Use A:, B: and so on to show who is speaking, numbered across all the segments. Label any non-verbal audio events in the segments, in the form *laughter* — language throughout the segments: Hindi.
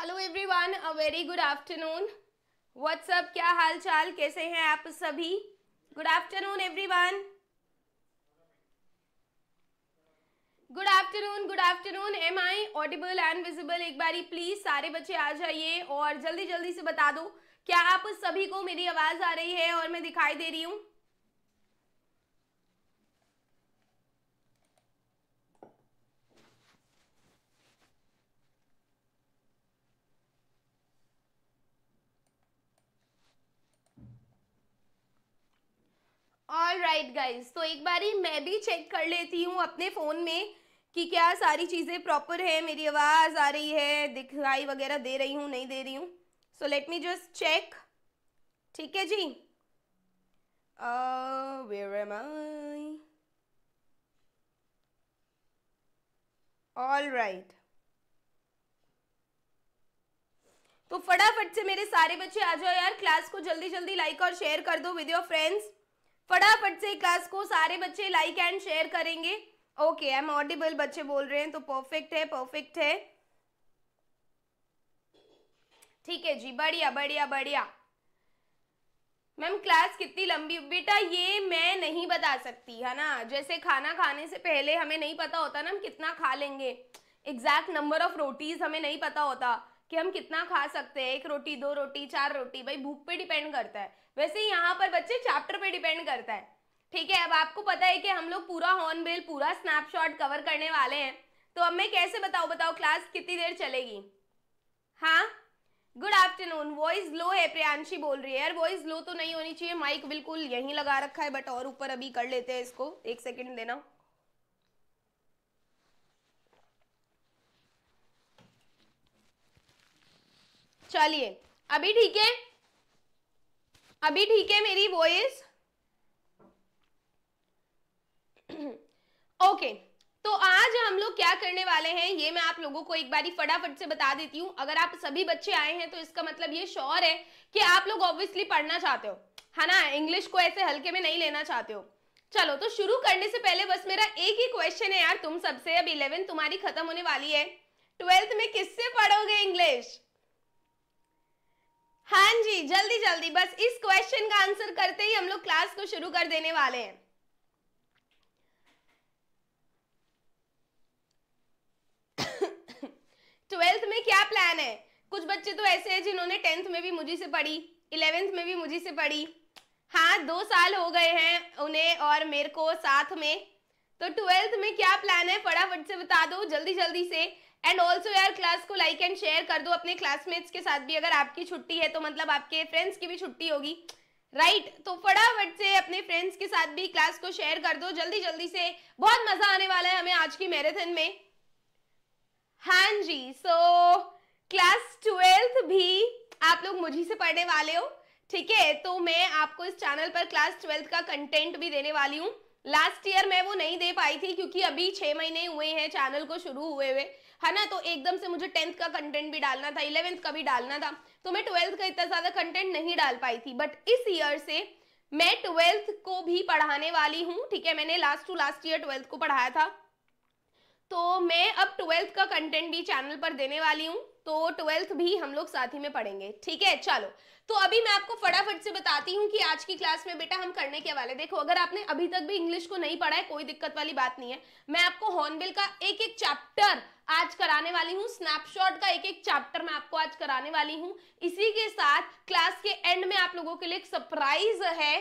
A: Hello everyone a very good afternoon what's up क्या हाल चाल कैसे हैं आप सभी good afternoon everyone good afternoon good afternoon am I audible and visible एक बारी प्लीज सारे बच्चे आ जाइए और जल्दी जल्दी से बता दो क्या आप सभी को मेरी आवाज आ रही है और मैं दिखाई दे रही हूँ ऑल राइट गाइज तो एक बारी मैं भी चेक कर लेती हूँ अपने फ़ोन में कि क्या सारी चीज़ें प्रॉपर है मेरी आवाज़ आ रही है दिखाई वगैरह दे रही हूँ नहीं दे रही हूँ so let me just check ठीक है जी where am I all right तो फटाफट से मेरे सारे बच्चे आ जाओ यार क्लास को जल्दी जल्दी लाइक और शेयर कर दो विद योर फ्रेंड्स फटाफट से क्लास को सारे बच्चे लाइक एंड शेयर करेंगे ओके आई एम ऑडिबल बच्चे बोल रहे हैं तो परफेक्ट है परफेक्ट है ठीक है जी बढ़िया बढ़िया बढ़िया मैम क्लास कितनी लंबी बेटा ये मैं नहीं बता सकती है ना जैसे खाना खाने से पहले हमें नहीं पता होता ना हम कितना खा लेंगे एग्जैक्ट नंबर ऑफ रोटीज हमें नहीं पता होता कि हम कितना खा सकते हैं एक रोटी दो रोटी चार रोटी भाई भूख पे डिपेंड करता है वैसे यहाँ पर बच्चे चैप्टर पे डिपेंड करता है ठीक है अब आपको पता है कि हम लोग पूरा हॉर्न बिल पूरा स्नैपशॉट कवर करने वाले हैं तो अब मैं कैसे बताऊँ बताओ क्लास कितनी देर चलेगी हाँ गुड आफ्टरनून वॉइस लो है प्रियांशी बोल रही है यार वॉइस लो तो नहीं होनी चाहिए माइक बिल्कुल यहीं लगा रखा है बट और ऊपर अभी कर लेते हैं इसको एक सेकेंड देना चलिए अभी ठीक है अभी ठीक है मेरी वॉइस ओके *clears throat* तो आज हम लोग क्या करने वाले हैं ये मैं आप लोगों को एक बारी फटाफट से बता देती हूँ अगर आप सभी बच्चे आए हैं तो इसका मतलब ये श्योर है कि आप लोग ऑब्वियसली पढ़ना चाहते हो है ना इंग्लिश को ऐसे हल्के में नहीं लेना चाहते हो चलो तो शुरू करने से पहले बस मेरा एक ही क्वेश्चन है यार तुम सबसे अब इलेवेंथ तुम्हारी खत्म होने वाली है ट्वेल्थ में किससे पढ़ोगे इंग्लिश हाँ जी जल्दी जल्दी बस इस क्वेश्चन का आंसर करते ही हम लोग क्लास को शुरू कर देने वाले हैं ट्वेल्थ में क्या प्लान है कुछ बच्चे तो ऐसे हैं जिन्होंने टेंथ में भी मुझे से पढ़ी इलेवेंथ में भी मुझे से पढ़ी हाँ दो साल हो गए हैं उन्हें और मेरे को साथ में तो ट्वेल्थ में क्या प्लान है फटाफट से बता दो जल्दी जल्दी से एंड ऑल्सो यार क्लास को लाइक एंड शेयर कर दो अपने क्लासमेट्स के साथ भी अगर आपकी छुट्टी है तो मतलब आपके फ्रेंड्स की भी छुट्टी होगी राइट right, तो फटाफट से अपने फ्रेंड्स के साथ भी क्लास को शेयर कर दो जल्दी जल्दी से बहुत मजा आने वाला है हमें आज की मैराथन में हाँ जी सो क्लास ट्वेल्थ भी आप लोग मुझे से पढ़ने वाले हो ठीक है तो मैं आपको इस चैनल पर क्लास ट्वेल्थ का कंटेंट भी देने वाली हूँ लास्ट ईयर मैं वो नहीं दे पाई थी क्योंकि अभी छः महीने हुए हैं चैनल को शुरू हुए हुए है ना तो एकदम से मुझे टेंथ का कंटेंट भी डालना था इलेवेंथ का भी डालना था तो मैं ट्वेल्थ का इतना ज़्यादा कंटेंट नहीं डाल पाई थी बट इस ईयर से मैं ट्वेल्थ को भी पढ़ाने वाली हूँ ठीक है मैंने last to last year twelfth को पढ़ाया था तो मैं अब ट्वेल्थ का कंटेंट भी चैनल पर देने वाली हूँ तो ट्वेल्थ भी हम लोग साथ ही में पढ़ेंगे ठीक है चलो तो अभी मैं आपको फटाफट से बताती हूँ कि आज की क्लास में बेटा हम करने के वाले देखो अगर आपने अभी तक भी इंग्लिश को नहीं पढ़ा है कोई दिक्कत वाली बात नहीं है मैं आपको हॉर्नबिल का एक एक चैप्टर आज कराने वाली हूँ स्नैपशॉट का एक एक चैप्टर मैं आपको आज कराने वाली हूँ इसी के साथ क्लास के एंड में आप लोगों के लिए एक सरप्राइज है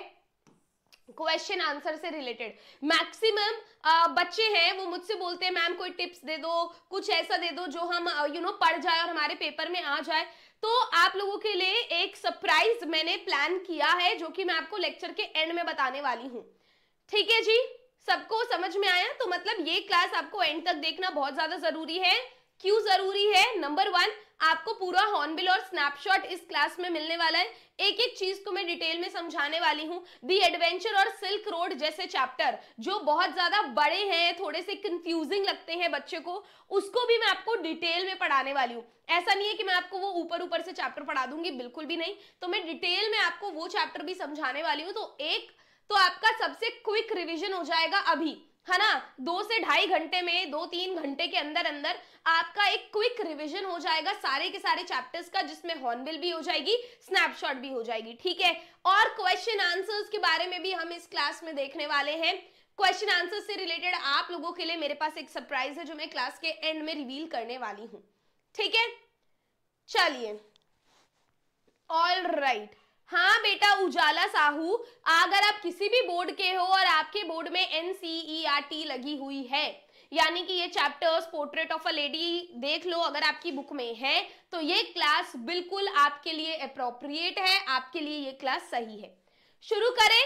A: क्वेश्चन आंसर से रिलेटेड मैक्सिमम बच्चे हैं वो मुझसे बोलते हैं मैम कोई टिप्स दे दो कुछ ऐसा दे दो जो हम यू you नो know, पढ़ जाए और हमारे पेपर में आ जाए तो आप लोगों के लिए एक सरप्राइज मैंने प्लान किया है जो कि मैं आपको लेक्चर के एंड में बताने वाली हूँ ठीक है जी सबको समझ में आया तो मतलब ये क्लास आपको एंड तक देखना बहुत ज्यादा जरूरी है क्यों जरूरी है नंबर वन आपको पूरा हॉर्नबिल और स्नैपशॉट इस क्लास में मिलने वाला है एक एक चीज को मैं डिटेल में समझाने वाली हूँ दी एडवेंचर और सिल्क रोड जैसे चैप्टर जो बहुत ज्यादा बड़े हैं थोड़े से कंफ्यूजिंग लगते हैं बच्चे को उसको भी मैं आपको डिटेल में पढ़ाने वाली हूँ ऐसा नहीं है कि मैं आपको वो ऊपर ऊपर से चैप्टर पढ़ा दूंगी बिल्कुल भी नहीं तो मैं डिटेल में आपको वो चैप्टर भी समझाने वाली हूँ तो एक तो आपका सबसे क्विक रिविजन हो जाएगा अभी है ना दो से ढाई घंटे में दो तीन घंटे के अंदर अंदर आपका एक क्विक रिवीजन हो जाएगा सारे के सारे चैप्टर्स का जिसमें हॉर्नबिल भी हो जाएगी स्नैपशॉट भी हो जाएगी ठीक है और क्वेश्चन आंसर्स के बारे में भी हम इस क्लास में देखने वाले हैं क्वेश्चन आंसर से रिलेटेड आप लोगों के लिए मेरे पास एक सरप्राइज है जो मैं क्लास के एंड में रिवील करने वाली हूँ ठीक है चलिए ऑल राइट right. हाँ बेटा उजाला साहू अगर आप किसी भी बोर्ड के हो और आपके बोर्ड में एन टी e लगी हुई है यानी कि ये chapters portrait of a lady देख लो अगर आपकी बुक में है तो ये क्लास बिल्कुल आपके लिए अप्रोप्रिएट है आपके लिए ये क्लास सही है शुरू करें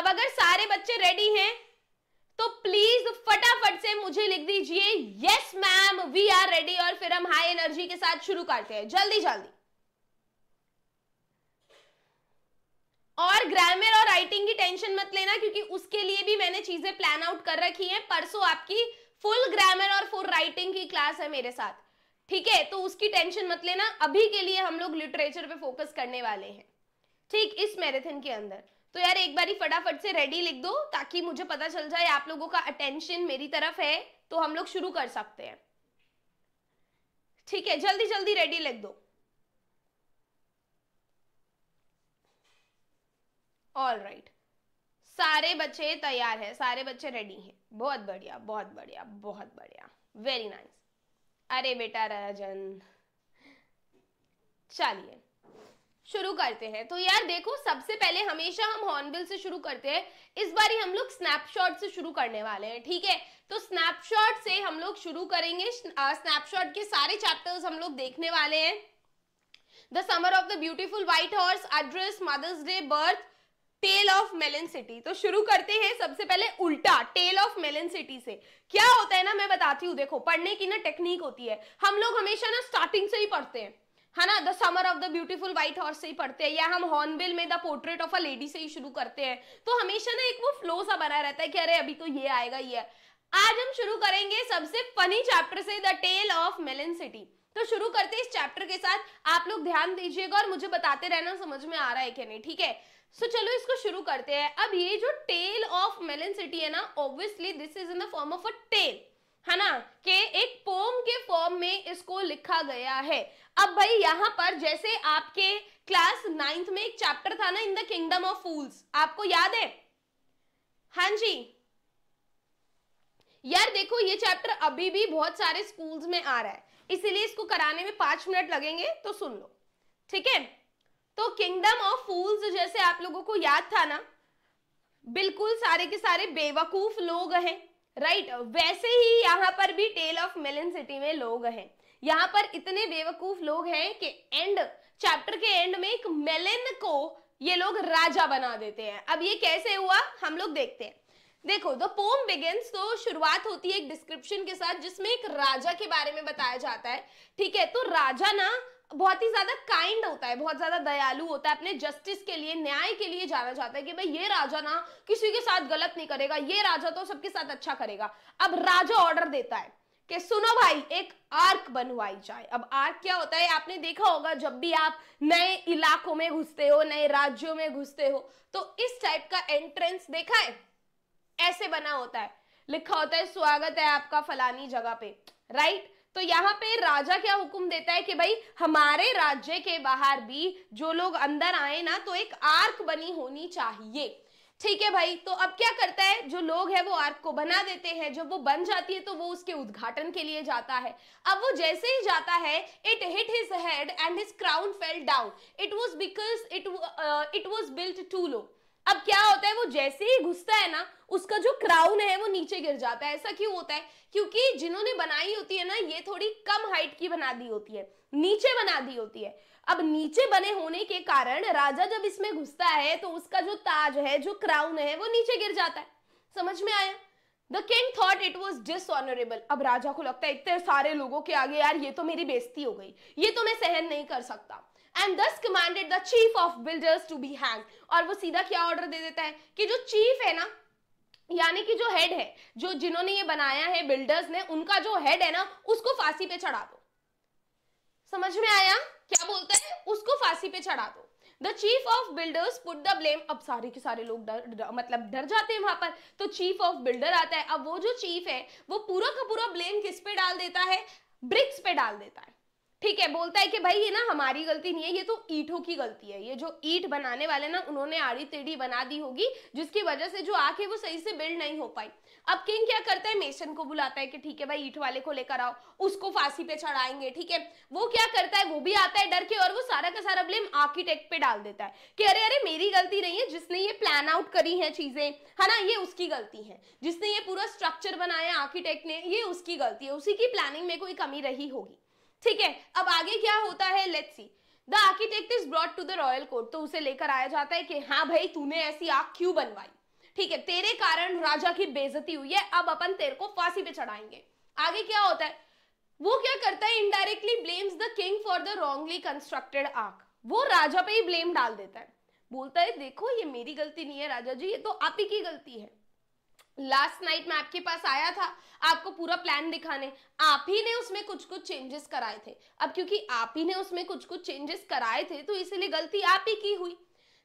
A: अब अगर सारे बच्चे रेडी हैं तो प्लीज फटाफट से मुझे लिख दीजिए yes ma'am we are ready और फिर हम हाई एनर्जी के साथ शुरू करते हैं जल्दी जल्दी और ग्रामर और राइटिंग की टेंशन मत लेना क्योंकि उसके लिए भी मैंने चीजें प्लान आउट कर रखी हैं परसों आपकी फुल ग्रामर और फुल राइटिंग की क्लास है मेरे साथ ठीक है तो उसकी टेंशन मत लेना अभी के लिए हम लोग लिटरेचर पे फोकस करने वाले हैं ठीक इस मैराथन के अंदर तो यार एक बार फटाफट से रेडी लिख दो ताकि मुझे पता चल जाए आप लोगों का अटेंशन मेरी तरफ है तो हम लोग शुरू कर सकते हैं ठीक है जल्दी जल्दी रेडी लिख दो ऑल राइट सारे बच्चे तैयार हैं सारे बच्चे रेडी हैं बहुत बढ़िया बहुत बढ़िया बहुत बढ़िया वेरी नाइस अरे बेटा राजन चलिए शुरू करते हैं तो यार देखो सबसे पहले हमेशा हम हॉर्नबिल से शुरू करते हैं इस बार ही हम लोग स्नैपशॉट से शुरू करने वाले हैं ठीक है तो स्नैपशॉट से हम लोग शुरू करेंगे स्नैपशॉट के सारे चैप्टर्स हम लोग देखने वाले हैं the summer of the beautiful white horse address Mother's Day birth tale of melon city तो शुरू करते हैं सबसे पहले उल्टा टेल ऑफ मेलन सिटी से क्या होता है ना मैं बताती हूँ देखो पढ़ने की ना टेक्निक होती है हम लोग हमेशा ना स्टार्टिंग से ही पढ़ते हैं है ना the summer of the beautiful white horse से ही पढ़ते हैं या हम हॉर्नबिल में the portrait of a lady से ही शुरू करते हैं तो हमेशा ना एक वो फ्लो सा बना रहता है कि अरे अभी तो ये आएगा ये आज हम शुरू करेंगे सबसे फनी चैप्टर से the tale of melon city तो शुरू करते हैं इस चैप्टर के साथ आप लोग ध्यान दीजिएगा और मुझे बताते रहना समझ में आ रहा है क्या नहीं ठीक है सो so, चलो इसको शुरू करते हैं अब ये जो टेल ऑफ मेलन सिटी है ना obviously this is in the form of a tale है ना के एक पोम के फॉर्म में इसको लिखा गया है अब भाई यहाँ पर जैसे आपके क्लास नाइन्थ में एक चैप्टर था ना in the kingdom of fools आपको याद है हाँ जी यार देखो ये चैप्टर अभी भी बहुत सारे स्कूल्स में आ रहा है इसीलिए इसको कराने में पांच मिनट लगेंगे तो सुन लो ठीक है तो किंगडम ऑफ फूल्स जैसे आप लोगों को याद था ना बिल्कुल सारे के सारे बेवकूफ लोग हैं राइट right? वैसे ही यहाँ पर भी टेल ऑफ मेलन सिटी में लोग हैं यहाँ पर इतने बेवकूफ लोग हैं कि एंड चैप्टर के एंड में एक मेलन को ये लोग राजा बना देते हैं अब ये कैसे हुआ हम लोग देखते हैं देखो द पोम बिगिंस तो शुरुआत होती है एक डिस्क्रिप्शन के साथ जिसमें एक राजा के बारे में बताया जाता है ठीक है तो राजा ना बहुत ही ज्यादा काइंड होता है बहुत ज्यादा दयालु होता है अपने जस्टिस के लिए न्याय के लिए जाना जाता है कि भाई ये राजा ना किसी के साथ गलत नहीं करेगा ये राजा तो सबके साथ अच्छा करेगा अब राजा ऑर्डर देता है कि सुनो भाई एक आर्क बनवाई जाए अब आर्क क्या होता है आपने देखा होगा जब भी आप नए इलाकों में घुसते हो नए राज्यों में घुसते हो तो इस टाइप का एंट्रेंस देखा है ऐसे बना होता है लिखा होता है स्वागत है आपका फलानी जगह पे राइट तो यहाँ पे राजा क्या हुक्म देता है कि भाई हमारे राज्य के बाहर भी जो लोग अंदर आए ना तो एक आर्क बनी होनी चाहिए ठीक है भाई तो अब क्या करता है जो लोग है वो आर्क को बना देते हैं जब वो बन जाती है तो वो उसके उद्घाटन के लिए जाता है अब वो जैसे ही जाता है it hit his head and his crown fell down it was because it it was built too low अब क्या होता है वो जैसे ही घुसता है ना उसका जो क्राउन है वो नीचे गिर जाता है ऐसा क्यों होता है क्योंकि जिन्होंने बनाई होती है ना ये थोड़ी कम हाइट की बना दी होती है नीचे बना दी होती है अब नीचे बने होने के कारण राजा जब इसमें घुसता है तो उसका जो ताज है जो क्राउन है वो नीचे गिर जाता है समझ में आया the king thought it was dishonourable अब राजा को लगता है इतने सारे लोगों के आगे यार ये तो मेरी बेजती हो गई ये तो मैं सहन नहीं कर सकता and thus commanded the chief of builders to be hang और वो सीधा क्या ऑर्डर दे देता है कि जो चीफ है ना यानी कि जो हेड है जो जिन्होंने ये बनाया है बिल्डर्स ने उनका जो हेड है ना उसको फांसी पे चढ़ा दो समझ में आया क्या बोलता है उसको फांसी पे चढ़ा दो the chief of builders put the blame अब सारे के सारे लोग डर मतलब डर जाते हैं वहां पर तो चीफ ऑफ बिल्डर आता है अब वो जो चीफ है वो पूरा का पूरा ब्लेम किस पे डाल देता है ब्रिक्स पे डाल देता है ठीक है बोलता है कि भाई ये ना हमारी गलती नहीं है ये तो ईटों की गलती है ये जो ईट बनाने वाले ना उन्होंने आड़ी टेढ़ी बना दी होगी जिसकी वजह से जो है वो सही से बिल्ड नहीं हो पाई अब किंग क्या करता है मेसन को बुलाता है कि ठीक है भाई ईट वाले को लेकर आओ उसको फांसी पे चढ़ाएंगे ठीक है वो क्या करता है वो भी आता है डर के और वो सारा का सारा ब्लेम आर्किटेक्ट पे डाल देता है कि अरे अरे मेरी गलती नहीं है जिसने ये प्लान आउट करी है चीजें है ना ये उसकी गलती है जिसने ये पूरा स्ट्रक्चर बनाया आर्किटेक्ट ने ये उसकी गलती है उसी की प्लानिंग में कोई कमी रही होगी ठीक है अब आगे क्या होता है let see the architect is brought to the royal court तो उसे लेकर आया जाता है कि हाँ भाई तूने ऐसी आग क्यों बनवाई ठीक है तेरे कारण राजा की बेजती हुई है अब अपन तेरे को फांसी पे चढ़ाएंगे आगे क्या होता है वो क्या करता है indirectly blames the king for the wrongly constructed आग वो राजा पे ही ब्लेम डाल देता है बोलता है देखो ये मेरी गलती नहीं है राजा जी ये तो आप ही की गलती है लास्ट नाइट मैं आपके पास आया था आपको पूरा प्लान दिखाने आप ही ने उसमें कुछ कुछ चेंजेस कराए थे अब क्योंकि आप ही ने उसमें कुछ कुछ चेंजेस कराए थे तो इसीलिए गलती आप ही की हुई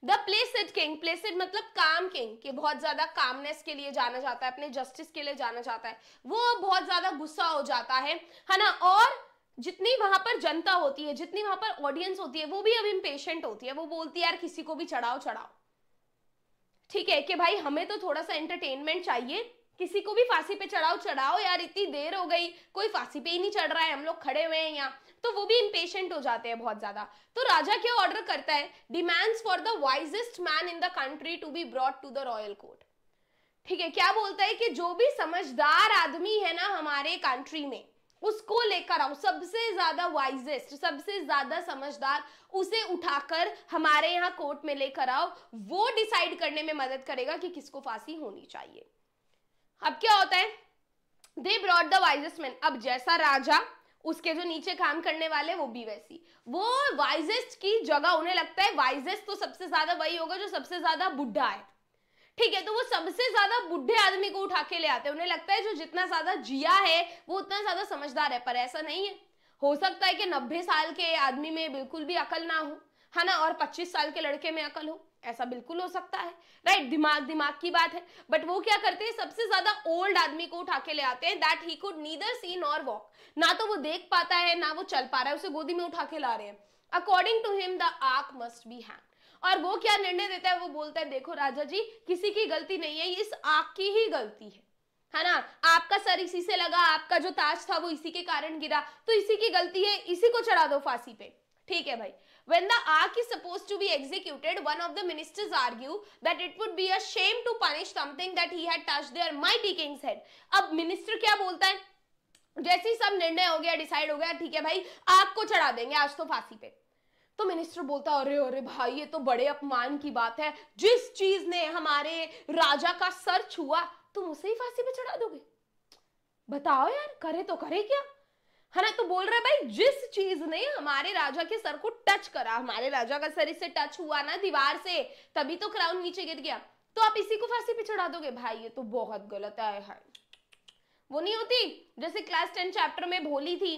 A: द प्लेसेड किंग प्लेसेड मतलब काम किंग के बहुत ज्यादा कामनेस के लिए जाना जाता है अपने जस्टिस के लिए जाना जाता है वो बहुत ज्यादा गुस्सा हो जाता है है ना और जितनी वहां पर जनता होती है जितनी वहां पर ऑडियंस होती है वो भी अब इम्पेशेंट होती है वो बोलती है यार किसी को भी चढ़ाओ चढ़ाओ ठीक है कि भाई हमें तो थोड़ा सा एंटरटेनमेंट चाहिए किसी को भी फांसी पे चढ़ाओ चढ़ाओ यार इतनी देर हो गई कोई फांसी पे ही नहीं चढ़ रहा है हम लोग खड़े हुए हैं यहाँ तो वो भी इम्पेशेंट हो जाते हैं बहुत ज्यादा तो राजा क्या ऑर्डर करता है demands for the wisest man in the country to be brought to the royal court ठीक है क्या बोलता है कि जो भी समझदार आदमी है ना हमारे कंट्री में उसको लेकर आओ सबसे ज्यादा वाइजेस्ट सबसे ज्यादा समझदार उसे उठाकर हमारे यहाँ कोर्ट में लेकर आओ वो डिसाइड करने में मदद करेगा कि किसको फांसी होनी चाहिए अब क्या होता है they brought the wisest man अब जैसा राजा उसके जो नीचे काम करने वाले वो भी वैसी वो वाइजेस्ट की जगह उन्हें लगता है वाइजेस्ट तो सबसे ज्यादा वही होगा जो सबसे ज्यादा बुढ़ा है ठीक है तो वो सबसे ज्यादा बुढ़े आदमी को उठा के ले आते हैं उन्हें लगता है जो जितना ज्यादा जिया है वो उतना ज्यादा समझदार है पर ऐसा नहीं है हो सकता है कि नब्बे साल के आदमी में बिल्कुल भी अकल ना हो है ना और पच्चीस साल के लड़के में अकल हो ऐसा बिल्कुल हो सकता है राइट दिमाग दिमाग की बात है बट वो क्या करते हैं सबसे ज्यादा ओल्ड आदमी को उठा के ले आते हैं that he could neither see nor walk ना तो वो देख पाता है ना वो चल पा रहा है उसे गोदी में उठा के ला रहे हैं according to him the arch must be hang और वो क्या निर्णय देता है वो बोलता है देखो राजा जी किसी की गलती नहीं है इस आग की ही गलती है है ना आपका सर इसी से लगा आपका जो ताज था वो इसी के कारण गिरा तो इसी की गलती है इसी को चढ़ा दो फांसी पे ठीक है भाई when the ark is supposed to be executed one of the ministers argue that it would be a shame to punish something that he had touched their mighty king's head ab minister kya bolta hai जैसे ही सब निर्णय हो गया डिसाइड हो गया ठीक है भाई आग को चढ़ा देंगे आज तो फांसी पे तो मिनिस्टर बोलता अरे अरे भाई ये तो बड़े अपमान की बात है जिस चीज ने हमारे राजा का सर छुआ तुम उसे ही फांसी पे चढ़ा दोगे बताओ यार करे तो करे क्या है ना तो बोल रहे भाई जिस चीज ने हमारे राजा के सर को टच करा हमारे राजा का सर इससे टच हुआ ना दीवार से तभी तो क्राउन नीचे गिर गया तो आप इसी को फांसी पे चढ़ा दोगे भाई ये तो बहुत गलत है हाय वो नहीं होती जैसे क्लास टेन चैप्टर में भोली थी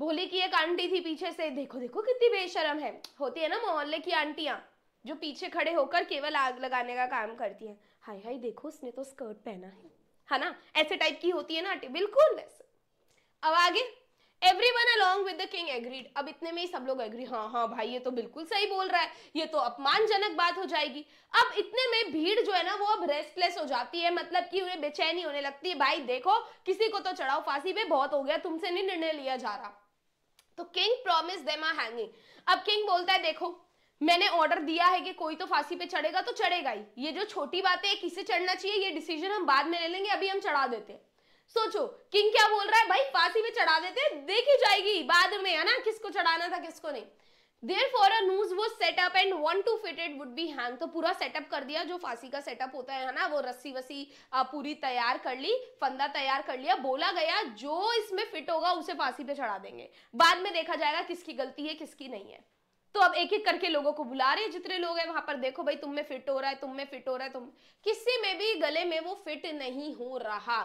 A: भोली की एक आंटी थी पीछे से देखो देखो कितनी बेशरम है होती है ना मोहल्ले की आंटियाँ जो पीछे खड़े होकर केवल आग लगाने का काम करती है हाय हाय देखो उसने तो स्कर्ट पहना है है ना ऐसे टाइप की होती है ना आंटी बिल्कुल वैसे अब आगे everyone along with the king agreed अब इतने में ही सब लोग एग्री हाँ हाँ भाई ये तो बिल्कुल सही बोल रहा है ये तो अपमानजनक बात हो जाएगी अब इतने में भीड़ जो है ना वो अब रेस्टलेस हो जाती है मतलब कि उन्हें बेचैनी होने लगती है भाई देखो किसी को तो चढ़ाओ फांसी पे बहुत हो गया तुमसे नहीं निर्णय लिया जा रहा तो किंग प्रॉमिस देम हैंगिंग अब किंग बोलता है देखो मैंने ऑर्डर दिया है कि कोई तो फांसी पे चढ़ेगा तो चढ़ेगा ही ये जो छोटी बातें है किसे चढ़ना चाहिए ये डिसीजन हम बाद में ले लेंगे अभी हम चढ़ा देते हैं सोचो किंग क्या बोल रहा है भाई फांसी पे चढ़ा देते देखी जाएगी बाद में है ना किसको चढ़ाना था किसको नहीं therefore a noose was set and one to fitted would be hang तो पूरा सेटअप कर दिया जो फांसी का सेटअप होता है ना वो रस्सी वसी पूरी तैयार कर ली फंदा तैयार कर लिया बोला गया जो इसमें फिट होगा उसे फांसी पे चढ़ा देंगे बाद में देखा जाएगा किसकी गलती है किसकी नहीं है तो अब एक एक करके लोगों को बुला रहे जितने लोग हैं वहां पर देखो भाई तुम में फिट हो रहा है तुम में फिट हो रहा है तुम किसी में भी गले में वो फिट नहीं हो रहा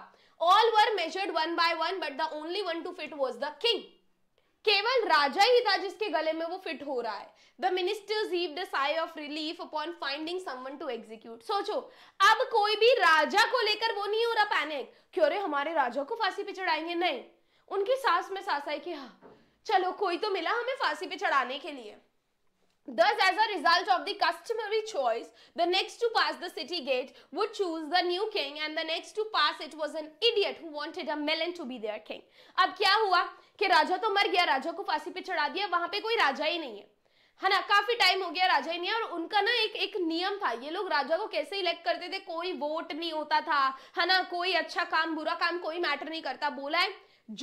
A: all were measured one by one but the only one to fit was the king केवल राजा ही था जिसके गले में वो फिट हो रहा है the ministers heaved a sigh of relief upon finding someone to execute सोचो अब कोई भी राजा को लेकर वो नहीं हो रहा पैनिक क्यों रे हमारे राजा को फांसी पे चढ़ाएंगे नहीं उनकी सास में सास आई कि हाँ चलो कोई तो मिला हमें फांसी पे चढ़ाने के लिए Thus, as a result of the customary choice, the next to pass the city gate would choose the new king, and the next to pass it was an idiot who wanted a melon to be their king. अब क्या हुआ कि राजा तो मर गया राजा को फांसी पे चढ़ा दिया वहां पे कोई राजा ही नहीं है है ना काफी टाइम हो गया राजा ही नहीं और उनका ना एक एक नियम था ये लोग राजा को कैसे इलेक्ट करते थे कोई वोट नहीं होता था है ना कोई अच्छा काम बुरा काम कोई मैटर नहीं करता बोला है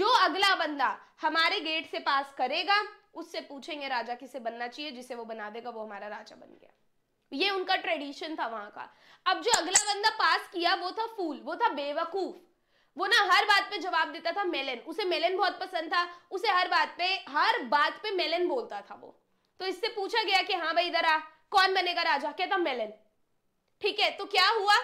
A: जो अगला बंदा हमारे गेट से पास करेगा उससे पूछेंगे राजा किसे बनना चाहिए जिसे वो बना देगा वो हमारा राजा बन गया ये उनका ट्रेडिशन था वहां का अब जो अगला बंदा पास किया वो था फूल वो था बेवकूफ वो ना हर बात पे जवाब देता था मेलन उसे मेलन बहुत पसंद था उसे हर बात पे हर बात पे मेलन बोलता था वो तो इससे पूछा गया कि हाँ भाई इधर आ कौन बनेगा राजा कहता मेलन ठीक है तो क्या हुआ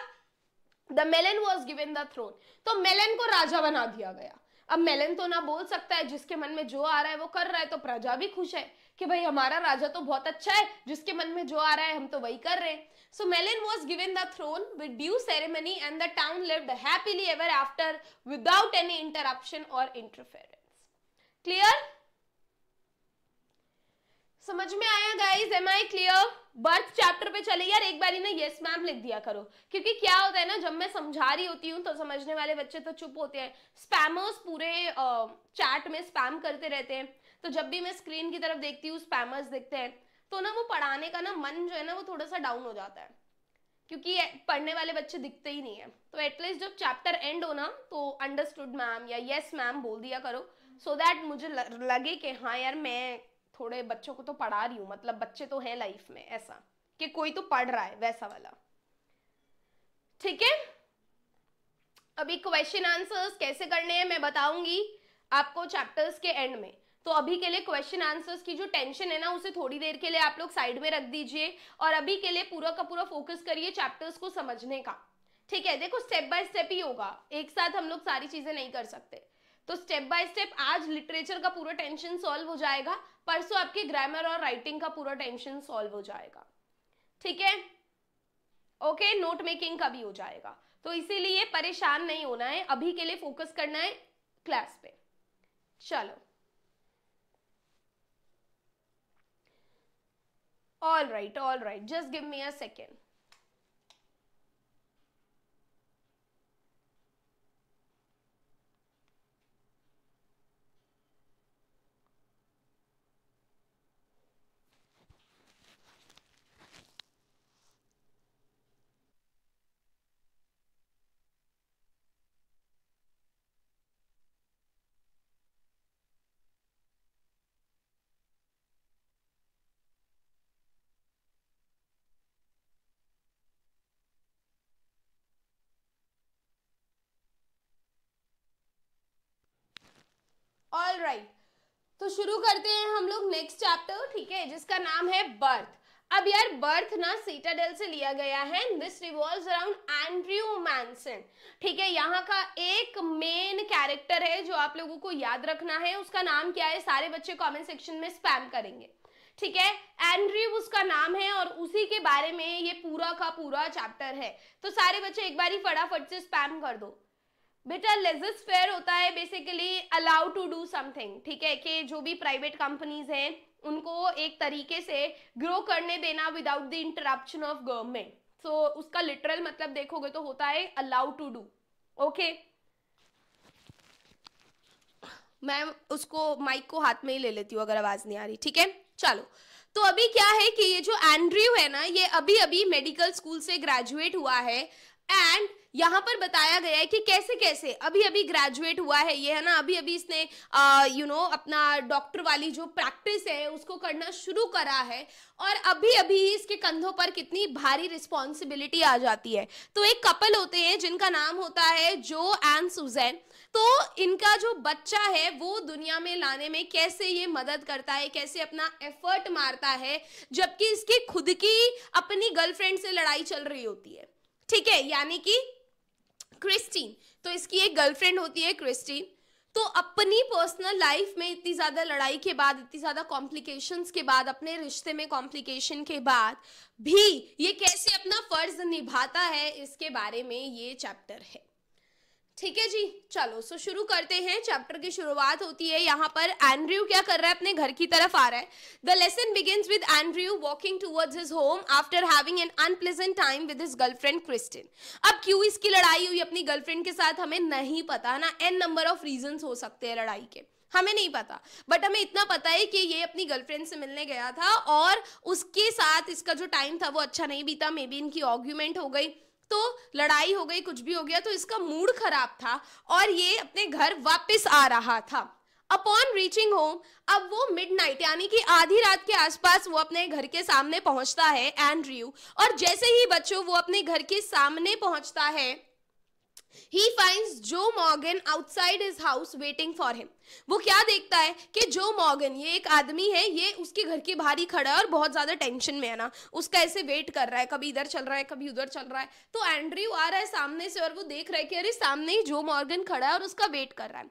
A: the melon was given the throne तो मेलन को राजा बना दिया गया अब मेलन तो ना बोल सकता है जिसके मन में जो आ रहा है वो कर रहा है तो प्रजा भी खुश है कि भाई हमारा राजा तो बहुत अच्छा है जिसके मन में जो आ रहा है हम तो वही कर रहे हैं So Melin was given the throne with due ceremony and the town lived happily ever after without any interruption or interference. Clear? समझ में आया guys am I clear birth chapter पे चले यार एक बार ही ना यस मैम लिख दिया करो क्योंकि क्या होता है ना जब मैं समझा रही होती हूँ तो समझने वाले बच्चे तो चुप होते हैं स्पैमर्स पूरे चैट में स्पैम करते रहते हैं तो जब भी मैं स्क्रीन की तरफ देखती हूँ स्पैमर्स दिखते हैं तो ना वो पढ़ाने का ना मन जो है ना वो थोड़ा सा डाउन हो जाता है क्योंकि पढ़ने वाले बच्चे दिखते ही नहीं है तो एटलीस्ट जब चैप्टर एंड हो ना तो अंडरस्टूड मैम या येस मैम बोल दिया करो सो so दैट मुझे लगे कि हाँ यार मैं थोड़े बच्चों को तो पढ़ा रही हूँ मतलब बच्चे तो हैं लाइफ में ऐसा कि कोई तो पढ़ रहा है वैसा वाला ठीक है अभी क्वेश्चन आंसर्स कैसे करने हैं मैं बताऊंगी आपको चैप्टर्स के एंड में तो अभी के लिए क्वेश्चन आंसर्स की जो टेंशन है ना उसे थोड़ी देर के लिए आप लोग साइड में रख दीजिए और अभी के लिए पूरा का पूरा फोकस करिए चैप्टर्स को समझने का ठीक है देखो स्टेप बाय स्टेप ही होगा एक साथ हम लोग सारी चीजें नहीं कर सकते तो स्टेप बाय स्टेप आज लिटरेचर का पूरा टेंशन सॉल्व हो जाएगा परसों आपके ग्रामर और राइटिंग का पूरा टेंशन सॉल्व हो जाएगा ठीक है ओके नोट मेकिंग का भी हो जाएगा तो इसीलिए परेशान नहीं होना है अभी के लिए फोकस करना है क्लास पे चलो All right, all right. Just give me a second. All right तो शुरू करते हैं हम लोग नेक्स्ट चैप्टर ठीक है जिसका नाम है बर्थ अब यार बर्थ ना सीटाडेल से लिया गया है this revolve around Andrew Manson ठीक है यहाँ का एक मेन कैरेक्टर है जो आप लोगों को याद रखना है उसका नाम क्या है सारे बच्चे कमेंट सेक्शन में स्पैम करेंगे ठीक है एंड्रयू उसका नाम है और उसी के बारे में ये पूरा का पूरा चैप्टर है तो सारे बच्चे एक बार ही फटाफट से स्पैम कर दो बेटा लेजिस फेयर होता है basically allow to do something ठीक है कि जो भी प्राइवेट कंपनीज हैं उनको एक तरीके से ग्रो करने देना without the interruption of government so उसका लिटरल मतलब देखोगे तो होता है अलाउ टू डू ओके मैं उसको माइक को हाथ में ही ले लेती हूँ अगर आवाज नहीं आ रही ठीक है चलो तो अभी क्या है कि ये जो एंड्रयू है ना ये अभी अभी मेडिकल स्कूल से ग्रेजुएट हुआ है एंड यहाँ पर बताया गया है कि कैसे कैसे अभी अभी ग्रेजुएट हुआ है ये है ना अभी अभी इसने यू you नो know, अपना डॉक्टर वाली जो प्रैक्टिस है उसको करना शुरू करा है और अभी अभी इसके कंधों पर कितनी भारी रिस्पॉन्सिबिलिटी आ जाती है तो एक कपल होते हैं जिनका नाम होता है जो एंड सुजैन तो इनका जो बच्चा है वो दुनिया में लाने में कैसे ये मदद करता है कैसे अपना एफर्ट मारता है जबकि इसकी खुद की अपनी गर्लफ्रेंड से लड़ाई चल रही होती है ठीक है यानी कि क्रिस्टीन तो इसकी एक गर्लफ्रेंड होती है क्रिस्टीन तो अपनी पर्सनल लाइफ में इतनी ज़्यादा लड़ाई के बाद इतनी ज़्यादा कॉम्प्लिकेशंस के बाद अपने रिश्ते में कॉम्प्लिकेशन के बाद भी ये कैसे अपना फ़र्ज निभाता है इसके बारे में ये चैप्टर है ठीक है जी चलो सो शुरू करते हैं चैप्टर की शुरुआत होती है यहाँ पर एंड्रयू क्या कर रहा है अपने घर की तरफ आ रहा है the lesson begins with Andrew walking towards his home after having an unpleasant time with his girlfriend Christine अब क्यों इसकी लड़ाई हुई अपनी गर्लफ्रेंड के साथ हमें नहीं पता ना एन नंबर ऑफ रीजन हो सकते हैं लड़ाई के हमें नहीं पता बट हमें इतना पता है कि ये अपनी गर्लफ्रेंड से मिलने गया था और उसके साथ इसका जो टाइम था वो अच्छा नहीं बीता मे बी इनकी ऑर्ग्यूमेंट हो गई तो लड़ाई हो गई कुछ भी हो गया तो इसका मूड खराब था और ये अपने घर वापस आ रहा था अपॉन रीचिंग होम अब वो मिड नाइट यानी कि आधी रात के आसपास वो अपने घर के सामने पहुंचता है एंड्रयू और जैसे ही बच्चों वो अपने घर के सामने पहुंचता है He finds Joe Morgan outside his house waiting for him वो क्या देखता है कि जो मॉर्गन ये एक आदमी है ये उसके घर के बाहर ही खड़ा है और बहुत ज़्यादा टेंशन में है ना उसका ऐसे वेट कर रहा है कभी इधर चल रहा है कभी उधर चल रहा है तो एंड्रयू आ रहा है सामने से और वो देख रहा है कि अरे सामने ही जो मॉर्गन खड़ा है और उसका वेट कर रहा है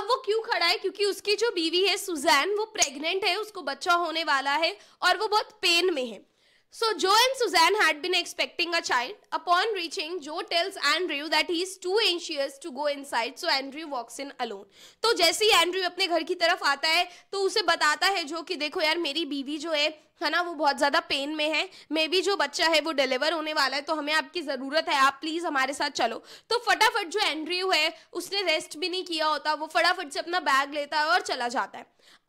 A: अब वो क्यों खड़ा है क्योंकि उसकी जो बीवी है सुजैन वो प्रेग्नेंट है उसको बच्चा होने वाला है और वो बहुत पेन में है So Joe and Suzanne had been expecting a child. Upon reaching, Joe tells Andrew that he is too anxious to go inside, so Andrew walks in alone. तो जैसे ही Andrew अपने घर की तरफ आता है तो उसे बताता है जो कि देखो यार मेरी बीवी जो है है ना वो बहुत ज़्यादा पेन में है मे बी जो बच्चा है वो डिलीवर होने वाला है तो हमें आपकी ज़रूरत है आप प्लीज़ हमारे साथ चलो तो फटाफट जो एंड्रयू है उसने रेस्ट भी नहीं किया होता वो फटाफट से अपना बैग लेता है और चला जाता है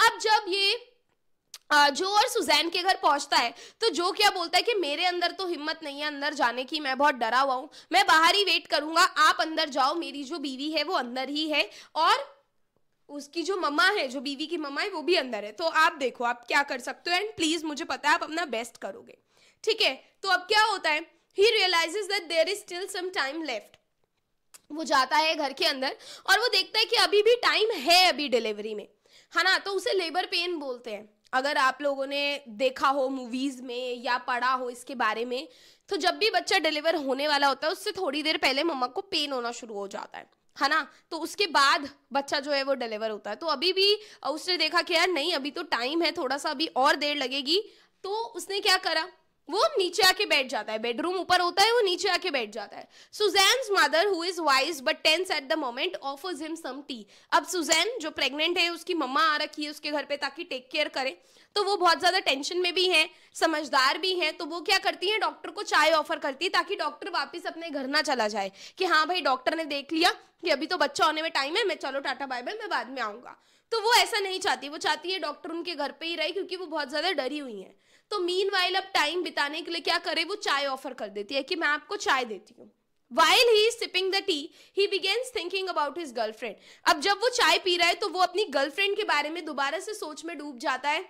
A: अब जब ये जो और सुजैन के घर पहुंचता है तो जो क्या बोलता है कि मेरे अंदर तो हिम्मत नहीं है अंदर जाने की मैं बहुत डरा हुआ हूं मैं बाहर ही वेट करूंगा आप अंदर जाओ मेरी जो बीवी है वो अंदर ही है और उसकी जो मम्मा है जो बीवी की मम्मा है वो भी अंदर है तो आप देखो आप क्या कर सकते हो एंड प्लीज मुझे पता है आप अपना बेस्ट करोगे ठीक है तो अब क्या होता है he realises that there is still some time left वो जाता है घर के अंदर और वो देखता है कि अभी भी टाइम है अभी डिलीवरी में है ना तो उसे लेबर पेन बोलते हैं अगर आप लोगों ने देखा हो मूवीज़ में या पढ़ा हो इसके बारे में तो जब भी बच्चा डिलीवर होने वाला होता है उससे थोड़ी देर पहले मम्मा को पेन होना शुरू हो जाता है है ना तो उसके बाद बच्चा जो है वो डिलीवर होता है तो अभी भी उसने देखा कि यार नहीं अभी तो टाइम है थोड़ा सा अभी और देर लगेगी तो उसने क्या करा वो नीचे आके बैठ जाता है बेडरूम ऊपर होता है वो नीचे आके बैठ जाता है Susan mother who is wise but tense at the moment offers him some tea अब सुजैन जो प्रेग्नेंट है उसकी मम्मा आ रखी है उसके घर पे ताकि टेक केयर करे तो वो बहुत ज़्यादा टेंशन में भी है समझदार भी है तो वो क्या करती है डॉक्टर को चाय ऑफर करती है ताकि डॉक्टर वापिस अपने घर ना चला जाए कि हाँ भाई डॉक्टर ने देख लिया कि अभी तो बच्चा होने में टाइम है मैं चलो टाटा बाय बाय मैं बाद में आऊंगा तो वो ऐसा नहीं चाहती वो चाहती है डॉक्टर उनके घर पे ही रहे क्योंकि वो बहुत ज़्यादा डरी हुई है तो मीन वाइल अब टाइम बिताने के लिए क्या करे वो चाय ऑफर कर देती है कि मैं आपको चाय देती हूँ while he sipping the tea he begins thinking about his girlfriend अब जब वो चाय पी रहा है तो वो अपनी गर्लफ्रेंड के बारे में दोबारा से सोच में डूब जाता है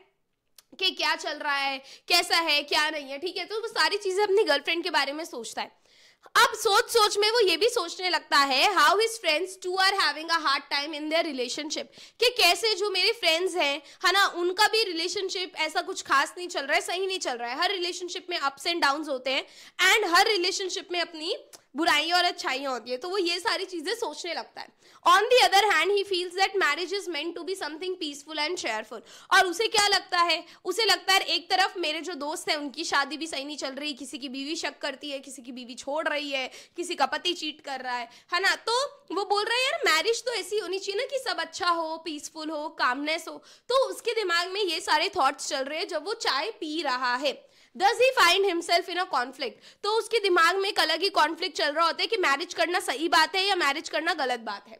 A: कि क्या चल रहा है कैसा है क्या नहीं है ठीक है तो वो सारी चीज़ें अपनी गर्लफ्रेंड के बारे में सोचता है अब सोच सोच में वो ये भी सोचने लगता है how his friends too are having a hard time in their relationship कि कैसे जो मेरे फ्रेंड्स हैं है ना उनका भी रिलेशनशिप ऐसा कुछ खास नहीं चल रहा है सही नहीं चल रहा है हर रिलेशनशिप में अप्स एंड डाउन होते हैं एंड हर रिलेशनशिप में अपनी बुराइयाँ और अच्छाइयाँ होती है तो वो ये सारी चीज़ें सोचने लगता है on the other hand he feels that marriage is meant to be something peaceful and shareful और उसे क्या लगता है उसे लगता है एक तरफ मेरे जो दोस्त हैं उनकी शादी भी सही नहीं चल रही किसी की बीवी शक करती है किसी की बीवी छोड़ रही है किसी का पति चीट कर रहा है है ना तो वो बोल रहा है यार मैरिज तो ऐसी होनी चाहिए ना कि सब अच्छा हो पीसफुल हो कामनेस हो तो उसके दिमाग में ये सारे थाट्स चल रहे हैं जब वो चाय पी रहा है does he find himself in a conflict तो उसके दिमाग में एक अलग ही कॉन्फ्लिक्ट चल रहा होता है कि मैरिज करना सही बात है या मैरिज करना गलत बात है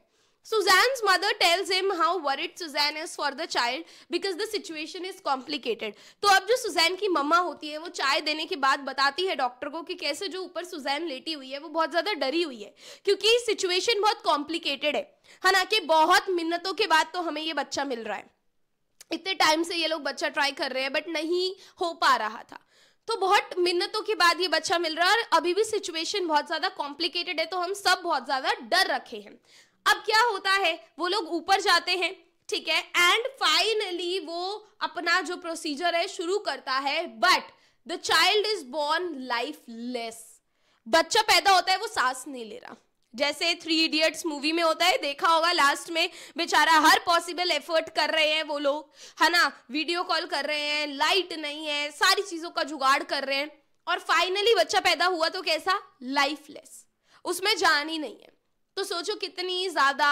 A: Suzanne's mother tells him how worried Suzanne is for the child because the situation is complicated. तो अब जो Suzanne की मम्मा होती है वो चाय देने के बाद बताती है डॉक्टर को कि कैसे जो ऊपर सुजैन लेटी हुई है वो बहुत ज़्यादा डरी हुई है क्योंकि सिचुएशन बहुत कॉम्प्लिकेटेड है हालांकि बहुत मिन्नतों के बाद तो हमें ये बच्चा मिल रहा है इतने टाइम से ये लोग बच्चा ट्राई कर रहे हैं बट नहीं हो पा रहा था तो बहुत मिन्नतों के बाद ये बच्चा मिल रहा है और अभी भी सिचुएशन बहुत ज्यादा कॉम्प्लिकेटेड है तो हम सब बहुत ज्यादा डर रखे हैं अब क्या होता है वो लोग ऊपर जाते हैं ठीक है एंड फाइनली वो अपना जो प्रोसीजर है शुरू करता है but the child is born lifeless बच्चा पैदा होता है वो सांस नहीं ले रहा जैसे थ्री इडियट्स मूवी में होता है देखा होगा लास्ट में बेचारा हर पॉसिबल एफर्ट कर रहे हैं वो लोग है ना वीडियो कॉल कर रहे हैं लाइट नहीं है सारी चीज़ों का जुगाड़ कर रहे हैं और फाइनली बच्चा पैदा हुआ तो कैसा लाइफलेस उसमें जान ही नहीं है तो सोचो कितनी ज़्यादा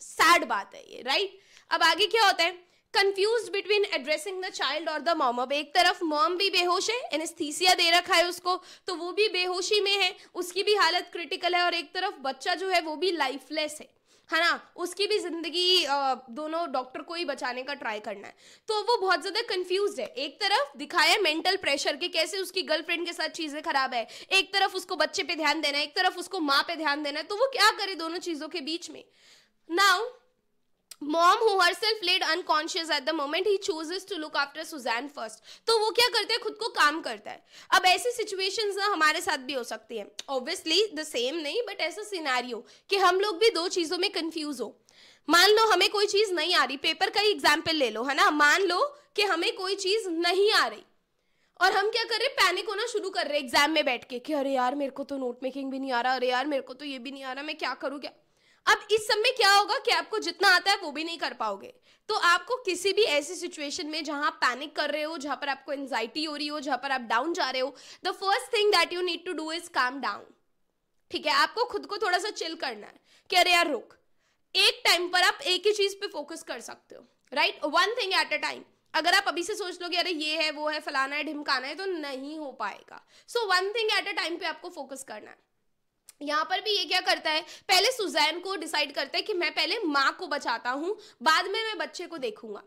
A: सैड बात है ये राइट अब आगे क्या होता है confuse between addressing the child और द मॉम अब एक तरफ मॉम भी बेहोश है एनेस्थीसिया दे रखा है उसको तो वो भी बेहोशी में है उसकी भी हालत क्रिटिकल है और एक तरफ बच्चा जो है वो भी लाइफलेस है है ना उसकी भी जिंदगी दोनों डॉक्टर को ही बचाने का ट्राई करना है तो वो बहुत ज़्यादा कंफ्यूज है एक तरफ दिखाया मेंटल प्रेशर के कैसे उसकी गर्लफ्रेंड के साथ चीज़ें खराब है एक तरफ उसको बच्चे पे ध्यान देना है एक तरफ उसको माँ पे ध्यान देना है तो वो क्या करे दोनों चीज़ों के बीच में now mom who herself led unconscious at the moment he chooses to look after Susan first तो वो क्या करता है खुद को काम करता है अब ऐसी सिचुएशंस ना हमारे साथ भी हो सकती हैं ऑब्वियसली द सेम नहीं बट ऐसा सिनारियो कि हम लोग भी दो चीज़ों में कन्फ्यूज हो मान लो हमें कोई चीज़ नहीं आ रही पेपर का ही एग्जाम्पल ले लो है ना मान लो कि हमें कोई चीज़ नहीं आ रही और हम क्या कर रहे पैनिक होना शुरू कर रहे एग्जाम में बैठ के कि अरे यार मेरे को तो नोट मेकिंग भी नहीं आ रहा अरे यार मेरे को तो ये भी नहीं आ रहा मैं क्या करूँ क्या अब इस समय क्या होगा कि आपको जितना आता है वो भी नहीं कर पाओगे तो आपको किसी भी ऐसी सिचुएशन में जहां पैनिक कर रहे हो जहां पर आपको एंजाइटी हो रही हो जहां पर आप डाउन जा रहे हो the first thing that you need to do is calm down ठीक है आपको खुद को थोड़ा सा चिल करना है कि अरे यार रुक एक टाइम पर आप एक ही चीज पे फोकस कर सकते हो right one thing at a time अगर आप अभी से सोच लो कि अरे ये है वो है फलाना है ढिमकाना है तो नहीं हो पाएगा so one thing at a time पे आपको फोकस करना है यहाँ पर भी ये क्या करता है पहले सुजैन को डिसाइड करता है कि मैं पहले माँ को बचाता हूँ बाद में मैं बच्चे को देखूंगा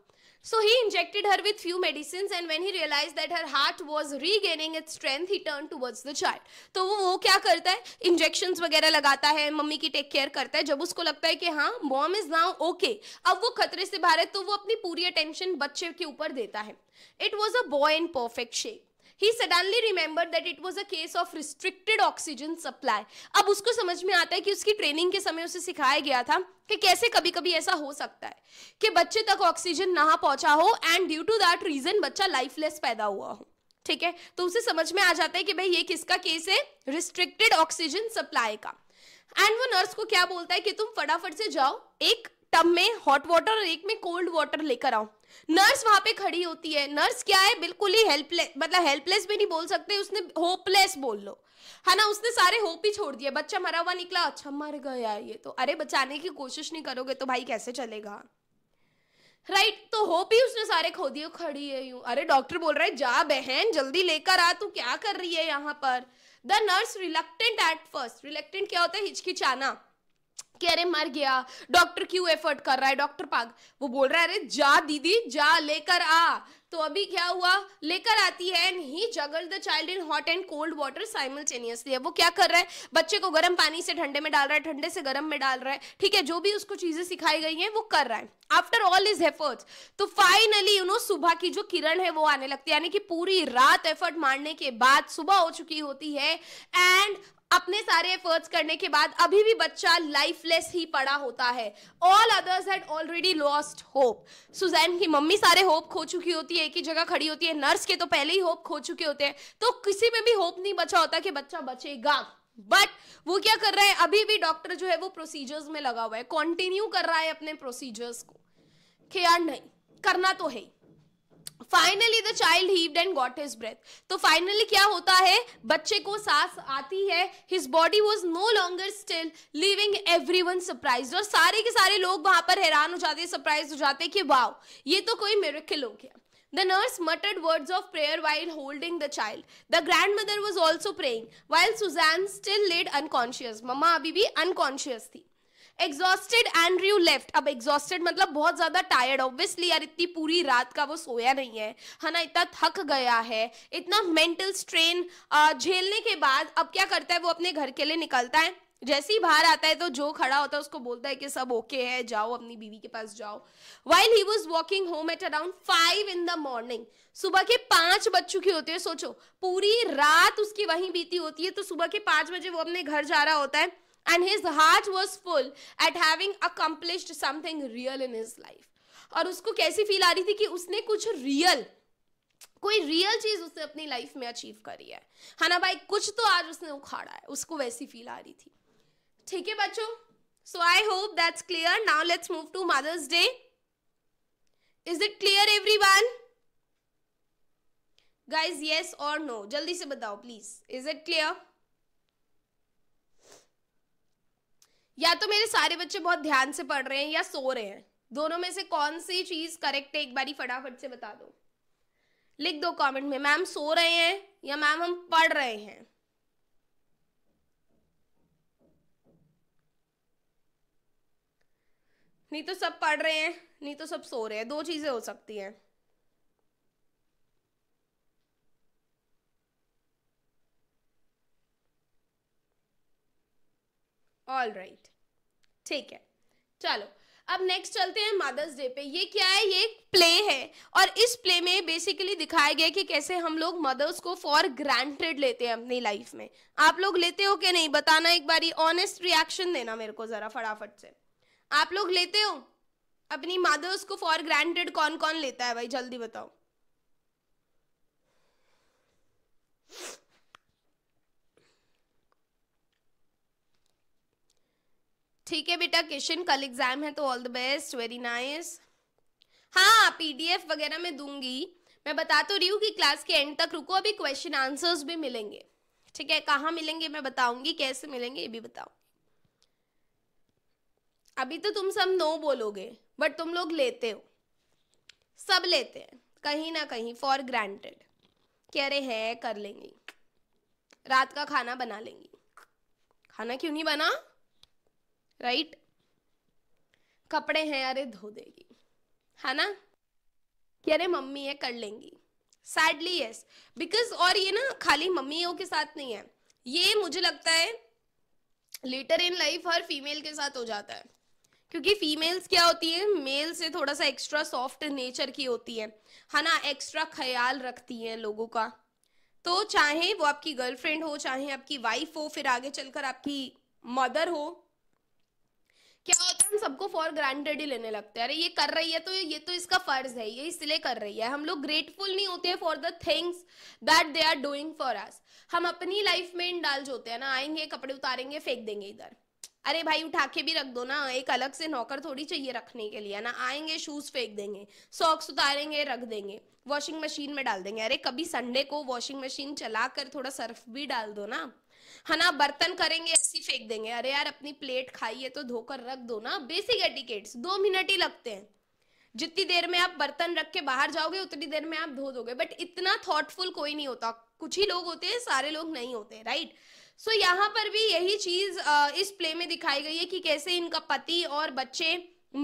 A: So he injected her with few medicines and when he realized that her heart was regaining its strength, he turned towards the child तो वो वो क्या करता है इंजेक्शन वगैरह लगाता है मम्मी की टेक केयर करता है जब उसको लगता है कि हाँ मॉम इज नाउ ओके अब वो खतरे से बाहर है तो वो अपनी पूरी अटेंशन बच्चे के ऊपर देता है it was a boy in perfect shape he suddenly remembered that it was a case of restricted oxygen supply अब उसको समझ में आता है कि उसकी ट्रेनिंग के समय उसे सिखाया गया था कि कैसे कभी कभी ऐसा हो सकता है कि बच्चे तक ऑक्सीजन ना पहुंचा हो and due to that reason बच्चा लाइफलेस पैदा हुआ हो ठीक है तो उसे समझ में आ जाता है कि भाई ये किसका केस है रिस्ट्रिक्टेड ऑक्सीजन सप्लाई का एंड वो नर्स को क्या बोलता है कि तुम फटाफट से जाओ एक टब में हॉट वाटर और एक में कोल्ड वाटर लेकर आओ नर्स वहां पे खड़ी होती है नर्स क्या है बिल्कुल ही हेल्पलेस मतलब हेल्पलेस भी नहीं बोल सकते उसने होपलेस बोल लो है ना उसने सारे होप ही छोड़ दिया बच्चा मरा हुआ निकला अच्छा मर गया ये तो अरे बचाने की कोशिश नहीं करोगे तो भाई कैसे चलेगा राइट right, तो होप ही उसने सारे खो दिए खड़ी है यूं अरे डॉक्टर बोल रहा है जा बहन जल्दी लेकर आ तू क्या कर रही है यहाँ पर the nurse reluctant at first reluctant क्या होता है हिचकिचाना कि अरे मर गया डॉक्टर क्यों एफर्ट कर रहा है डॉक्टर पाग वो बोल रहा है अरे जा दीदी जा लेकर आ तो अभी क्या हुआ लेकर आती है and he juggle the child in hot and cold water simultaneously वो क्या कर रहा है बच्चे को गर्म पानी से ठंडे में डाल रहा है ठंडे से गर्म में डाल रहा है ठीक है जो भी उसको चीजें सिखाई गई हैं वो कर रहा है आफ्टर ऑल इज एफर्ट्स तो फाइनली यू नो सुबह की जो किरण है वो आने लगती है यानी कि पूरी रात एफर्ट मारने के बाद सुबह हो चुकी होती है एंड अपने सारे एफर्ट्स करने के बाद अभी भी बच्चा लाइफलेस ही पड़ा होता है all others had already lost hope Susan की मम्मी सारे होप खो चुकी होती है एक ही जगह खड़ी होती है नर्स के तो पहले ही होप खो चुके होते हैं तो किसी में भी होप नहीं बचा होता कि बच्चा बचेगा बट वो क्या कर रहा है अभी भी डॉक्टर जो है वो प्रोसीजर्स में लगा हुआ है कंटिन्यू कर रहा है अपने प्रोसीजर्स को कि यार नहीं करना तो है ही finally the child heaved and got his breath तो फाइनली क्या होता है बच्चे को सांस आती है his body was no longer still living everyone surprise और सारे के सारे लोग वहां पर हैरान हो जाते हैं सरप्राइज हो जाते हैं कि वाओ ये तो कोई मेरेकिल हो गया The nurse muttered words of prayer while holding the child. The grandmother was also praying, while Suzanne still laid unconscious. Mama abhi bhi unconscious thi. Exhausted Andrew left अब एग्जॉस्टेड मतलब बहुत ज्यादा टायर्ड ऑब्वियसली यार इतनी पूरी रात का वो सोया नहीं है है ना इतना थक गया है इतना मेंटल स्ट्रेन झेलने के बाद अब क्या करता है वो अपने घर के लिए निकलता है जैसे ही बाहर आता है तो जो खड़ा होता है उसको बोलता है कि सब ओके okay है जाओ अपनी बीवी के पास जाओ while he was walking home at around five in the morning सुबह के पांच बज चुके होते हैं सोचो पूरी रात उसकी वहीं बीती होती है तो सुबह के पांच बजे वो अपने घर जा रहा होता है and his heart was full at having accomplished something real in his life और उसको कैसी फील आ रही थी कि उसने कुछ रियल कोई रियल चीज उसने अपनी लाइफ में अचीव करी है है हाँ ना भाई कुछ तो आज उसने उखाड़ा है उसको वैसी फील आ रही थी ठीक है बच्चों so I hope that's clear now let's move to Mother's Day is it clear everyone guys yes और नो जल्दी से बताओ प्लीज इज इट क्लियर या तो मेरे सारे बच्चे बहुत ध्यान से पढ़ रहे हैं या सो रहे हैं दोनों में से कौन सी चीज करेक्ट है एक बारी फटाफट से बता दो लिख दो कमेंट में मैम सो रहे हैं या मैम हम पढ़ रहे हैं नहीं तो सब पढ़ रहे हैं नहीं तो सब सो रहे हैं दो चीजें हो सकती हैं ऑल राइट ठीक है चलो अब नेक्स्ट चलते हैं मदर्स डे पे ये क्या है ये एक प्ले है और इस प्ले में बेसिकली दिखाया गया कि कैसे हम लोग मदर्स को फॉर ग्रांटेड लेते हैं अपनी लाइफ में आप लोग लेते हो कि नहीं बताना एक बार ऑनेस्ट रिएक्शन देना मेरे को ज़रा फटाफट से आप लोग लेते हो अपनी मदर्स को फॉर ग्रांटेड कौन कौन लेता है भाई जल्दी बताओ ठीक है बेटा किशन कल एग्जाम है तो all the best very nice हाँ पीडीएफ वगैरह मैं दूंगी मैं बता तो रही हूँ कि क्लास के एंड तक रुको अभी क्वेश्चन आंसर्स भी मिलेंगे ठीक है कहाँ मिलेंगे मैं बताऊंगी कैसे मिलेंगे ये भी बताऊंगी अभी तो तुम सब नो बोलोगे बट तुम लोग लेते हो सब लेते हैं कहीं ना कहीं फॉर ग्रांटेड कह रहे हैं कर लेंगी रात का खाना बना लेंगी खाना क्यों नहीं बना राइट कपड़े हैं अरे धो देगी है ना कि अरे मम्मी है कर लेंगी सैडली यस बिकॉज और ये ना खाली मम्मियों के साथ नहीं है ये मुझे लगता है लेटर इन लाइफ हर फीमेल के साथ हो जाता है क्योंकि फीमेल्स क्या होती है मेल से थोड़ा सा एक्स्ट्रा सॉफ्ट नेचर की होती है है ना एक्स्ट्रा ख्याल रखती हैं लोगों का तो चाहे वो आपकी गर्लफ्रेंड हो चाहे आपकी वाइफ हो फिर आगे चलकर आपकी मदर हो क्या होता है हम सबको फॉर ग्रांटेड ही लेने लगते हैं अरे ये कर रही है तो ये तो इसका फर्ज है ये इसलिए कर रही है हम लोग ग्रेटफुल नहीं होते for the things that they are doing for us हम अपनी लाइफ में इंडाल्ज होते हैं ना आएंगे कपड़े उतारेंगे फेंक देंगे इधर अरे भाई उठा के भी रख दो ना एक अलग से नौकर थोड़ी चाहिए रखने के लिए ना आएंगे शूज फेंक देंगे सॉक्स उतारेंगे रख देंगे वॉशिंग मशीन में डाल देंगे अरे कभी संडे को वॉशिंग मशीन चला कर थोड़ा सर्फ भी डाल दो ना है ना बर्तन करेंगे ऐसी फेंक देंगे अरे यार अपनी प्लेट खाई है तो धोकर रख दो ना बेसिक एटिकेट्स दो मिनट ही लगते हैं जितनी देर में आप बर्तन रख के बाहर जाओगे उतनी देर में आप धो दोगे बट इतना थॉटफुल कोई नहीं होता कुछ ही लोग होते हैं सारे लोग नहीं होते राइट सो so, यहाँ पर भी यही चीज इस प्ले में दिखाई गई है कि कैसे इनका पति और बच्चे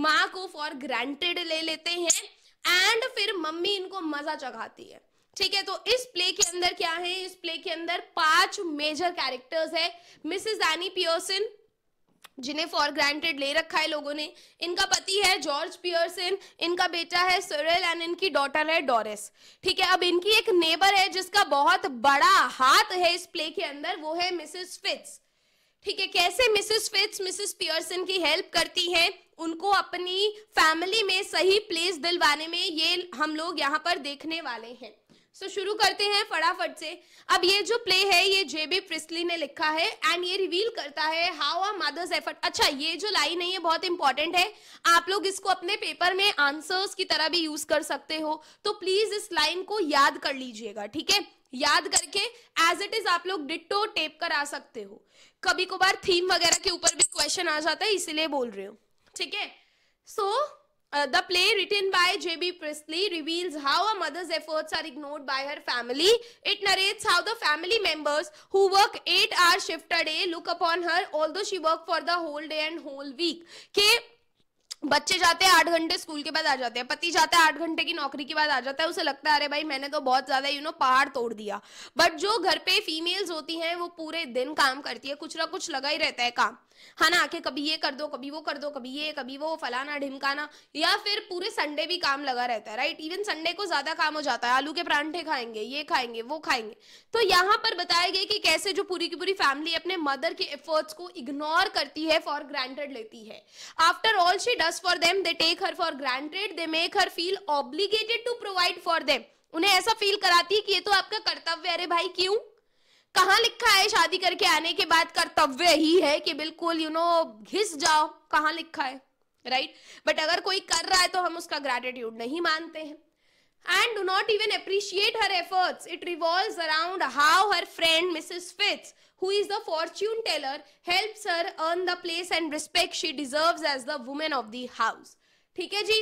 A: माँ को फॉर ग्रांटेड ले लेते हैं एंड फिर मम्मी इनको मजा चखाती है ठीक है तो इस प्ले के अंदर क्या है इस प्ले के अंदर पांच मेजर कैरेक्टर्स है मिसेस एनी पियर्सन जिन्हें फॉर ग्रांटेड ले रखा है लोगों ने इनका पति है जॉर्ज पियर्सन इनका बेटा है सोरेल एंड इनकी डॉटर है डोरेस ठीक है अब इनकी एक नेबर है जिसका बहुत बड़ा हाथ है इस प्ले के अंदर वो है मिसेस फिट्स ठीक है कैसे मिसेस फिट्स मिसेस पियर्सन की हेल्प करती हैं उनको अपनी फैमिली में सही प्लेस दिलवाने में ये हम लोग यहाँ पर देखने वाले हैं सो so, शुरू करते हैं फटाफट से अब ये जो प्ले है ये जेबी प्रिस्ली ने लिखा है एंड ये रिवील करता है हाउ आर मदर्स एफर्ट अच्छा ये जो लाइन है ये बहुत इंपॉर्टेंट है आप लोग इसको अपने पेपर में आंसर्स की तरह भी यूज कर सकते हो तो प्लीज इस लाइन को याद कर लीजिएगा ठीक है याद करके एज इट इज आप लोग डिटो टेप कर आ सकते हो कभी कभार थीम वगैरह के ऊपर भी क्वेश्चन आ जाता है इसीलिए बोल रहे हो ठीक है so so, the play written by J B Priestley reveals how a mother's efforts are ignored by her family it narrates how the family members who work eight hour shift a day look upon her all she work for the whole day and whole week के बच्चे जाते हैं आठ घंटे स्कूल के बाद आ जाते हैं पति जाता है आठ घंटे की नौकरी के बाद आ जाता है उसे लगता है अरे भाई मैंने तो बहुत ज्यादा यू नो पहाड़ तोड़ दिया बट जो घर पे फीमेल्स होती हैं वो पूरे दिन काम करती है कुछ ना कुछ लगा ही रहता है काम है ना आके कभी ये कर दो कभी वो कर दो कभी ये कभी वो फलाना ढिमकाना या फिर पूरे संडे भी काम लगा रहता है राइट इवन संडे को ज्यादा काम हो जाता है आलू के परांठे खाएंगे ये खाएंगे वो खाएंगे तो यहाँ पर बताया गया कि कैसे जो पूरी की पूरी फैमिली अपने मदर के एफर्ट्स को इग्नोर करती है फॉर ग्रांटेड लेती है after all she does for them they take her for granted they make her feel obligated to provide for them उन्हें ऐसा फील कराती है कि ये तो आपका कर्तव्य अरे भाई क्यों कहा लिखा है शादी करके आने के बाद कर्तव्य ही है कि बिल्कुल यू नो घिस जाओ कहा लिखा है राइट right? बट अगर कोई कर रहा है तो हम उसका ग्रेटिट्यूड नहीं मानते हैं and do not even appreciate her efforts it revolve around how her friend Mrs Fitts who is the fortune teller helps her earn the place and respect she deserves as the women of the house ठीक है जी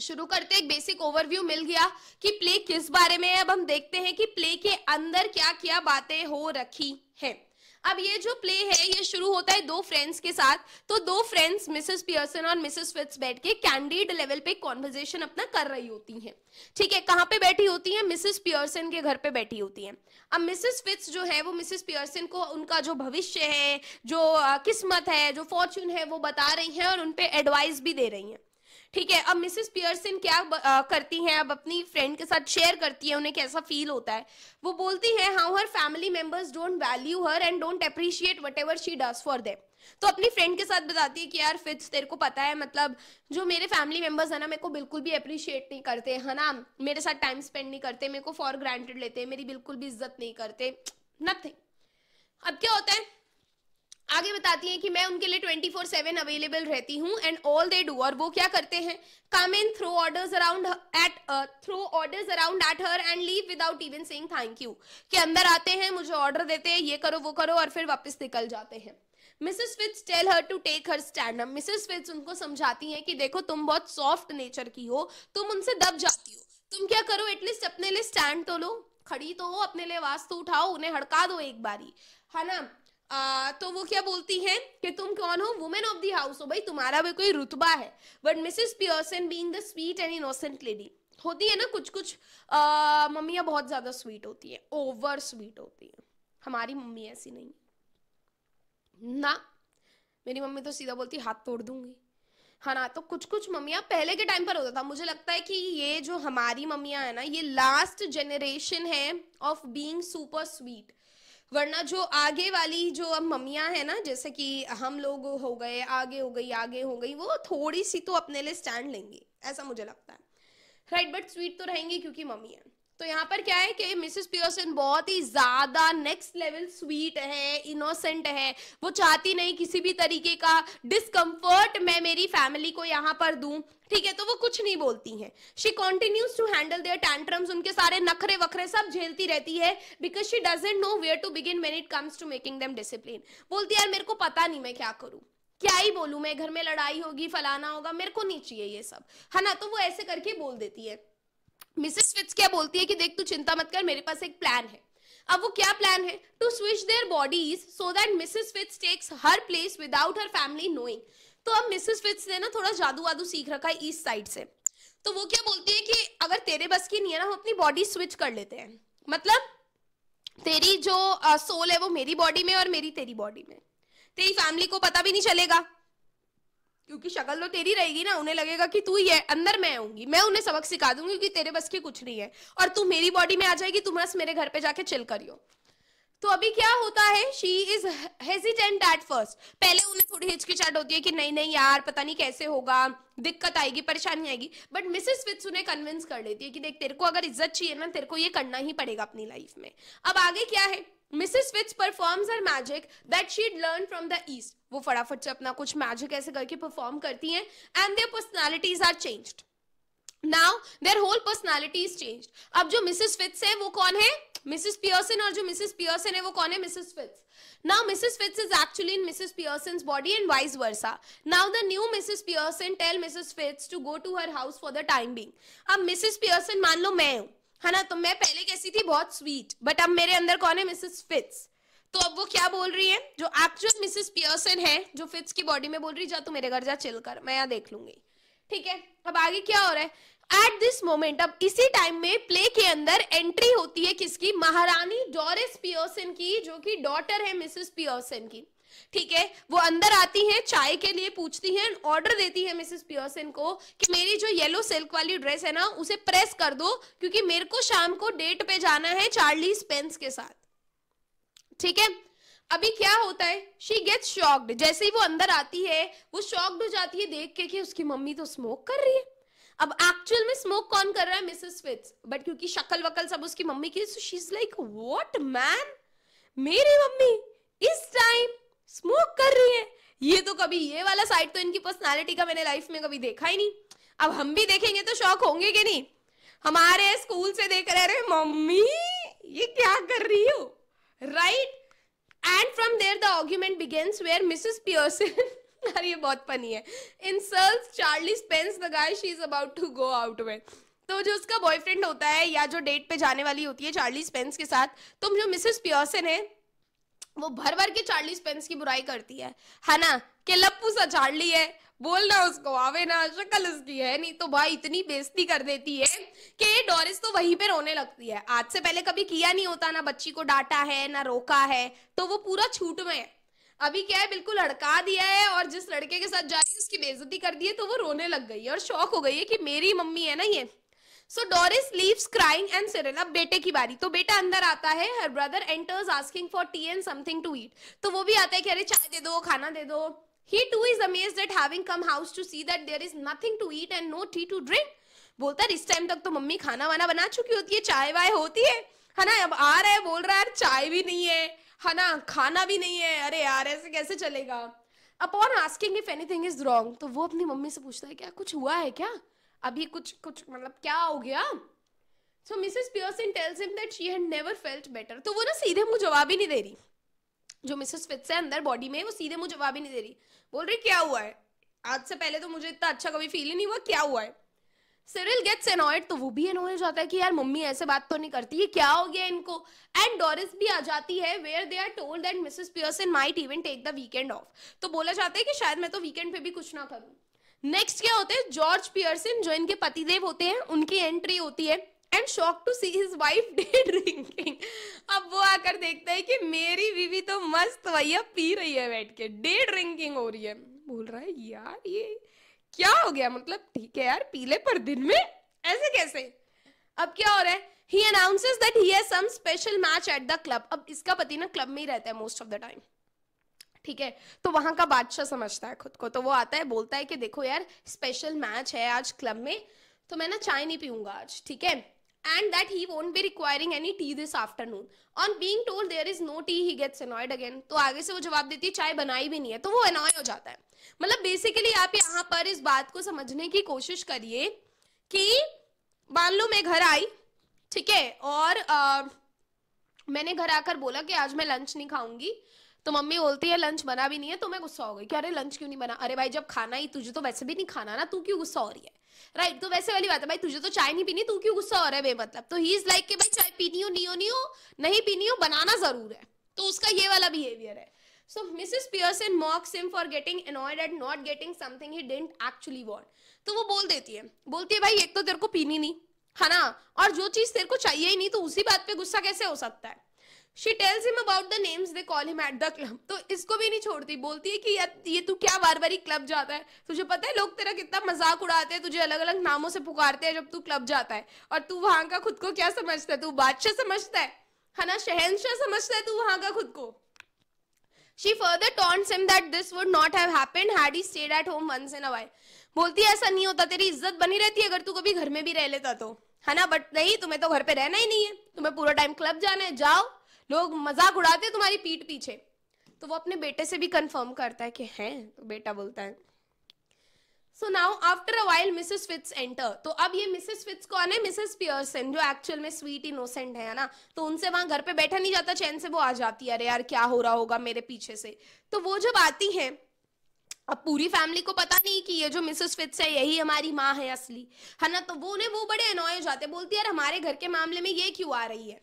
A: शुरू करते एक बेसिक ओवरव्यू मिल गया कि प्ले किस बारे में है अब हम देखते हैं कि प्ले के अंदर क्या क्या बातें हो रखी हैं अब ये जो प्ले है ये शुरू होता है दो फ्रेंड्स के साथ तो दो फ्रेंड्स मिसेस पियर्सन और मिसेस फिट्स बैठ के कैंडिड लेवल पे कॉन्वर्जेशन अपना कर रही होती हैं ठीक है कहाँ पे बैठी होती हैं मिसेस पियर्सन के घर पे बैठी होती हैं अब मिसेस फिट्स जो है वो मिसेस पियर्सन को उनका जो भविष्य है जो किस्मत है जो फॉर्च्यून है वो बता रही है और उनपे एडवाइस भी दे रही है ठीक है अब मिसेस पियर्सन क्या करती हैं अब अपनी फ्रेंड के साथ शेयर करती है उन्हें कैसा फील होता है वो बोलती है how her family members don't value her and don't appreciate whatever she does for them तो अपनी फ्रेंड के साथ बताती है कि यार फिट्स तेरे को पता है मतलब जो मेरे फैमिली मेंबर्स है ना मेरे को बिल्कुल भी अप्रिशिएट नहीं करते है ना मेरे साथ टाइम स्पेंड नहीं करते मेरे को फॉर ग्रांटेड लेते मेरी बिल्कुल भी इज्जत नहीं करते नथिंग अब क्या होता है आगे बताती हैं कि मैं उनके लिए 24/7 अवेलेबल रहती हूं एंड ऑल दे डू और वो क्या करते हैं come in throw orders around at throw orders around at her and leave without even saying thank you कि अंदर आते हैं मुझे ऑर्डर देते हैं ये करो वो करो और फिर वापस निकल जाते हैं Mrs Fitts tell her to take her stand up Mrs Fitts उनको समझाती हैं कि देखो तुम बहुत सॉफ्ट नेचर की हो तुम उनसे दब जाती हो तुम क्या करो एटलीस्ट अपने लिए स्टैंड तो लो खड़ी तो हो अपने लिए वास्तु तो उठाओ उन्हें हड़का दो एक बारी है ना आ, तो वो क्या बोलती है कि तुम कौन हो वुमेन ऑफ दी हाउस हो भाई तुम्हारा भी कोई रुतबा है but Mrs Pearson being the sweet and innocent lady होती है ना कुछ कुछ मम्मियाँ बहुत ज़्यादा स्वीट होती है ओवर स्वीट होती है हमारी मम्मी ऐसी नहीं है ना मेरी मम्मी तो सीधा बोलती हाथ तोड़ दूंगी है हाँ ना तो कुछ कुछ मम्मियाँ पहले के टाइम पर होता था मुझे लगता है कि ये जो हमारी मम्मियाँ है ना ये लास्ट जनरेशन है ऑफ बीइंग सुपर स्वीट वरना जो आगे वाली जो अब मम्मियाँ हैं ना जैसे कि हम लोग हो गए आगे हो गई आगे हो गई वो थोड़ी सी तो अपने लिए स्टैंड लेंगी ऐसा मुझे लगता है राइट बट स्वीट तो रहेंगी क्योंकि मम्मी है तो यहाँ पर क्या है कि मिसेस पियर्सन बहुत ही ज्यादा नेक्स्ट लेवल स्वीट है इनोसेंट है वो चाहती नहीं किसी भी तरीके का डिसकंफर्ट मैं मेरी फैमिली को यहाँ पर दू ठीक है तो वो कुछ नहीं बोलती हैं she continues to handle their tantrums उनके सारे नखरे वखरे सब झेलती रहती है because she doesn't know where to begin when it comes to making them discipline बोलती यार मेरे को पता नहीं मैं क्या करूँ क्या ही बोलू मैं घर में लड़ाई होगी फलाना होगा मेरे को नहीं चाहिए ये सब है ना तो वो ऐसे करके बोल देती है मिसेस फिट्स क्या बोलती है कि देख तू चिंता मत कर मेरे पास एक प्लान है अब वो क्या प्लान है to switch their bodies so that Mrs Fitts takes her place without her family knowing तो अब मिसेस फिट्स ने ना थोड़ा जादू वादू सीख रखा है ईस्ट साइड से तो वो क्या बोलती है कि अगर तेरे बस की नहीं है ना हम अपनी बॉडी स्विच कर लेते हैं मतलब तेरी जो सोल है वो मेरी बॉडी में और मेरी तेरी बॉडी में तेरी फैमिली को पता भी नहीं चलेगा क्योंकि शक्ल तो तेरी रहेगी ना उन्हें लगेगा कि तू ही है अंदर मैं आऊंगी मैं उन्हें सबक सिखा दूंगी कि तेरे बस की कुछ नहीं है और तू मेरी बॉडी में आ जाएगी तुम बस मेरे घर पे जाके चिल करियो तो अभी क्या होता है she is hesitant at first पहले उन्हें थोड़ी हिचकिचाट होती है कि नहीं नहीं यार पता नहीं कैसे होगा दिक्कत आएगी परेशानी आएगी बट मिसेस फिट्स उन्हें कन्विंस कर लेती है कि देख तेरे को अगर इज्जत चाहिए ना तेरे को ये करना ही पड़ेगा अपनी लाइफ में अब आगे क्या है Mrs Fitts performs her magic that she learn from the East वो फटाफट से अपना कुछ मैजिक ऐसे करके परफॉर्म करती हैं and their personalities are changed now their whole personality is changed अब जो मिसेस फिट्स है वो कौन है मिसेस पियर्सन और जो मिसेस पियर्सन है वो कौन है Mrs Fitts now Mrs Fitts is actually in Mrs Pearson body and vice versa now the new Mrs Pearson tell Mrs Fitts to go to her house for the time being अब मिसेस पियर्सन मान लो मैं हूं है ना तो मैं पहले कैसी थी बहुत स्वीट बट अब मेरे अंदर कौन है मिसेस फिट्स तो अब वो क्या बोल रही है जो एक्चुअल मिसेस पियर्सन है जो फिट्स की बॉडी में बोल रही जा तू मेरे घर जा चिल कर मैं यहाँ देख लूंगी ठीक है अब आगे क्या हो रहा है एट दिस मोमेंट अब इसी टाइम में प्ले के अंदर एंट्री होती है किसकी महारानी डोरिस पियर्सन की जो कि डॉटर है मिसेस पियर्सन की ठीक है वो अंदर आती हैं चाय के लिए पूछती हैं ऑर्डर देती है मिसेस पियर्सन को कि मेरी जो येलो सिल्क वाली ड्रेस है ना उसे प्रेस कर दो क्योंकि मेरे को शाम को डेट पे जाना है चार्ली स्पेंस के साथ ठीक है अभी क्या होता है शी गेट्स शॉक्ड जैसे ही वो अंदर आती है वो शॉक्ड हो जाती है देख के कि उसकी मम्मी तो स्मोक कर रही है अब एक्चुअल में स्मोक कौन कर रहा है मिसेस फिट्स बट क्योंकि शक्ल वकल सब उसकी मम्मी की so she is like what man मेरी मम्मी इस टाइम स्मोक कर रही है ये तो कभी ये वाला साइड तो इनकी पर्सनालिटी का मैंने लाइफ में कभी देखा ही नहीं अब हम भी देखेंगे तो शौक होंगे कि नहीं हमारे स्कूल से देख रहे मम्मी ये क्या कर रही हो right and from there the argument begins where Mrs Pearson अरे ये बहुत फनी है enters Charlie Spence the guy she is about to go out with तो जो उसका बॉयफ्रेंड होता है या जो डेट पे जाने वाली होती है चार्ली स्पेंस के साथ तो जो मिसेस पियर्सन है वो भर भर के चार्ली स्पेंस की बुराई करती है है ना कि लप्पू सा चार्ली है बोलना उसको आवे ना शक्ल उसकी है नहीं तो भाई इतनी बेइज्जती कर देती है कि डोरिस तो वहीं पे रोने लगती है आज से पहले कभी किया नहीं होता ना बच्ची को डांटा है ना रोका है तो वो पूरा छूट में है अभी क्या है बिल्कुल अड़का दिया है और जिस लड़के के साथ जा रही है उसकी बेइज्जती कर दी है तो वो रोने लग गई है और शौक हो गई है कि मेरी मम्मी है ना ये so Doris leaves crying and Cyril बेटे की बारी तो बेटा अंदर आता है her brother enters asking for tea and something to eat तो वो भी आता है कि अरे चाय दे दो खाना दे दो he too is amaze that having come house to see that there is nothing to eat and no tea to drink बोलता है इस टाइम तक तो मम्मी खाना वाना बना चुकी होती है चाय वाय होती है है ना अब आ रहा है बोल रहा है चाय भी नहीं है है ना खाना भी नहीं है अरे यार ऐसे कैसे चलेगा upon asking if anything is wrong तो वो अपनी मम्मी से पूछता है क्या कुछ हुआ है क्या अभी कुछ कुछ मतलब क्या हो गया so Mrs Pearson tells him that she had never felt better तो वो ना सीधे मुझे जवाब ही नहीं दे रही जो मिसेस फिट्स है अंदर बॉडी में वो सीधे मुझे जवाब ही नहीं दे रही बोल रही क्या हुआ है आज से पहले तो मुझे इतना अच्छा कभी फील ही नहीं हुआ क्या हुआ है सिरिल गेट्स एनॉयड तो वो भी एनॉय हो जाता है कि यार मम्मी ऐसे बात तो नहीं करती है क्या हो गया इनको एंड डोरिस भी आ जाती है where they are told that Mrs Pearson might even take the weekend off तो बोला जाता है कि शायद मैं तो वीकेंड पे भी कुछ ना करूँ नेक्स्ट क्या होते हैं जॉर्ज पियर्सन जो इनके पतिदेव होते हैं उनकी एंट्री होती है and shock to see his wife day drinking अब वो आकर देखता है कि मेरी बीवी तो मस्त भैया पी रही है बैठ के डे ड्रिंकिंग हो रही है बोल रहा है यार ये क्या हो गया मतलब ठीक है यार पीले पर दिन में ऐसे कैसे अब क्या हो रहा है he announces that he has some special match at the club अब इसका पति ना क्लब में ही रहता है मोस्ट ऑफ द टाइम ठीक है तो वहां का बादशाह समझता है खुद को तो वो आता है बोलता है कि देखो यार स्पेशल मैच है आज क्लब में तो मैं ना चाय नहीं पीऊंगा आज ठीक है and that he won't be requiring any tea this afternoon on being told there is no tea he gets annoyed again तो आगे से वो जवाब देती है चाय बनाई भी नहीं है तो वो annoy हो जाता है मतलब बेसिकली आप यहाँ पर इस बात को समझने की कोशिश करिए कि मान लो मैं घर आई ठीक है और आ, मैंने घर आकर बोला कि आज मैं लंच नहीं खाऊंगी तो मम्मी बोलती है लंच बना भी नहीं है तो मैं गुस्सा हो गई कि अरे लंच क्यों नहीं बना अरे भाई जब खाना ही तुझे तो वैसे भी नहीं खाना ना तू क्यों गुस्सा हो रही है राइट right, तो वैसे वाली बात है भाई तुझे तो चाय नहीं पीनी तू क्यों गुस्सा हो रहा है मतलब तो ही इज लाइक के भाई चाय पीनी हो नहीं हो नहीं हो नहीं पीनी हो बनाना जरूर है तो उसका ये वाला बिहेवियर है so Mrs Pearson mocks him for getting annoyed at not getting something he didn't actually want. तो वो बोल देती है बोलती है भाई एक तो तेरे को पीनी नहीं है ना और जो चीज तेरे को चाहिए ही नहीं तो उसी बात पे गुस्सा कैसे हो सकता है she tells him about the names they call him at the club तो इसको भी नहीं छोड़ती बोलती है कि यार ये तू क्या बार बार ही क्लब जाता है तुझे पता है लोग तेरा कितना मजाक उड़ाते हैं तुझे अलग अलग नामों से पुकारते हैं जब तू क्लब जाता है और तू वहां का खुद को क्या समझता है तू बादशाह समझता है है ना शहनशाह समझता है तू वहां का खुद को she further taunts him that this would not have happened had he stayed at home once in a while बोलती है ऐसा नहीं होता तेरी इज्जत बनी रहती है अगर तू कभी घर में भी रह लेता तो है ना बट नहीं तुम्हें तो घर पे रहना ही नहीं है तुम्हें पूरा टाइम क्लब जाना है जाओ लोग मजाक उड़ाते हैं तुम्हारी पीठ पीछे तो वो अपने बेटे से भी कंफर्म करता है कि हैं तो बेटा बोलता है so now after a while Mrs Fitts enter तो अब ये मिसेस फिट्स कौन है मिसेस पियर्सन जो एक्चुअल में स्वीट इनोसेंट है ना तो उनसे वहां घर पे बैठा नहीं जाता चैन से वो आ जाती है अरे यार क्या हो रहा होगा मेरे पीछे से तो वो जब आती है अब पूरी फैमिली को पता नहीं कि ये जो मिसेस फिट्स है यही हमारी माँ है असली है ना तो वो उन्हें वो बड़े अनॉय हो जाते बोलती यार हमारे घर के मामले में ये क्यों आ रही है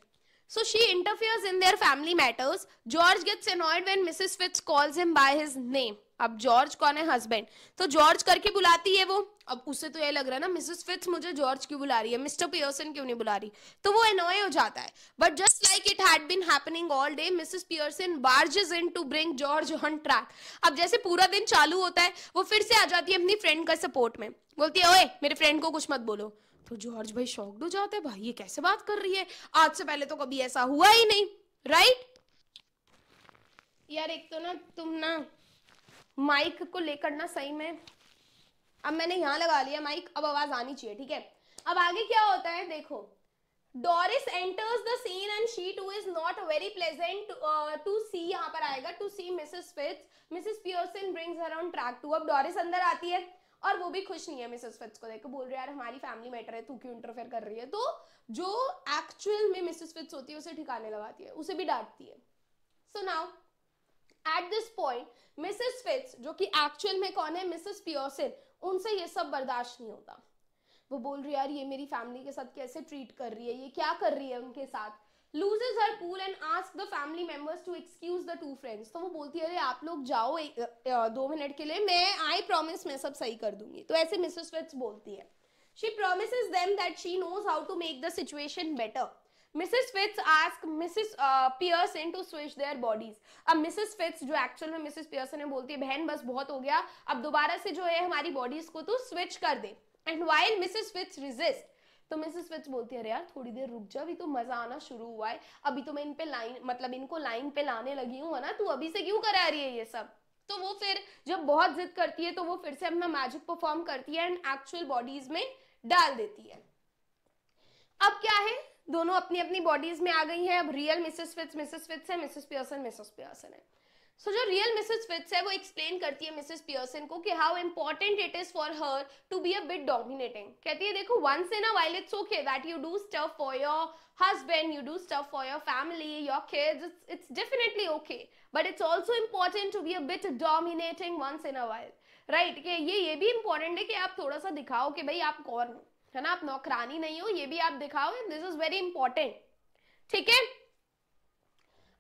A: So she interferes in their family matters. George gets annoyed when Mrs. Fitz calls him by his name. अब जॉर्ज कौन है हस्बैंड तो जॉर्ज करके बुलाती है वो अब उससे तो ये लग रहा है ना मिसेस फिट्स मुझे जॉर्ज क्यों बुला रही है मिस्टर पियर्सन क्यों नहीं बुला रही तो वो एनॉय हो जाता है but just like it had been happening all day Mrs Pearson barges in to bring George on track अब जैसे पूरा दिन चालू होता है वो फिर से आ जाती है अपनी फ्रेंड का सपोर्ट में बोलती है ओए मेरे फ्रेंड को कुछ मत बोलो तो जॉर्ज भाई शौक हो जाते भाई ये कैसे बात कर रही है आज से पहले तो कभी ऐसा हुआ ही नहीं राइट यार एक तो ना तुम ना माइक को लेकर ना सही में अब मैंने यहां लगा लिया माइक अब आवाज आनी चाहिए ठीक है अब आगे क्या होता है देखो Doris enters the scene and she too is not very pleasant to see यहां पर आएगा to see Mrs fits Mrs Pearson brings her on track too अब डोरिस अंदर आती है और वो भी खुश नहीं है मिसेस फिट्स को देखकर बोल रहे यार हमारी फैमिली मैटर है तू क्यों इंटरफेयर कर रही है तो जो एक्चुअल में मिसेस फिट्स होती है उसे ठिकाने लगाती है उसे भी डांटती है so now at this point Mrs Fitts जो कि एक्चुअल में कौन है मिसेस पियोसिन उनसे ये सब बर्दाश्त नहीं होता वो बोल रही यार ये मेरी फैमिली के साथ कैसे ट्रीट कर रही है ये क्या कर रही है उनके साथ loses her cool and ask the family members to excuse the two friends तो वो बोलती है अरे आप लोग जाओ दो मिनट के लिए मैं आई प्रॉमिस मैं सब सही कर दूंगी तो ऐसे मिसेस फिट्स बोलती है she promise them that she knows how to make the situation better Mrs Fitts ask Mrs Pearson to switch their bodies अब मिसेस फिट्स जो एक्चुअल में मिसेस पियर्सन है बोलती है बहन बस बहुत हो गया अब दोबारा से जो है हमारी बॉडीज को तो स्विच कर दे and while Mrs Fitz resist तो मिसेस फिट्स बोलती है अरे यार थोड़ी देर रुक जा अभी तो मजा आना शुरू हुआ है अभी तो मैं इन पे लाइन मतलब इनको लाइन पे लाने लगी हूँ ना तू अभी से क्यों करा रही है ये सब तो वो फिर जब बहुत जिद करती है तो वो फिर से अपना मैजिक परफॉर्म करती है एंड एक्चुअल बॉडीज में डाल देती है अब क्या है दोनों अपनी अपनी बॉडीज में आ गई हैं अब real Mrs fits Mrs Fitz है मिसेस पियर्सन मिसेस पियर्सन है सो जो रियल मिसेस फिट्स है वो एक्सप्लेन करती है मिसेस पियर्सन को कि how important it is for her to be a bit dominating कहती है देखो once in a while it's okay that you do stuff for your husband you do stuff for your family your kids it's definitely okay but it's also important to be a bit dominating once in a while right कि ये ये भी इम्पॉर्टेंट है कि आप थोड़ा सा दिखाओ कि भाई आप कौन हो है ना आप नौकरानी नहीं हो ये भी आप दिखाओ दिस इज वेरी इंपॉर्टेंट ठीक है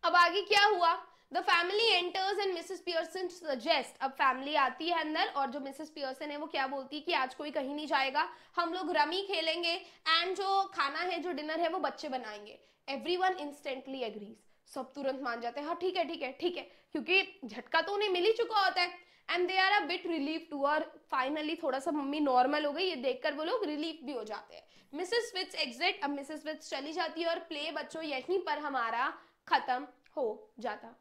A: अब आगे क्या हुआ the family enters and Mrs Pearson suggest अब फैमिली आती है अंदर और जो मिसेस पियर्सन है वो क्या बोलती है कि आज कोई कहीं नहीं जाएगा हम लोग रमी खेलेंगे एंड जो खाना है जो डिनर है वो बच्चे बनाएंगे एवरी वन इंस्टेंटली एग्रीज सब तुरंत मान जाते हैं हाँ ठीक है ठीक है ठीक है क्योंकि झटका तो उन्हें मिल ही चुका होता है and they are a bit relief too are finally थोड़ा सा मम्मी नॉर्मल हो गई ये देखकर वो लोग रिलीफ भी हो जाते हैं मिसेस विट्स एग्जिट अब मिसेस विट्स चली जाती है और प्ले बच्चों यहीं पर हमारा खत्म हो जाता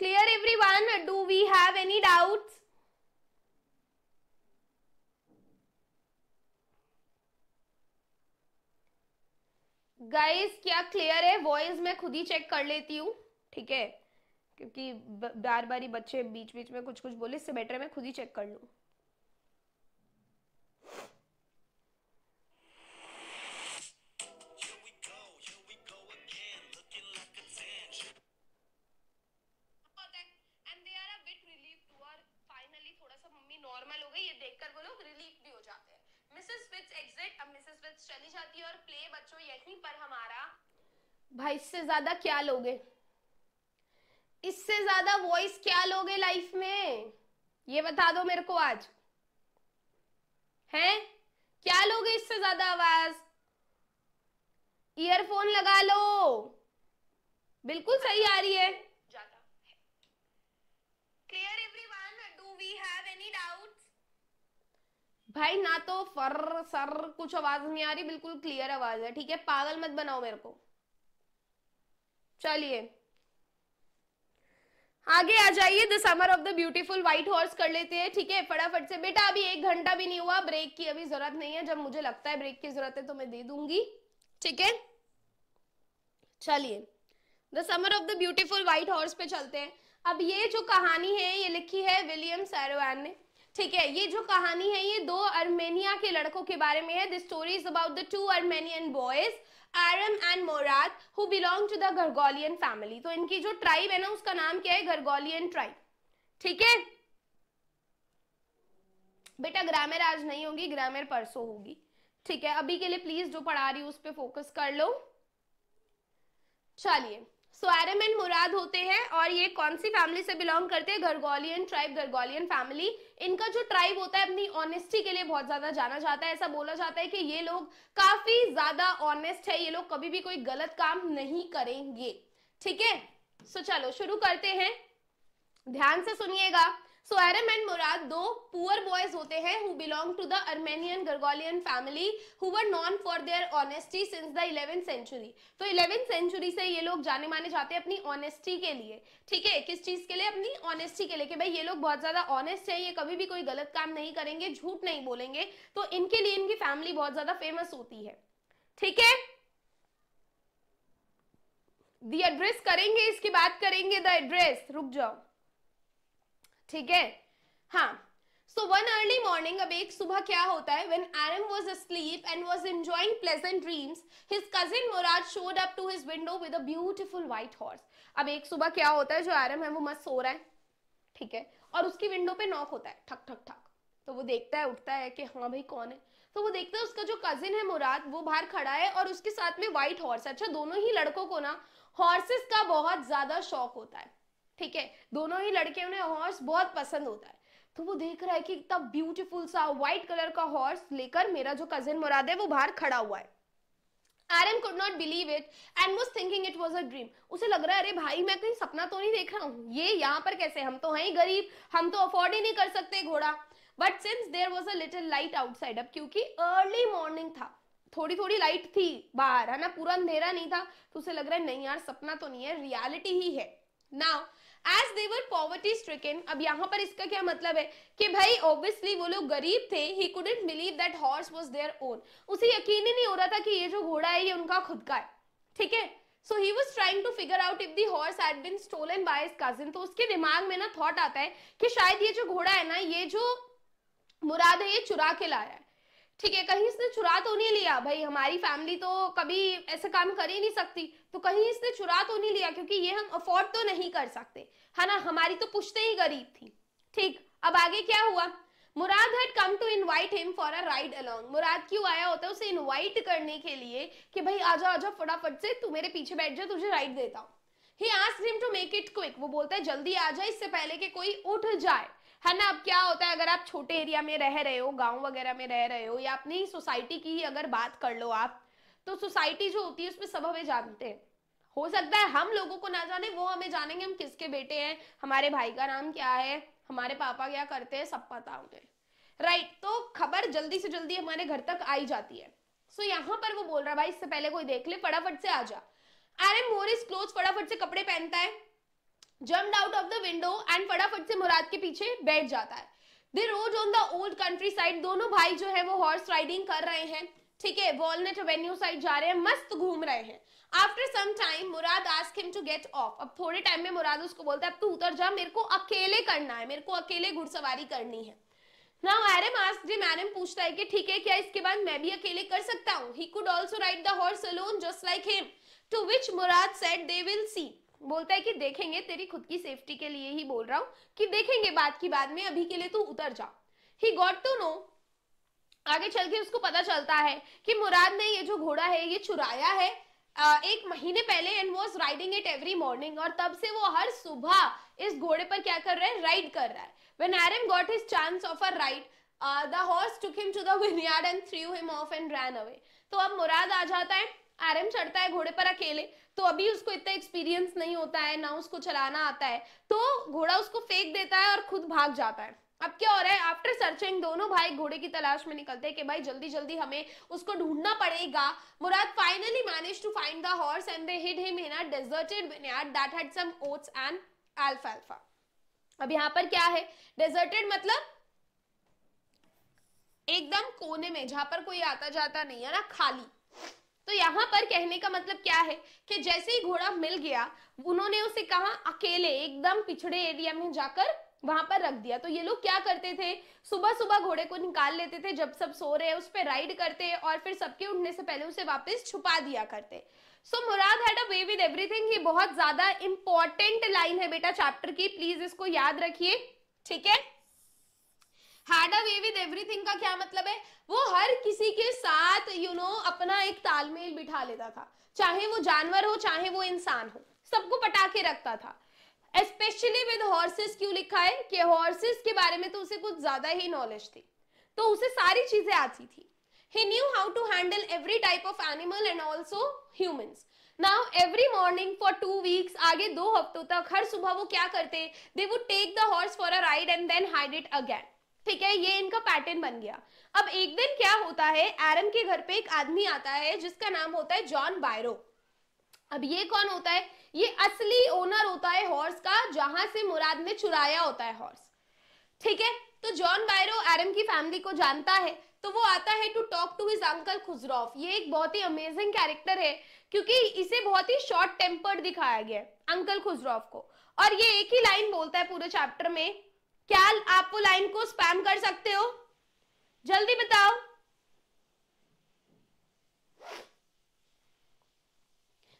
A: clear everyone do we have any doubts guys क्या क्लियर है वॉइस मैं खुद ही चेक कर लेती हूँ ठीक है क्योंकि बार बार ही बच्चे बीच बीच में कुछ कुछ बोले इससे बेटर मैं खुद ही चेक कर लूँ भाई इससे ज्यादा क्या लोगे इससे ज्यादा वॉइस क्या लोगे लाइफ में ये बता दो मेरे को आज हैं क्या लोगे इससे ज्यादा आवाज ईयरफोन लगा लो बिल्कुल सही आ रही है clear everyone do we have any doubts भाई ना तो फर सर कुछ आवाज नहीं आ रही बिल्कुल क्लियर आवाज है ठीक है पागल मत बनाओ मेरे को चलिए आगे आ जाइए the summer of the beautiful white horse कर लेते हैं ठीक है फटाफट से बेटा अभी एक घंटा भी नहीं हुआ ब्रेक की अभी जरूरत नहीं है जब मुझे लगता है ब्रेक की जरूरत है तो मैं दे दूंगी ठीक है चलिए the summer of the beautiful white horse पे चलते हैं अब ये जो कहानी है ये लिखी है विलियम सैरवान ने ठीक है ये जो कहानी है ये दो अर्मेनिया के लड़कों के बारे में है the story is about the two Armenian boys Aram and Mourad who belong to the Garoghlanian family तो इनकी जो ट्राइब है ना उसका नाम क्या है गरगोलियन ट्राइब ठीक है बेटा ग्रामर आज नहीं होगी ग्रामर परसों होगी ठीक है अभी के लिए प्लीज जो पढ़ा रही हूँ उस पर फोकस कर लो चलिए सो एरम एंड मुराद होते हैं और ये कौन सी फैमिली से बिलोंग करते हैं गरगोलियन ट्राइब गरगोलियन फैमिली इनका जो ट्राइब होता है अपनी ऑनेस्टी के लिए बहुत ज्यादा जाना जाता है ऐसा बोला जाता है कि ये लोग काफी ज्यादा ऑनेस्ट है ये लोग कभी भी कोई गलत काम नहीं करेंगे ठीक है सो चलो शुरू करते हैं ध्यान से सुनिएगा सो एरम एंड मुराद दो पुअर बॉयज होते हैं who belong to the Armenian Garoghlanian family who were known for their honesty since the eleventh century तो इलेवेंथ सेंचुरी से ये लोग जाने माने जाते हैं अपनी ऑनेस्टी के लिए ठीक है किस चीज के लिए अपनी ऑनेस्टी के लिए कि भाई ये लोग बहुत ज्यादा ऑनेस्ट है ये कभी भी कोई गलत काम नहीं करेंगे झूठ नहीं बोलेंगे तो इनके लिए इनकी फैमिली बहुत ज्यादा फेमस होती है ठीक है दी एड्रेस करेंगे इसकी बात करेंगे द एड्रेस रुक जाओ ठीक है हाँ सो वन अर्ली मॉर्निंग अब एक सुबह क्या होता है when Aram was asleep and was enjoying pleasant dreams his cousin Mourad showed up to his window with a beautiful white horse अब एक सुबह क्या होता है जो आरम है वो मस्त सो रहा है ठीक है और उसकी विंडो पे नॉक होता है ठक ठक ठक तो वो देखता है उठता है कि हाँ भाई कौन है तो वो देखता है उसका जो कजिन है मुराद वो बाहर खड़ा है और उसके साथ में व्हाइट हॉर्स अच्छा दोनों ही लड़कों को ना हॉर्सेस का बहुत ज्यादा शौक होता है ठीक है दोनों ही लड़के उन्हें हॉर्स बहुत पसंद होता है तो वो देख रहा है कि इतना ब्यूटीफुल सा व्हाइट कलर का हॉर्स लेकर मेरा जो कजिन मुराद है वो बाहर खड़ा हुआ है Aram could not believe it and was thinking it was a dream उसे लग रहा है अरे भाई मैं कहीं सपना तो नहीं देख रहा हूँ ये यहाँ पर कैसे हम तो हैं ही गरीब हम तो अफोर्ड ही नहीं कर सकते घोड़ा but since there was a little light outside अब क्योंकि अर्ली मॉर्निंग था थोड़ी थोड़ी लाइट थी बाहर है ना पूरा अंधेरा नहीं था तो उसे लग रहा है नहीं यार सपना तो नहीं है रियालिटी ही है now as they were poverty stricken अब यहाँ पर इसका क्या मतलब है कि भाई ऑब्वियसली वो लोग गरीब थे ही couldn't believe that horse was their own उसे यकीन ही नहीं हो रहा था कि ये जो घोड़ा है ये उनका खुद का है ठीक है so he was trying to figure out if the horse had been stolen by his cousin तो उसके दिमाग में ना थॉट आता है कि शायद ये जो घोड़ा है ना ये जो मुराद है ये चुरा के लाया है ठीक है कहीं इसने चुरा तो नहीं लिया भाई हमारी फैमिली तो कभी ऐसे काम कर ही नहीं सकती तो कहीं इसने चुरा तो नहीं लिया क्योंकि ये हम अफोर्ड तो नहीं कर सकते है हाँ ना हमारी तो पुश्ते ही गरीब थी ठीक अब आगे क्या हुआ Mourad had come to invite him for a ride along Mourad क्यों आया होता है उसे इनवाइट करने के लिए कि भाई आजा आजा फटाफट से तू मेरे पीछे बैठ जा तुझे राइड देता हूँ he asked him to make it quick वो बोलता है जल्दी आ जाए इससे पहले कि कोई उठ जाए है ना अब क्या होता है अगर आप छोटे एरिया में रह रहे हो गाँव वगैरह में रह रहे हो या अपनी सोसाइटी की अगर बात कर लो आप तो सोसाइटी जो होती है उसमें सब हमें जानते हैं हो सकता है हम लोगों को ना जाने वो हमें जानेंगे हम किसके बेटे हैं हमारे भाई का नाम क्या है हमारे पापा क्या करते हैं सब पता उन्हें राइट तो खबर जल्दी से जल्दी हमारे घर तक आई जाती है सो so, यहाँ पर वो बोल रहा है भाई इससे पहले कोई देख ले फटाफट से आ जा अरे मोर इज क्लोज फटाफट से कपड़े पहनता है jump out of the window and फटाफट से मुराद के पीछे बैठ जाता है they rode on the old countryside दोनों भाई जो है वो हॉर्स राइडिंग कर रहे हैं ठीक है वॉलनेट वेन्यू साइड जा रहे हैं मस्त घूम रहे हैं after some time Mourad ask him to get off अब थोड़े टाइम में मुराद उसको बोलता है अब तू उतर जा मेरे को अकेले करना है मेरे को अकेले घुड़सवारी करनी है now Aram ask him Aram पूछता है कि ठीक है क्या इसके बाद मैं भी अकेले कर सकता हूँ he could also ride the horse alone just like him too which Mourad said they will see बोलता है कि देखेंगे तेरी खुद की सेफ्टी के लिए ही बोल रहा हूँ कि देखेंगे बात की बाद में अभी के लिए तू उतर जा ही गॉट टू नो आगे चल के उसको पता चलता है कि मुराद ने ये जो घोड़ा है ये चुराया है एक महीने पहले and was riding it every morning और तब से वो हर सुबह इस घोड़े पर क्या कर रहा है राइड कर रहा है when Aram got his chance of a ride the horse took him to the vineyard and threw him off and ran away तो अब मुराद आ जाता है आरएम चढ़ता है घोड़े पर अकेले तो अभी उसको इतना एक्सपीरियंस नहीं होता है ना उसको चलाना आता है तो घोड़ा उसको फेंक देता है और खुद भाग जाता है अब क्या हो रहा है आफ्टर सर्चिंग दोनों भाई घोड़े की तलाश में निकलते हैं कि भाई जल्दी जल्दी हमें उसको ढूंढना पड़ेगा Mourad finally manage to find the horse and they hid him in a deserted vineyard that had some oats and अल्फा अल्फा अब यहां पर क्या है डेजर्टेड मतलब एकदम कोने में जहां पर कोई आता जाता नहीं है ना खाली तो यहाँ पर कहने का मतलब क्या है कि जैसे ही घोड़ा मिल गया उन्होंने उसे कहा अकेले एकदम पिछड़े एरिया में जाकर वहां पर रख दिया तो ये लोग क्या करते थे सुबह सुबह घोड़े को निकाल लेते थे जब सब सो रहे उस पर राइड करते और फिर सबके उठने से पहले उसे वापस छुपा दिया करते so Mourad had a way with everything ये बहुत ज्यादा इंपॉर्टेंट लाइन है बेटा चैप्टर की प्लीज इसको याद रखिए ठीक है had a way with everything का क्या मतलब है वो हर किसी के साथ यू you नो know, अपना एक तालमेल बिठा लेता था चाहे वो जानवर हो चाहे वो इंसान हो सबको पटा के रखता था स्पेशली विद हॉर्सेस क्यों लिखा है कि हॉर्सेस के बारे में तो उसे कुछ ज्यादा ही नॉलेज थी तो उसे सारी चीजें आती थी he knew how to handle every type of animal and also humans now every morning for two weeks आगे दो हफ्तों तक हर सुबह वो क्या करते they would take the horse for a ride and then hide it again ठीक है ये इनका पैटर्न बन गया अब एक दिन क्या होता है एरन के घर पे एक आदमी आता है जिसका नाम होता है जॉन बायरो अब ये कौन होता है ये असली ओनर होता है हॉर्स का जहां से मुराद ने चुराया होता है हॉर्स ठीक है तो जॉन बायरो एरन की फैमिली को जानता है तो वो आता है to talk to his uncle Khosrove ये एक बहुत ही अमेजिंग कैरेक्टर है क्योंकि इसे बहुत ही शॉर्ट टेम्पर्ड दिखाया गया है अंकल खुजरॉफ को और ये एक ही लाइन बोलता है पूरे चैप्टर में क्या आप वो लाइन को स्पैम कर सकते हो जल्दी बताओ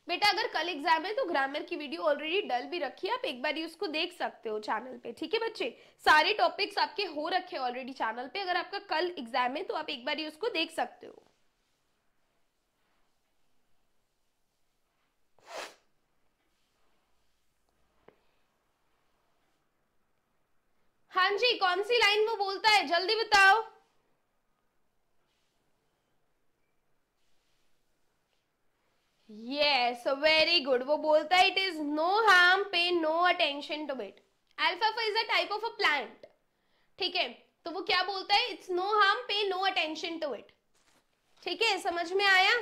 A: बेटा अगर कल एग्जाम है तो ग्रामर की वीडियो ऑलरेडी डल भी रखी है आप एक बार उसको देख सकते हो चैनल पे ठीक है बच्चे सारे टॉपिक्स आपके हो रखे ऑलरेडी चैनल पे अगर आपका कल एग्जाम है तो आप एक बार उसको देख सकते हो हाँ जी कौन सी लाइन वो बोलता है जल्दी बताओ यस वेरी गुड वो बोलता है it is no harm pay no attention to it alfalfa is a type of a plant ठीक है तो वो क्या बोलता है it's no harm pay no attention to it ठीक है समझ में आया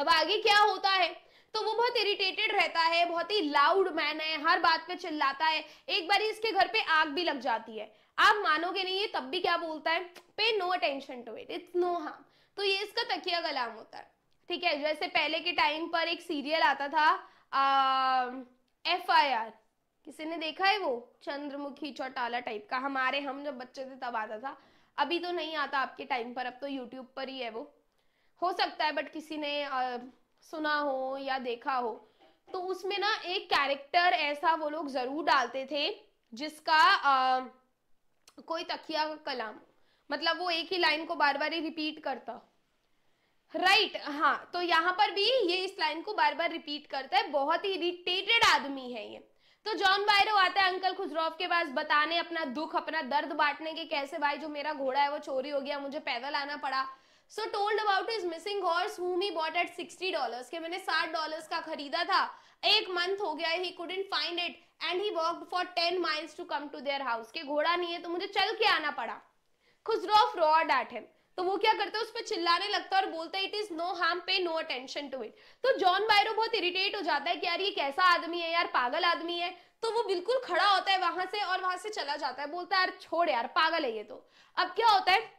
A: अब आगे क्या होता है तो वो बहुत इरिटेटेड रहता है बहुत ही लाउड मैन है हर बात पे चिल्लाता है एक बार इसके घर पे आग भी लग जाती है आप मानोगे नहीं ये तब भी क्या बोलता है pay no attention to it it's no harm तो ये इसका तकिया गलाम होता है ठीक है जैसे पहले के टाइम पर एक सीरियल आता था एफ आई आर किसी ने देखा है वो चंद्रमुखी चौटाला टाइप का हमारे हम जब बच्चे थे तब आता था अभी तो नहीं आता आपके टाइम पर अब तो यूट्यूब पर ही है वो हो सकता है बट किसी ने आ, सुना हो या देखा हो तो उसमें ना एक कैरेक्टर ऐसा वो लोग जरूर डालते थे जिसका आ, कोई तकिया कलाम मतलब वो एक ही लाइन को बार बार ही रिपीट करता राइट right, हाँ तो यहाँ पर भी ये इस लाइन को बार बार रिपीट करता है बहुत ही इरिटेटेड आदमी है ये तो जॉन बायरो आता है अंकल खुजरोफ के पास बताने अपना दुख अपना दर्द बांटने के कैसे भाई जो मेरा घोड़ा है वो चोरी हो गया मुझे पैदल आना पड़ा so told about his missing horse whom he bought at sixty dollars के मैंने साठ डॉलर्स का खरीदा था एक मंथ हो गया he couldn't find it and he walk for ten miles to come to their house के घोड़ा नहीं है तो मुझे चल के आना पड़ा खुजरो फ्रॉड एट हिम तो वो क्या करता है उस पर चिल्लाने लगता है और बोलता है it is no harm pay no attention to it तो जॉन बायरो बहुत इरिटेट हो जाता है कि यार ये कैसा आदमी है यार पागल आदमी है तो वो बिल्कुल खड़ा होता है वहां से और वहां से चला जाता है बोलता है यार छोड़ यार पागल है ये तो अब क्या होता है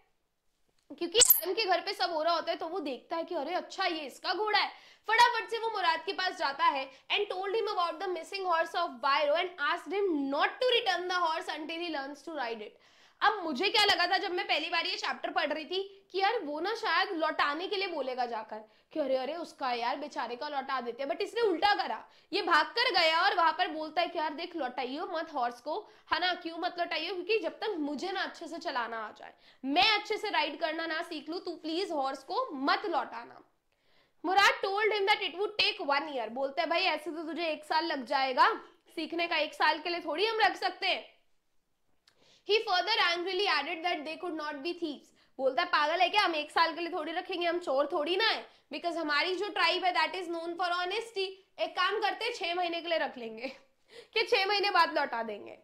A: क्योंकि आरम के घर पे सब हो रहा होता है तो वो देखता है कि अरे अच्छा ये इसका घोड़ा है फटाफट से वो मुराद के पास जाता है and told him about the missing horse of Byro and asked him not to return the horse until he learns to ride it अब मुझे क्या लगा था जब मैं पहली बार ये चैप्टर पढ़ रही थी कि यार वो ना शायद लौटाने के लिए बोलेगा जाकर कि अरे अरे उसका यार बेचारे का लौटा देते हैं बट इसने उल्टा करा ये भाग कर गया और वहां पर बोलता है कि यार देख लौटाइयो मत हॉर्स को है ना क्यों मत लौटाइयो क्योंकि जब तक मुझे ना अच्छे से चलाना आ जाए मैं अच्छे से राइड करना ना सीख लू तू प्लीज हॉर्स को मत लौटाना मुराद told him that it would take one year बोलते हैं भाई ऐसे तो तुझे एक साल लग जाएगा सीखने का एक साल के लिए थोड़ी हम रख सकते हैं He further angrily added that they could not be thieves. बोलता है पागल है क्या हम एक साल के लिए थोड़ी रखेंगे हम चोर थोड़ी ना है बिकॉज हमारी जो ट्राइब है that is known for honesty एक काम करते छह महीने के लिए रख लेंगे *laughs* कि छह महीने बाद लौटा देंगे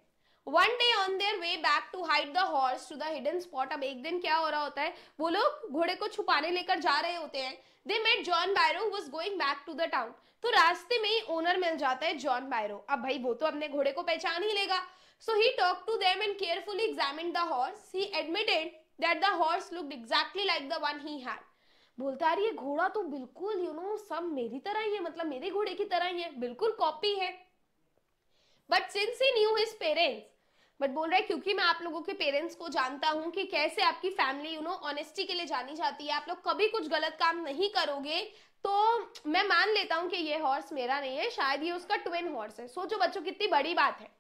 A: one day on their way back to hide the horse to the hidden spot अब एक दिन क्या हो रहा होता है वो लोग घोड़े को छुपाने लेकर जा रहे होते हैं they met John Byro was going back to the town तो रास्ते में ही ओनर मिल जाता है जॉन बायरो अब भाई वो तो अपने घोड़े को पहचान ही लेगा So he talked to them and carefully examined the horse. He admitted that the horse looked exactly like the one he had. बोलता है ये घोड़ा तो बिल्कुल यू you नो know, सब मेरी तरह ही है मतलब मेरे घोड़े की तरह ही है बिल्कुल कॉपी है but since he knew his parents but बोल रहा है क्योंकि मैं आप लोगों के पेरेंट्स को जानता हूँ कि कैसे आपकी फैमिली यू नो ऑनेस्टी के लिए जानी जाती है आप लोग कभी कुछ गलत काम नहीं करोगे तो मैं मान लेता हूँ कि ये हॉर्स मेरा नहीं है शायद ये उसका ट्विन हॉर्स है सोचो बच्चों कितनी बड़ी बात है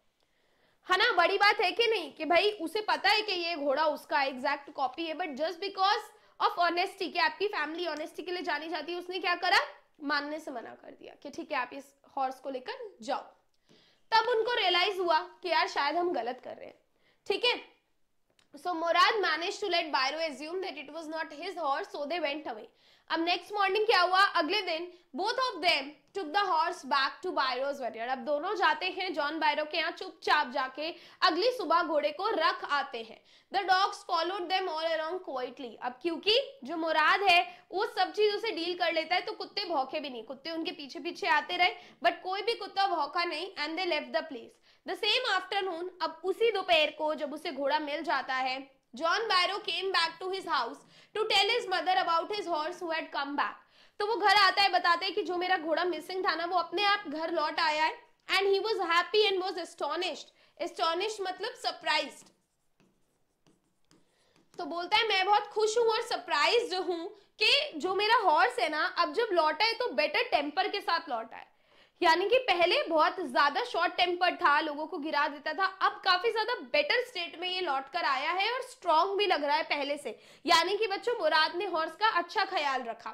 A: है हाँ ना बड़ी बात है कि नहीं कि भाई उसे पता है कि ये घोड़ा उसका एग्जैक्ट कॉपी है but just because of honesty कि आपकी फैमिली ऑनेस्टी के लिए जानी जाती है उसने क्या करा मानने से मना कर दिया कि ठीक है आप इस हॉर्स को लेकर जाओ तब उनको रियलाइज हुआ कि यार शायद हम गलत कर रहे हैं ठीक है so Mourad manage to let Byro assume that it was not his horse so they went away अब नेक्स्ट मॉर्निंग क्या हुआ अगले दिन both of them took the horse back to Byro's वरियर अब दोनों जाते हैं जॉन बायरो के यहाँ चुपचाप जाके अगली सुबह घोड़े को रख आते हैं the dogs followed them all around quietly अब क्योंकि जो मुराद है वो सब चीजों से डील कर लेता है तो कुत्ते भौके भी नहीं कुत्ते उनके पीछे पीछे आते रहे बट कोई भी कुत्ता भौका नहीं and they left the place the same afternoon अब उसी दोपहर को जब उसे घोड़ा मिल जाता है John Byro came back to his house to tell his mother about his horse who had come back तो वो घर आता है बताते हैं कि जो मेरा घोड़ा मिसिंग था ना वो अपने आप घर लौट आया है and he was happy and was astonished astonished मतलब सरप्राइज तो बोलता है मैं बहुत खुश हूं और सरप्राइज हूं कि जो मेरा हॉर्स है ना अब जब लौटा है तो बेटर टेम्पर के साथ लौटा है यानी कि पहले बहुत ज्यादा शॉर्ट टेम्पर था लोगों को गिरा देता था अब काफी ज्यादा बेटर स्टेट में ये लौट कर आया है और स्ट्रॉन्ग भी लग रहा है पहले से यानी कि बच्चों मुराद ने हॉर्स का अच्छा ख्याल रखा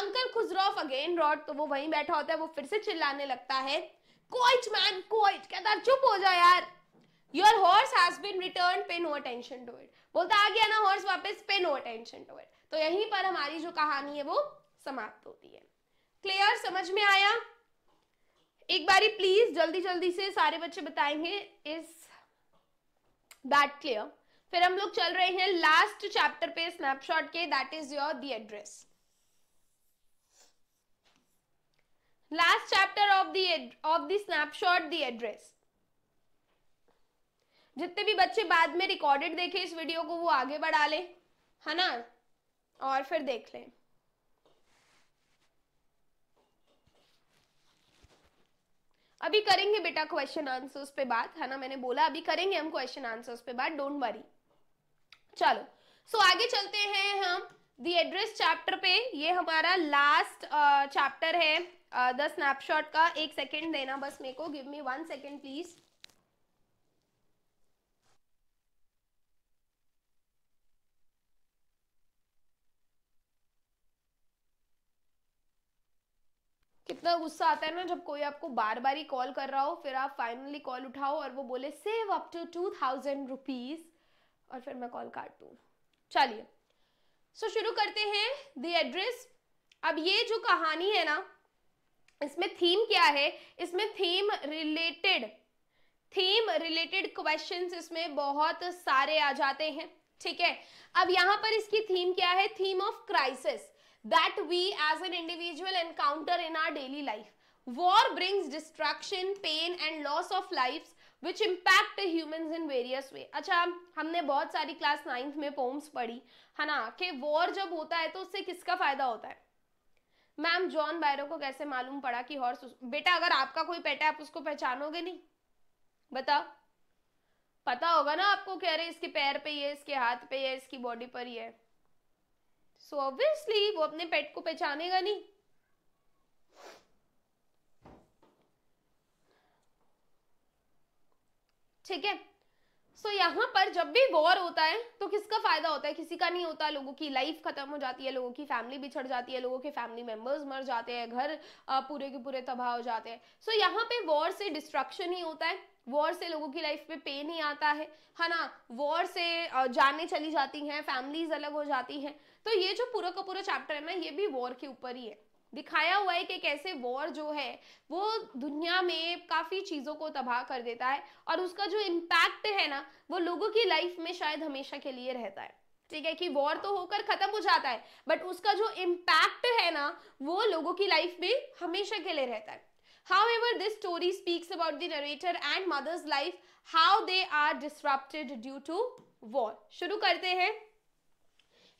A: अंकल खुजरॉफ अगेन रॉड तो वो वहीं बैठा होता है वो फिर से चिल्लाने लगता है कोच मैन कोच कहता चुप हो जा यार your horse has been return pay no attention to it बोलता आ गया ना हॉर्स वापस पे नो अटेंशन टू इट तो यहीं पर हमारी जो कहानी है वो समाप्त होती है क्लियर समझ में आया एक बारी प्लीज जल्दी जल्दी से सारे बच्चे बताएंगे इस दैट क्लियर फिर हम लोग चल रहे हैं लास्ट चैप्टर पे स्नैपशॉट के that is your the address last chapter of the of the snapshot the address जितने भी बच्चे बाद में रिकॉर्डेड देखे इस वीडियो को वो आगे बढ़ा ले है ना और फिर देख लें अभी करेंगे बेटा क्वेश्चन आंसर्स पे बात है ना मैंने बोला अभी करेंगे हम क्वेश्चन आंसर्स पे बात डोंट वरी चलो सो so, आगे चलते हैं हम दी एड्रेस चैप्टर पे ये हमारा लास्ट चैप्टर uh, है द uh, स्नैपशॉट का एक सेकेंड देना बस मेरे को give me one second please कितना गुस्सा आता है ना जब कोई आपको बार बार ही कॉल कर रहा हो फिर आप फाइनली कॉल उठाओ और वो बोले save up to two thousand rupees और फिर मैं कॉल काट दू चलिए सो शुरू करते हैं द एड्रेस अब ये जो कहानी है ना इसमें थीम क्या है इसमें theme related theme related questions इसमें बहुत सारे आ जाते हैं ठीक है अब यहाँ पर इसकी थीम क्या है theme of crisis that we as an individual encounter in our daily life. War brings destruction, pain and loss of lives which impact humans in various way. अच्छा हमने बहुत सारी क्लास नाइन्थ में पोम्स पढ़ी है ना कि वॉर जब होता है तो उससे किसका फायदा होता है मैम जॉन बायरो को कैसे मालूम पड़ा कि हॉर्स बेटा अगर आपका कोई पेट है आप उसको पहचानोगे नहीं बताओ पता होगा ना आपको कह रहे इसके पैर पे ये इसके हाथ पे ये इसकी बॉडी पर ही है सो so ऑब्वियसली वो अपने पेट को पहचानेगा नहीं ठीक है सो so, यहाँ पर जब भी वॉर होता है तो किसका फायदा होता है किसी का नहीं होता लोगों की लाइफ खत्म हो जाती है लोगों की फैमिली बिछड़ जाती है लोगों के फैमिली मेंबर्स मर जाते हैं घर पूरे के पूरे तबाह हो जाते हैं सो so, यहाँ पे वॉर से डिस्ट्रक्शन ही होता है वॉर से लोगों की लाइफ में पेन ही आता है है ना वॉर से जाने चली जाती हैं फैमिलीज अलग हो जाती हैं तो ये जो पूरा का पूरा चैप्टर है ना ये भी वॉर के ऊपर ही है दिखाया हुआ है कि कैसे वॉर जो है वो दुनिया में काफ़ी चीज़ों को तबाह कर देता है और उसका जो इम्पैक्ट है ना वो लोगों की लाइफ में शायद हमेशा के लिए रहता है ठीक है कि वॉर तो होकर खत्म हो जाता है बट उसका जो इम्पैक्ट है ना वो लोगों की लाइफ में हमेशा के लिए रहता है ever this story speaks about the narrator and mother's life how they are disrupted due to war शुरू करते हैं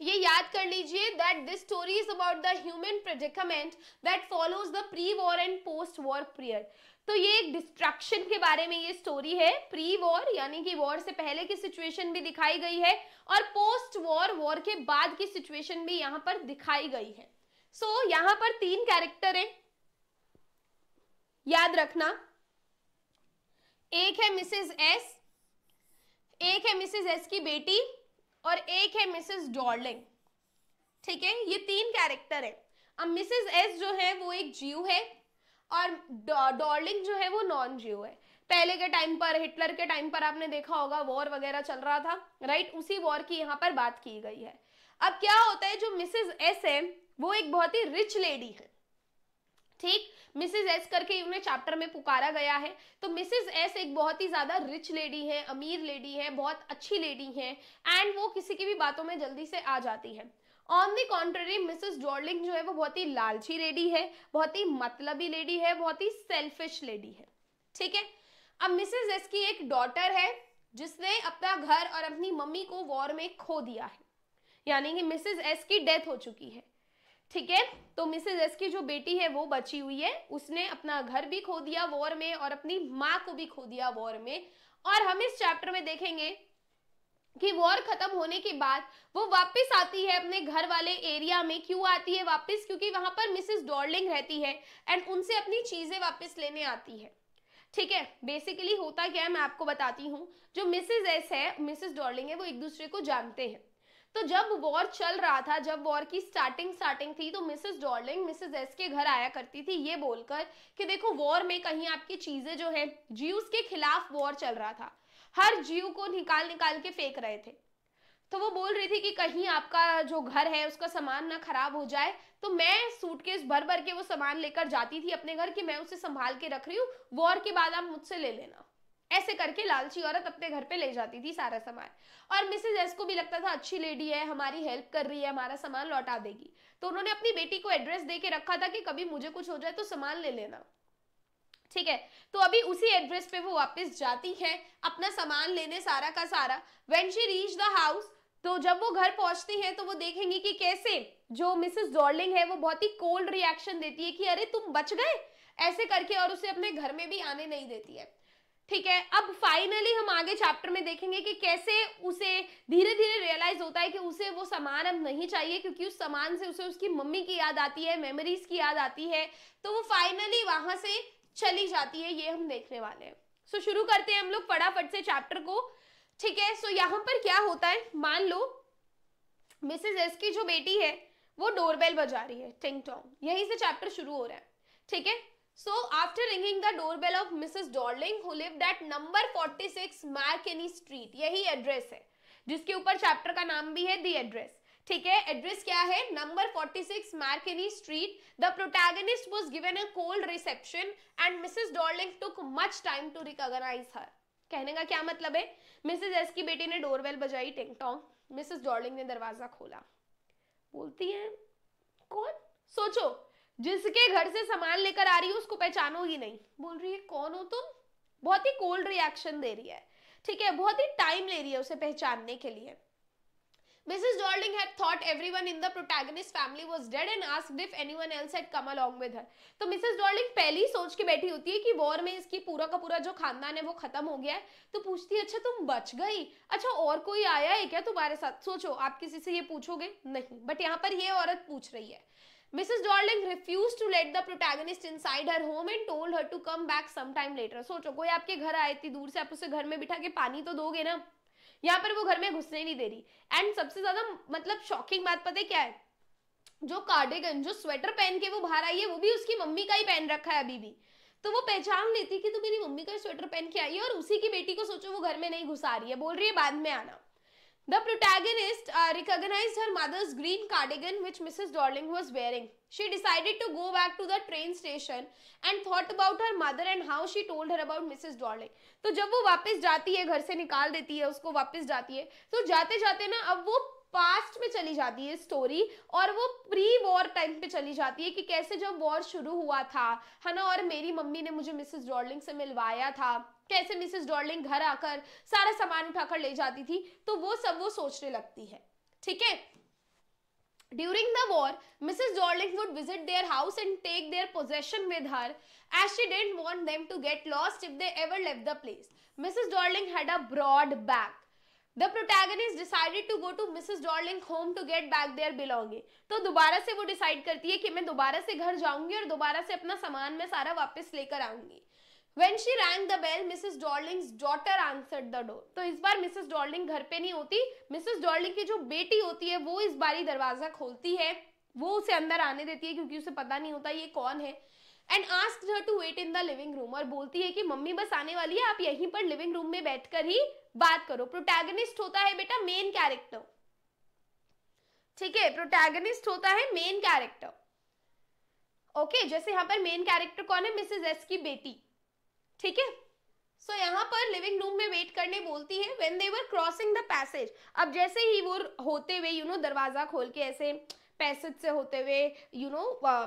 A: ये याद कर लीजिए that this story is about the human predicament that follows the pre war and post war period तो ये एक डिस्ट्रक्शन के बारे में ये स्टोरी है प्री वॉर यानी कि वॉर से पहले की सिचुएशन भी दिखाई गई है और पोस्ट वॉर वॉर के बाद की सिचुएशन भी यहाँ पर दिखाई गई है सो so, यहाँ पर तीन कैरेक्टर हैं याद रखना एक है मिसेस एस एक है मिसेस एस की बेटी और एक है मिसेस डॉर्लिंग ठीक है ये तीन कैरेक्टर है अब मिसेस एस जो है वो एक जीव है और डॉर्लिंग जो है वो नॉन जीव है पहले के टाइम पर हिटलर के टाइम पर आपने देखा होगा वॉर वगैरह चल रहा था राइट उसी वॉर की यहाँ पर बात की गई है अब क्या होता है जो मिसेज एस है वो एक बहुत ही रिच लेडी है ठीक मिसेज एस करके उन्हें चैप्टर में पुकारा गया है तो मिसेज एस एक बहुत ही ज्यादा रिच लेडी है अमीर लेडी है बहुत अच्छी लेडी है एंड वो किसी की भी बातों में जल्दी से आ जाती है on the contrary Mrs Dorling जो है वो बहुत ही लालची लेडी है बहुत ही मतलबी लेडी है बहुत ही सेल्फिश लेडी है ठीक है अब मिसेस एस की एक डॉटर है जिसने अपना घर और अपनी मम्मी को वॉर में खो दिया है यानी कि मिसेस एस की डेथ हो चुकी है ठीक है तो मिसेज एस की जो बेटी है वो बची हुई है उसने अपना घर भी खो दिया वॉर में और अपनी माँ को भी खो दिया वॉर में और हम इस चैप्टर में देखेंगे कि वॉर खत्म होने के बाद वो वापस आती है अपने घर वाले एरिया में क्यों आती है वापस क्योंकि वहां पर मिसेस डॉर्लिंग रहती है एंड उनसे अपनी चीजें वापस लेने आती है ठीक है बेसिकली होता क्या है मैं आपको बताती हूँ जो मिसेज एस है मिसेस डॉर्लिंग है वो एक दूसरे को जानते हैं तो जब वॉर चल रहा था जब वॉर की स्टार्टिंग स्टार्टिंग थी तो मिसेस डॉर्लिंग मिसेस एस के घर आया करती थी ये बोलकर कि देखो वॉर में कहीं आपकी चीजें जो है जीव के खिलाफ वॉर चल रहा था हर जीव को निकाल निकाल के फेंक रहे थे तो वो बोल रही थी कि कहीं आपका जो घर है उसका सामान ना खराब हो जाए तो मैं सूटकेस भर भर के वो सामान लेकर जाती थी अपने घर कि मैं उसे संभाल के रख रही हूँ वॉर के बाद आप मुझसे ले लेना ऐसे करके लालची औरत अपने घर पे ले जाती थी सारा सामान और मिसेज एस को भी लगता था अच्छी लेडी है हमारी हेल्प कर रही है हमारा सामान लौटा देगी तो उन्होंने अपनी बेटी को एड्रेस दे के रखा था कि कभी मुझे कुछ हो जाए तो सामान ले लेना ठीक है तो अभी उसी एड्रेस पे वो वापस जाती है अपना सामान लेने सारा का सारा when she reach the house तो जब वो घर पहुंचती है तो वो देखेंगे कि कैसे जो मिसेस डॉर्लिंग है वो बहुत ही कोल्ड रिएक्शन देती है कि अरे तुम बच गए ऐसे करके और उसे अपने घर में भी आने नहीं देती है ठीक है अब फाइनली हम आगे चैप्टर में देखेंगे कि कैसे उसे धीरे धीरे रियलाइज होता है कि उसे वो सामान अब नहीं चाहिए क्योंकि उस सामान से उसे उसकी मम्मी की याद आती है मेमोरीज की याद आती है तो वो फाइनली वहां से चली जाती है ये हम देखने वाले हैं सो so, शुरू करते हैं हम लोग फटाफट से चैप्टर को ठीक है सो so, यहाँ पर क्या होता है मान लो मिसेज एस की जो बेटी है वो डोरबेल बजा रही है टिंग टोंग यही से चैप्टर शुरू हो रहा है ठीक है So after ringing the doorbell of Mrs. Darling, who lived at number 46 Markeny Street, यही address है जिसके ऊपर chapter का नाम भी है the address. ठीक है एड्रेस क्या है number 46 Marconi street the protagonist was given a cold reception and Mrs Dorling took much time to recognise her कहने का क्या मतलब है मिसेस एस की बेटी ने डोरवेल बजाई टिंग टोंग मिसेस डॉर्लिंग ने दरवाजा खोला बोलती है कौन सोचो जिसके घर से सामान लेकर आ रही हो उसको पहचानो ही नहीं बोल रही है कौन हो तुम बहुत ही कोल्ड रिएक्शन दे रही है ठीक है बहुत ही टाइम ले रही है उसे पहचानने के लिए Mrs. Darling had thought everyone in the protagonist family was dead and asked if anyone else had come along with her. तो Mrs. Darling पहले ही सोच के बैठी होती है कि वॉर में इसकी पूरा का पूरा जो खानदान है वो खत्म हो गया है तो पूछती है अच्छा तुम बच गई अच्छा और कोई आया है क्या तुम्हारे साथ सोचो आप किसी से ये पूछोगे नहीं बट यहाँ पर ये औरत पूछ रही है Mrs. Darling refused to let the protagonist inside her home and told her to come back sometime later. सोचो कोई आपके घर आए थी दूर से आप उसे घर में बिठा के पानी तो दोगे ना यहाँ पर वो घर में घुसने नहीं दे रही एंड सबसे ज्यादा मतलब शॉकिंग बात पता है क्या है जो कार्डिगन जो स्वेटर पहन के वो बाहर आई है वो भी उसकी मम्मी का ही पहन रखा है अभी भी तो वो पहचान लेती कि तू मेरी मम्मी का स्वेटर पहन के आई है और उसी की बेटी को सोचो वो घर में नहीं घुसा रही है बोल रही है बाद में आना The protagonist uh, recognized her mother's green cardigan which Mrs. Darling was wearing. She decided to go back to the train station and thought about her mother and how she told her about Mrs. Darling. तो जब वो वापस जाती है घर से निकाल देती है उसको वापस जाती है तो जाते जाते ना अब वो पास्ट में चली जाती है स्टोरी और वो प्री वॉर टाइम पे चली जाती है कि कैसे जब वॉर शुरू हुआ था है ना और मेरी मम्मी ने मुझे मिसेस डॉर्लिंग से मिलवाया था कैसे मिसेस डॉर्लिंग घर आकर सारा सामान उठाकर ले जाती थी तो वो सब वो सोचने लगती है ठीक है during the war Mrs Darling would visit their house and take their possession with her as she didn't want them to get lost if they ever leave the place Mrs Darling had a brought back the protagonist decided to go to Mrs Darling home to get back their belonging तो दोबारा से वो डिसाइड करती है कि मैं दोबारा से घर जाऊंगी और दोबारा से अपना सामान मैं सारा वापस लेकर आऊंगी When she rang the bell, Mrs. Darling's daughter answered the door. तो इस बार Mrs. Darling घर पे नहीं होती Mrs. Darling की जो बेटी होती है वो इस ही दरवाजा खोलती है वो उसे अंदर आने देती है क्योंकि उसे पता नहीं होता ये कौन है and ask her to wait in the living room और बोलती है कि मम्मी बस आने वाली है आप यहीं पर लिविंग रूम में बैठकर ही बात करो प्रोटैगनिस्ट होता है बेटा मेन कैरेक्टर ठीक है प्रोटैगनिस्ट होता है मेन कैरेक्टर ओके जैसे यहाँ पर मेन कैरेक्टर कौन है मिसेज एस की बेटी ठीक है सो so, यहाँ पर लिविंग रूम में वेट करने बोलती है when they were crossing the passage अब जैसे ही वो होते हुए यू नो दरवाज़ा खोल के ऐसे पैसेज से होते हुए यू नो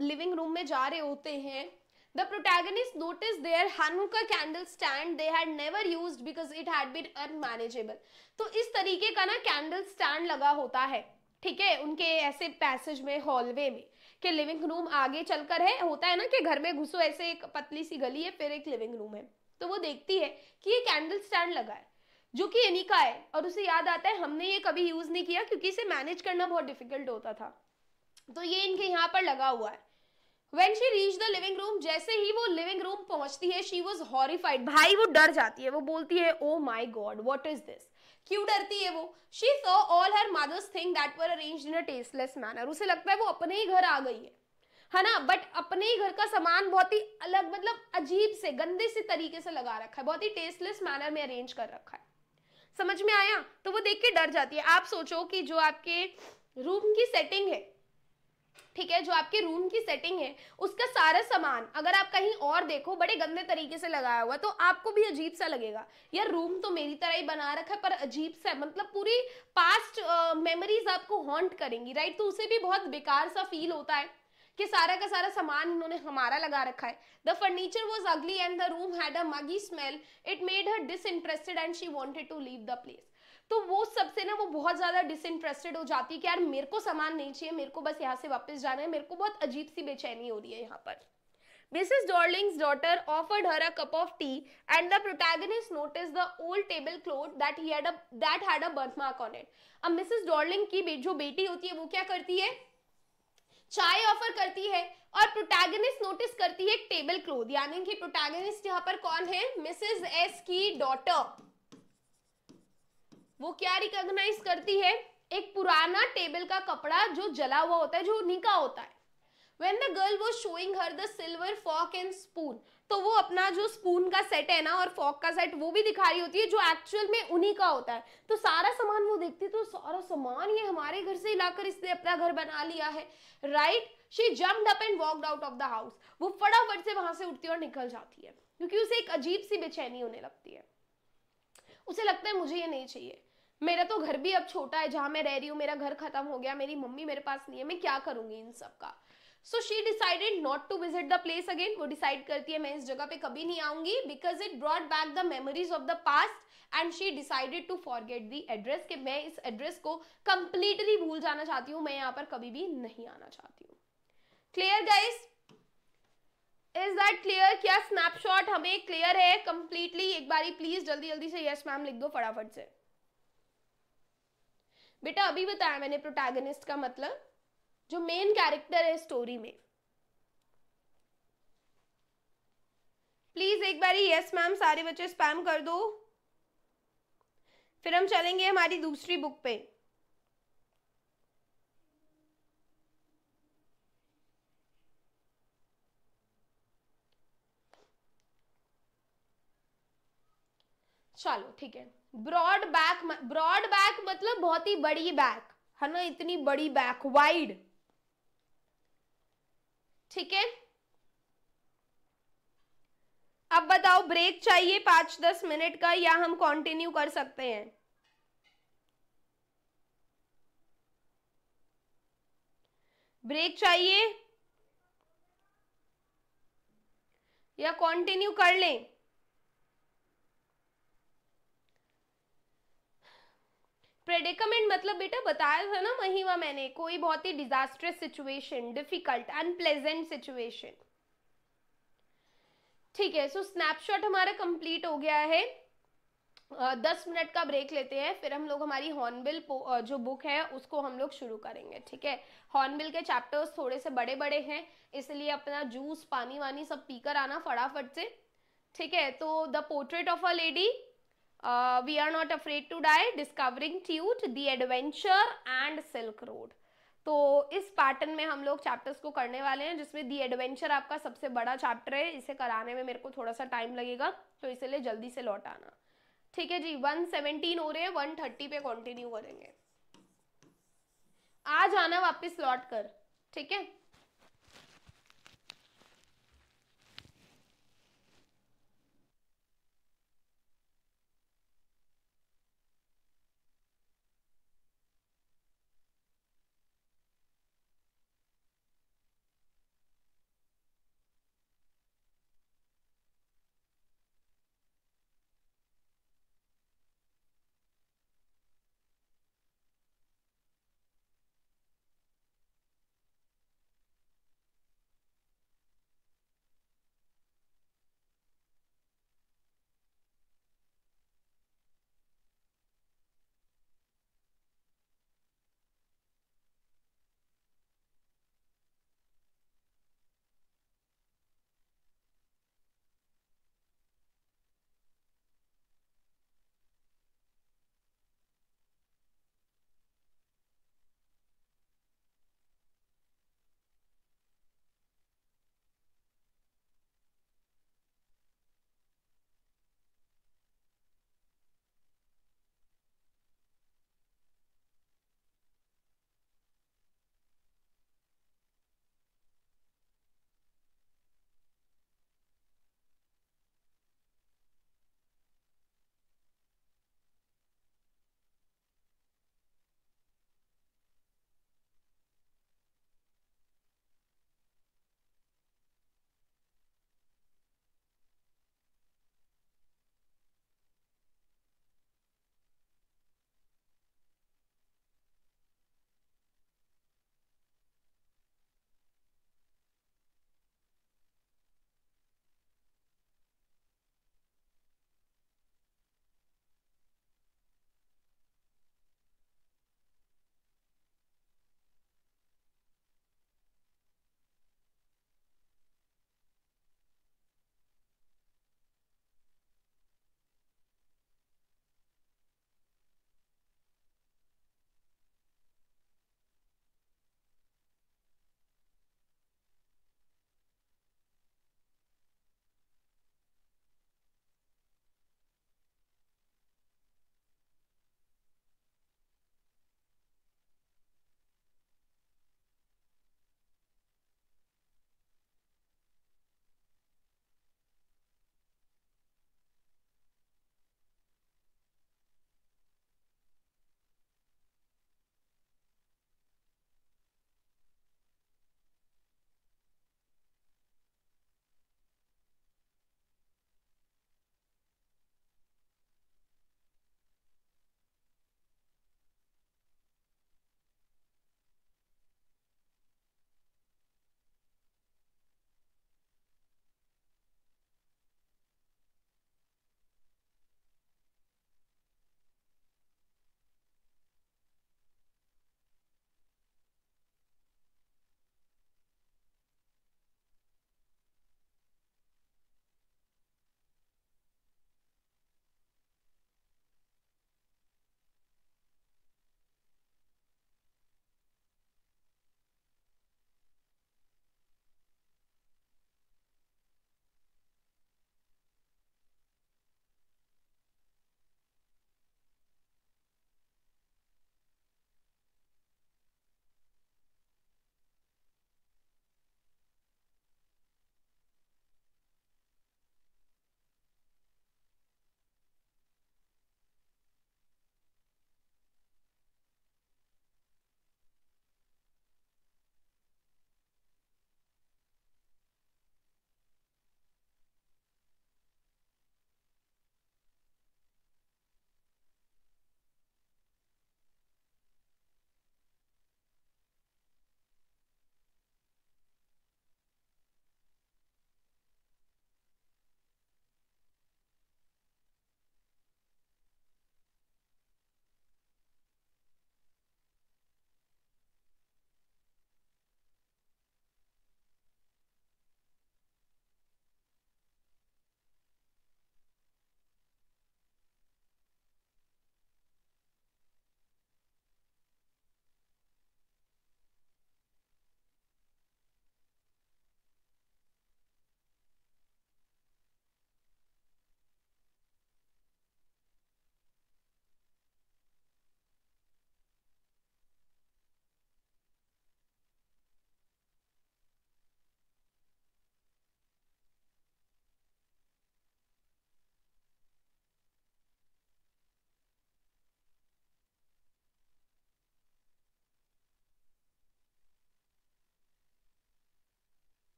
A: लिविंग रूम में जा रहे होते हैं The protagonist noticed their Hanukkah candle stand they had never used because it had been unmanageable. तो इस तरीके का ना कैंडल स्टैंड लगा होता है ठीक है उनके ऐसे पैसेज में हॉलवे में कि लिविंग रूम आगे चलकर है होता है ना कि घर में घुसो ऐसे एक पतली सी गली है फिर एक लिविंग रूम है तो वो देखती है कि ये कैंडल स्टैंड लगा है जो कि एनिका है और उसे याद आता है हमने ये कभी यूज नहीं किया क्योंकि इसे मैनेज करना बहुत डिफिकल्ट होता था तो ये इनके यहाँ पर लगा हुआ है when she reach the living room जैसे ही वो लिविंग रूम पहुंचती है शी वॉज हॉरिफाइड भाई वो डर जाती है वो बोलती है oh my God what is this क्यों डरती है वो she saw all her mother's thing that were arrange in a tasteless manner उसे लगता है वो अपने ही घर आ गई है है ना बट अपने ही घर का सामान बहुत ही अलग मतलब अजीब से गंदे से तरीके से लगा रखा है बहुत ही टेस्टलेस मैनर में अरेंज कर रखा है समझ में आया तो वो देख के डर जाती है आप सोचो कि जो आपके रूम की सेटिंग है ठीक है जो आपके रूम की सेटिंग है उसका सारा सामान अगर आप कहीं और देखो बड़े गंदे तरीके से लगाया हुआ तो आपको भी अजीब सा लगेगा यार रूम तो मेरी तरह ही बना रखा है पर अजीब सा मतलब पूरी पास्ट मेमोरीज uh, आपको हॉन्ट करेंगी राइट तो उसे भी बहुत बेकार सा फील होता है कि सारा का सारा सामान इन्होंने हमारा लगा रखा है the furniture was ugly and the room had a muggy smell it made her disinterested and she wanted to leave the place तो वो सबसे ना वो बहुत ज़्यादा डिसइंटरेस्टेड हो जाती है कि यार मेरे को सामान नहीं चाहिए मेरे को बस यहाँ से वापस जाना है मेरे को बहुत अजीब सी बेचैनी हो रही है यहाँ पर Mrs. Darling's daughter offered her a cup of tea, and the protagonist noticed the old tablecloth that he had a that had a birthmark on it. अब Mrs. Darling की बे, जो बेटी होती है वो क्या करती है चाय ऑफर करती है और प्रोटैगनिस्ट नोटिस करती है टेबल क्लोथ यानी कि प्रोटैगनिस्ट यहाँ पर कौन है मिसेस एस की डॉटर वो क्या रिकॉग्नाइज करती है एक पुराना टेबल का कपड़ा जो जला हुआ होता है जो निका होता है वेन द गर्ल वो showing her the silver fork and spoon तो वो अपना जो स्पून का सेट है ना और फॉक का सेट वो भी दिखा रही होती है जो एक्चुअल में उन्हीं का होता है तो सारा सामान वो देखती है तो सारा सामान ये हमारे घर से लाकर इसने अपना घर बना लिया है right she jump up and walked out of the house वो फटाफट से वहां से उठती है और निकल जाती है क्योंकि उसे एक अजीब सी बेचैनी होने लगती है उसे लगता है मुझे ये नहीं चाहिए मेरा तो घर भी अब छोटा है जहां मैं रह रही हूँ मेरा घर खत्म हो गया मेरी मम्मी मेरे पास नहीं है मैं क्या करूंगी इन सब का so she decided not to visit the place again वो डिसाइड करती है मैं इस जगह पे कभी नहीं आऊंगी because it brought back the memories of the past and she decided to forget the address कि मैं इस एड्रेस को कंप्लीटली भूल जाना चाहती हूँ मैं यहाँ पर कभी भी नहीं आना चाहती हूँ clear guys is that clear क्या स्नैपशॉट हमें क्लियर है कंप्लीटली एक बारी प्लीज जल्दी जल्दी से यस yes, मैम लिख दो फटाफट से बेटा अभी बताया मैंने प्रोटैगनिस्ट का मतलब जो मेन कैरेक्टर है स्टोरी में प्लीज एक बारी यस मैम सारे बच्चे स्पैम कर दो फिर हम चलेंगे हमारी दूसरी बुक पे चलो ठीक है ब्रॉड बैक ब्रॉड बैक मतलब बहुत ही बड़ी बैक है ना इतनी बड़ी बैक वाइड ठीक है अब बताओ ब्रेक चाहिए पांच दस मिनट का या हम कंटिन्यू कर सकते हैं ब्रेक चाहिए या कंटिन्यू कर लें प्रेडिकमेंट मतलब बेटा बताया था ना महिमा मैंने कोई बहुत ही disastrous situation difficult unpleasant situation ठीक है सो स्नैपशॉट हमारा कंप्लीट हो गया है दस मिनट का ब्रेक लेते हैं फिर हम लोग हमारी हॉर्नबिल जो बुक है उसको हम लोग शुरू करेंगे ठीक है हॉर्नबिल के चैप्टर्स थोड़े से बड़े बड़े हैं इसलिए अपना जूस पानी वानी सब पीकर आना फटाफट से ठीक है तो the portrait of a lady uh, we are not afraid to die discovering tute the adventure and silk road तो इस पैटर्न में हम लोग चैप्टर्स को करने वाले हैं जिसमें दी एडवेंचर आपका सबसे बड़ा चैप्टर है इसे कराने में मेरे को थोड़ा सा टाइम लगेगा तो इसलिए जल्दी से लौट आना ठीक है जी 117 हो रहे हैं 130 पे कंटिन्यू करेंगे आ जाना वापस लौट कर ठीक है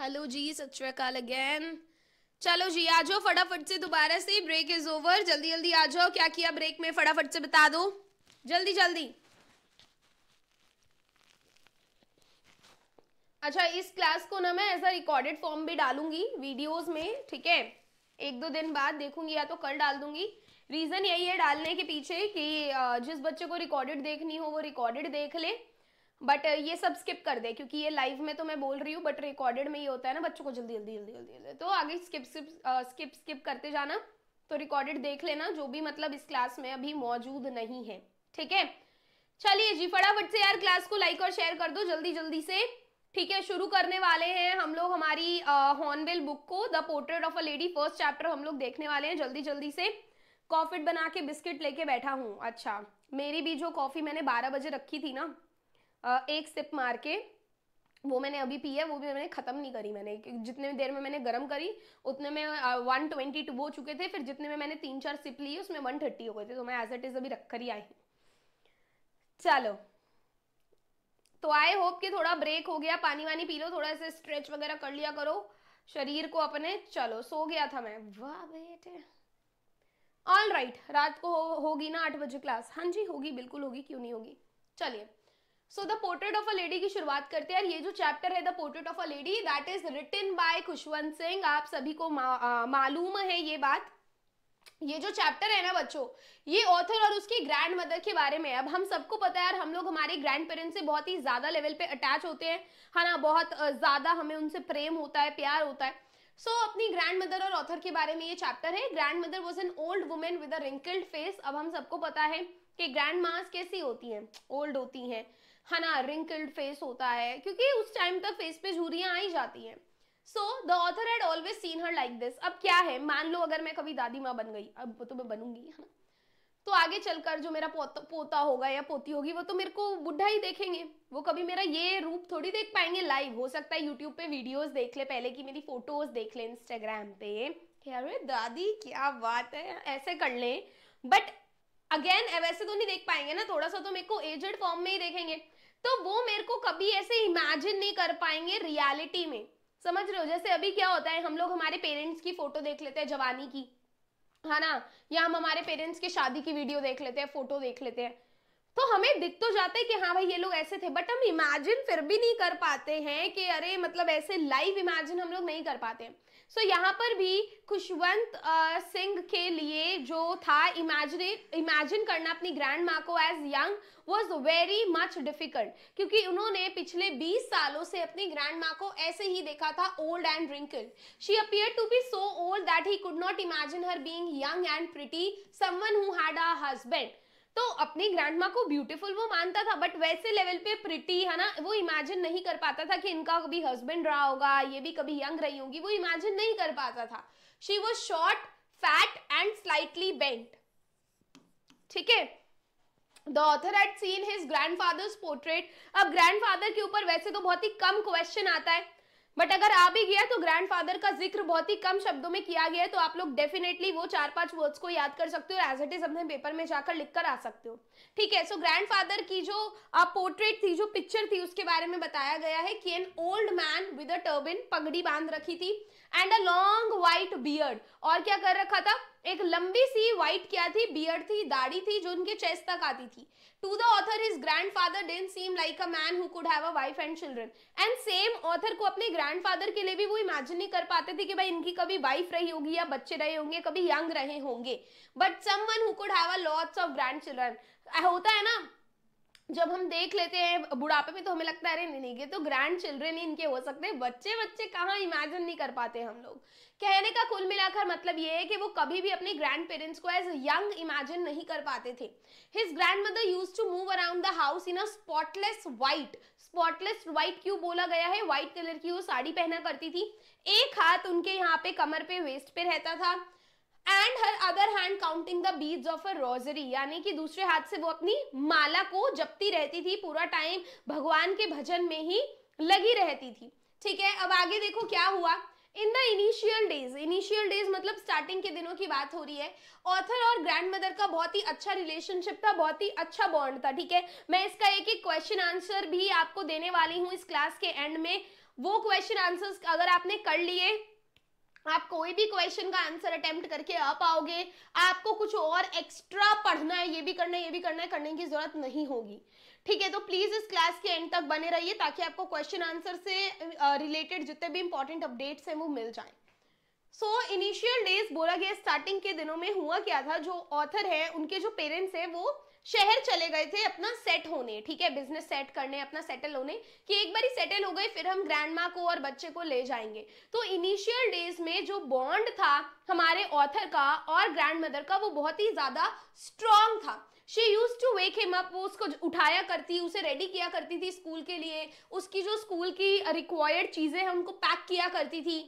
A: हेलो जी सत श्रीकाल अगेन चलो जी आ जाओ फटाफट से दोबारा से ब्रेक इज ओवर जल्दी जल्दी आ जाओ क्या किया ब्रेक में फटाफट से बता दो जल्दी जल्दी अच्छा इस क्लास को ना मैं ऐसा रिकॉर्डेड फॉर्म भी डालूंगी वीडियोस में ठीक है एक दो दिन बाद देखूंगी या तो कल डाल दूंगी रीज़न यही है डालने के पीछे कि जिस बच्चे को रिकॉर्डेड देखनी हो वो रिकॉर्डेड देख ले बट uh, ये सब स्किप कर दे क्योंकि ये लाइव में तो मैं बोल रही हूँ बट रिकॉर्डेड में ये होता है ना बच्चों को जल्दी जल्दी जल्दी जल्दी जल्दी तो आगे स्किप स्किप स्किप स्किप करते जाना तो रिकॉर्डेड देख लेना जो भी मतलब इस क्लास में अभी मौजूद नहीं है ठीक है चलिए जी फटाफट से यार क्लास को लाइक और शेयर कर दो जल्दी जल्दी से ठीक है शुरू करने वाले हैं हम लोग हमारी हॉर्नबिल uh, बुक को the portrait of a lady first chapter हम लोग देखने वाले हैं जल्दी जल्दी से कॉफिट बना के बिस्किट लेके बैठा हूँ अच्छा मेरी भी जो कॉफी मैंने बारह बजे रखी थी ना एक सिप मार के वो मैंने अभी पी है वो भी मैंने ख़त्म नहीं करी मैंने जितने देर में मैंने गर्म करी उतने में वन ट्वेंटी टू हो चुके थे फिर जितने में मैंने तीन चार सिप ली उसमें वन थर्टी हो गए थे तो मैं एज इट इज़ अभी रख कर ही आई हूँ चलो तो आई होप कि थोड़ा ब्रेक हो गया पानी वानी पी लो थोड़ा ऐसे स्ट्रेच वगैरह कर लिया करो शरीर को अपने चलो सो गया था मैं वाह बेटे ऑल राइट right, रात को होगी हो ना आठ बजे क्लास हाँ जी होगी बिल्कुल होगी क्यों नहीं होगी चलिए so the portrait of a lady की शुरुआत करते हैं ये जो चैप्टर है the portrait of a lady that is written by Khushwant Singh आप सभी को मालूम है ये बात ये जो चैप्टर है ना बच्चों ये ऑथर और उसकी ग्रैंड मदर के बारे में अब हम सबको पता है यार हम लोग हमारे ग्रैंड पेरेंट्स से बहुत ही ज्यादा लेवल पे अटैच होते हैं है हाँ ना बहुत ज्यादा हमें उनसे प्रेम होता है प्यार होता है सो so, अपनी ग्रैंड मदर और ऑथर के बारे में ये चैप्टर है grandmother was an old woman with a wrinkled face अब हम सबको पता है कि ग्रैंड मास कैसी होती हैं ओल्ड होती हैं है ना रिंकल्ड फेस होता है क्योंकि उस टाइम तक फेस पे झुरियाँ आ ही जाती हैं so the author had always seen her like this अब क्या है मान लो अगर मैं कभी दादी माँ बन गई अब तो मैं बनूंगी है ना तो आगे चलकर जो मेरा पोत, पोता होगा या पोती होगी वो तो मेरे को बुढ़ा ही देखेंगे वो कभी मेरा ये रूप थोड़ी देख पाएंगे लाइव हो सकता है यूट्यूब पे वीडियोस देख ले पहले की मेरी फोटोज देख ले इंस्टाग्राम पे अरे दादी क्या बात है ऐसे कर ले बट अगेन वैसे तो नहीं देख पाएंगे ना थोड़ा सा तो मेरे को एजेड फॉर्म में ही देखेंगे तो वो मेरे को कभी ऐसे इमेजिन नहीं कर पाएंगे रियलिटी में समझ रहे हो जैसे अभी क्या होता है हम लोग हमारे पेरेंट्स की फोटो देख लेते हैं जवानी की है ना या हम हमारे पेरेंट्स की शादी की वीडियो देख लेते हैं फोटो देख लेते हैं तो हमें दिख तो जाता है कि हाँ भाई ये लोग ऐसे थे बट हम इमेजिन फिर भी नहीं कर पाते हैं कि अरे मतलब ऐसे लाइव इमेजिन हम लोग नहीं कर पाते हैं सो so, यहाँ पर भी खुशवंत सिंह के लिए जो था इमेजिने इमेजिन करना अपनी ग्रैंड माँ को as young was very much difficult क्योंकि उन्होंने पिछले 20 सालों से अपनी ग्रैंड माँ को ऐसे ही देखा था old and wrinkle she appear to be so old that he could not imagine her being young and pretty someone who had a husband तो अपनी ग्रैंड को ब्यूटीफुल वो मानता था बट वैसे लेवल पे प्रिटी है ना वो इमेजिन नहीं कर पाता था कि इनका कभी हस्बैंड रहा होगा ये भी कभी यंग रही होगी वो इमेजिन नहीं कर पाता था she was short fat and slightly bent ठीक है the author had seen his father's portrait अब ग्रैंड फादर के ऊपर वैसे तो बहुत ही कम क्वेश्चन आता है बट अगर आ भी गया तो ग्रैंडफादर का जिक्र बहुत ही कम शब्दों में किया गया है तो आप लोग डेफिनेटली वो चार पांच वर्ड्स को याद कर सकते हो और एज इट इज अपने पेपर में जाकर लिख कर आ सकते हो ठीक है सो ग्रैंडफादर की जो पोर्ट्रेट थी जो पिक्चर थी उसके बारे में बताया गया है कि an old man with a turban पगड़ी बांध रखी थी and a long white beard और क्या कर रखा था एक लंबी सी व्हाइट क्या थी बियर्ड थी दाढ़ी थी जो उनके चेस्ट तक आती थी to the author his grandfather then seem like a man who could have a wife and children and same author को अपने ग्रैंडफादर के लिए भी वो इमेजिन नहीं कर पाते थे कि भाई इनकी कभी वाइफ रही होगी या बच्चे रहे होंगे कभी यंग रहे होंगे but someone who could have a lots of grandchildren होता है ना जब हम देख लेते हैं बुढ़ापे में तो हमें लगता है अरे नहीं नहीं ये तो ग्रैंड चिल्ड्रेन ही इनके हो सकते हैं बच्चे बच्चे कहाँ इमेजिन नहीं कर पाते हम लोग कहने का कुल मिलाकर मतलब ये है कि वो कभी भी अपने ग्रैंड पेरेंट्स को एज यंग इमेजिन नहीं कर पाते थे his grandmother use to move around the house in a spotless white spotless white क्यों बोला गया है व्हाइट कलर की वो साड़ी पहना करती थी एक हाथ उनके यहाँ पे कमर पे वेस्ट पे रहता था and her other hand counting the beads of a rosary यानी कि दूसरे हाथ से वो अपनी माला को जपती रहती थी पूरा टाइम भगवान के भजन में ही लगी रहती थी ठीक है अब आगे देखो क्या हुआ in the initial days initial days मतलब स्टार्टिंग के दिनों की बात हो रही है ऑथर और ग्रैंड मदर का बहुत ही अच्छा रिलेशनशिप था बहुत ही अच्छा बॉन्ड था ठीक है मैं इसका एक एक क्वेश्चन आंसर भी आपको देने वाली हूँ इस क्लास के एंड में वो क्वेश्चन आंसर्स अगर आपने कर लिए आप कोई भी क्वेश्चन का आंसर अटेम्प्ट करके आ पाओगे आपको कुछ और एक्स्ट्रा पढ़ना है ये भी करना है ये भी करना है करने की जरूरत नहीं होगी ठीक है तो प्लीज इस क्लास के एंड तक बने रहिए ताकि आपको क्वेश्चन आंसर से रिलेटेड जितने भी इंपॉर्टेंट अपडेट्स हैं वो मिल जाए सो इनिशियल डेज बोला गया स्टार्टिंग के दिनों में हुआ क्या था जो ऑथर है उनके जो पेरेंट्स है वो शहर चले गए थे अपना सेट होने ठीक है बिजनेस सेट करने अपना सेटल होने कि एक बार ही सेटल हो गए फिर हम ग्रैंड माँ को और बच्चे को ले जाएंगे तो इनिशियल डेज में जो बॉन्ड था हमारे ऑथर का और ग्रैंड मदर का वो बहुत ही ज्यादा स्ट्रांग था she use to wake him up वो उसको उठाया करती उसे रेडी किया करती थी स्कूल के लिए उसकी जो स्कूल की रिक्वायर्ड चीज़ें हैं उनको पैक किया करती थी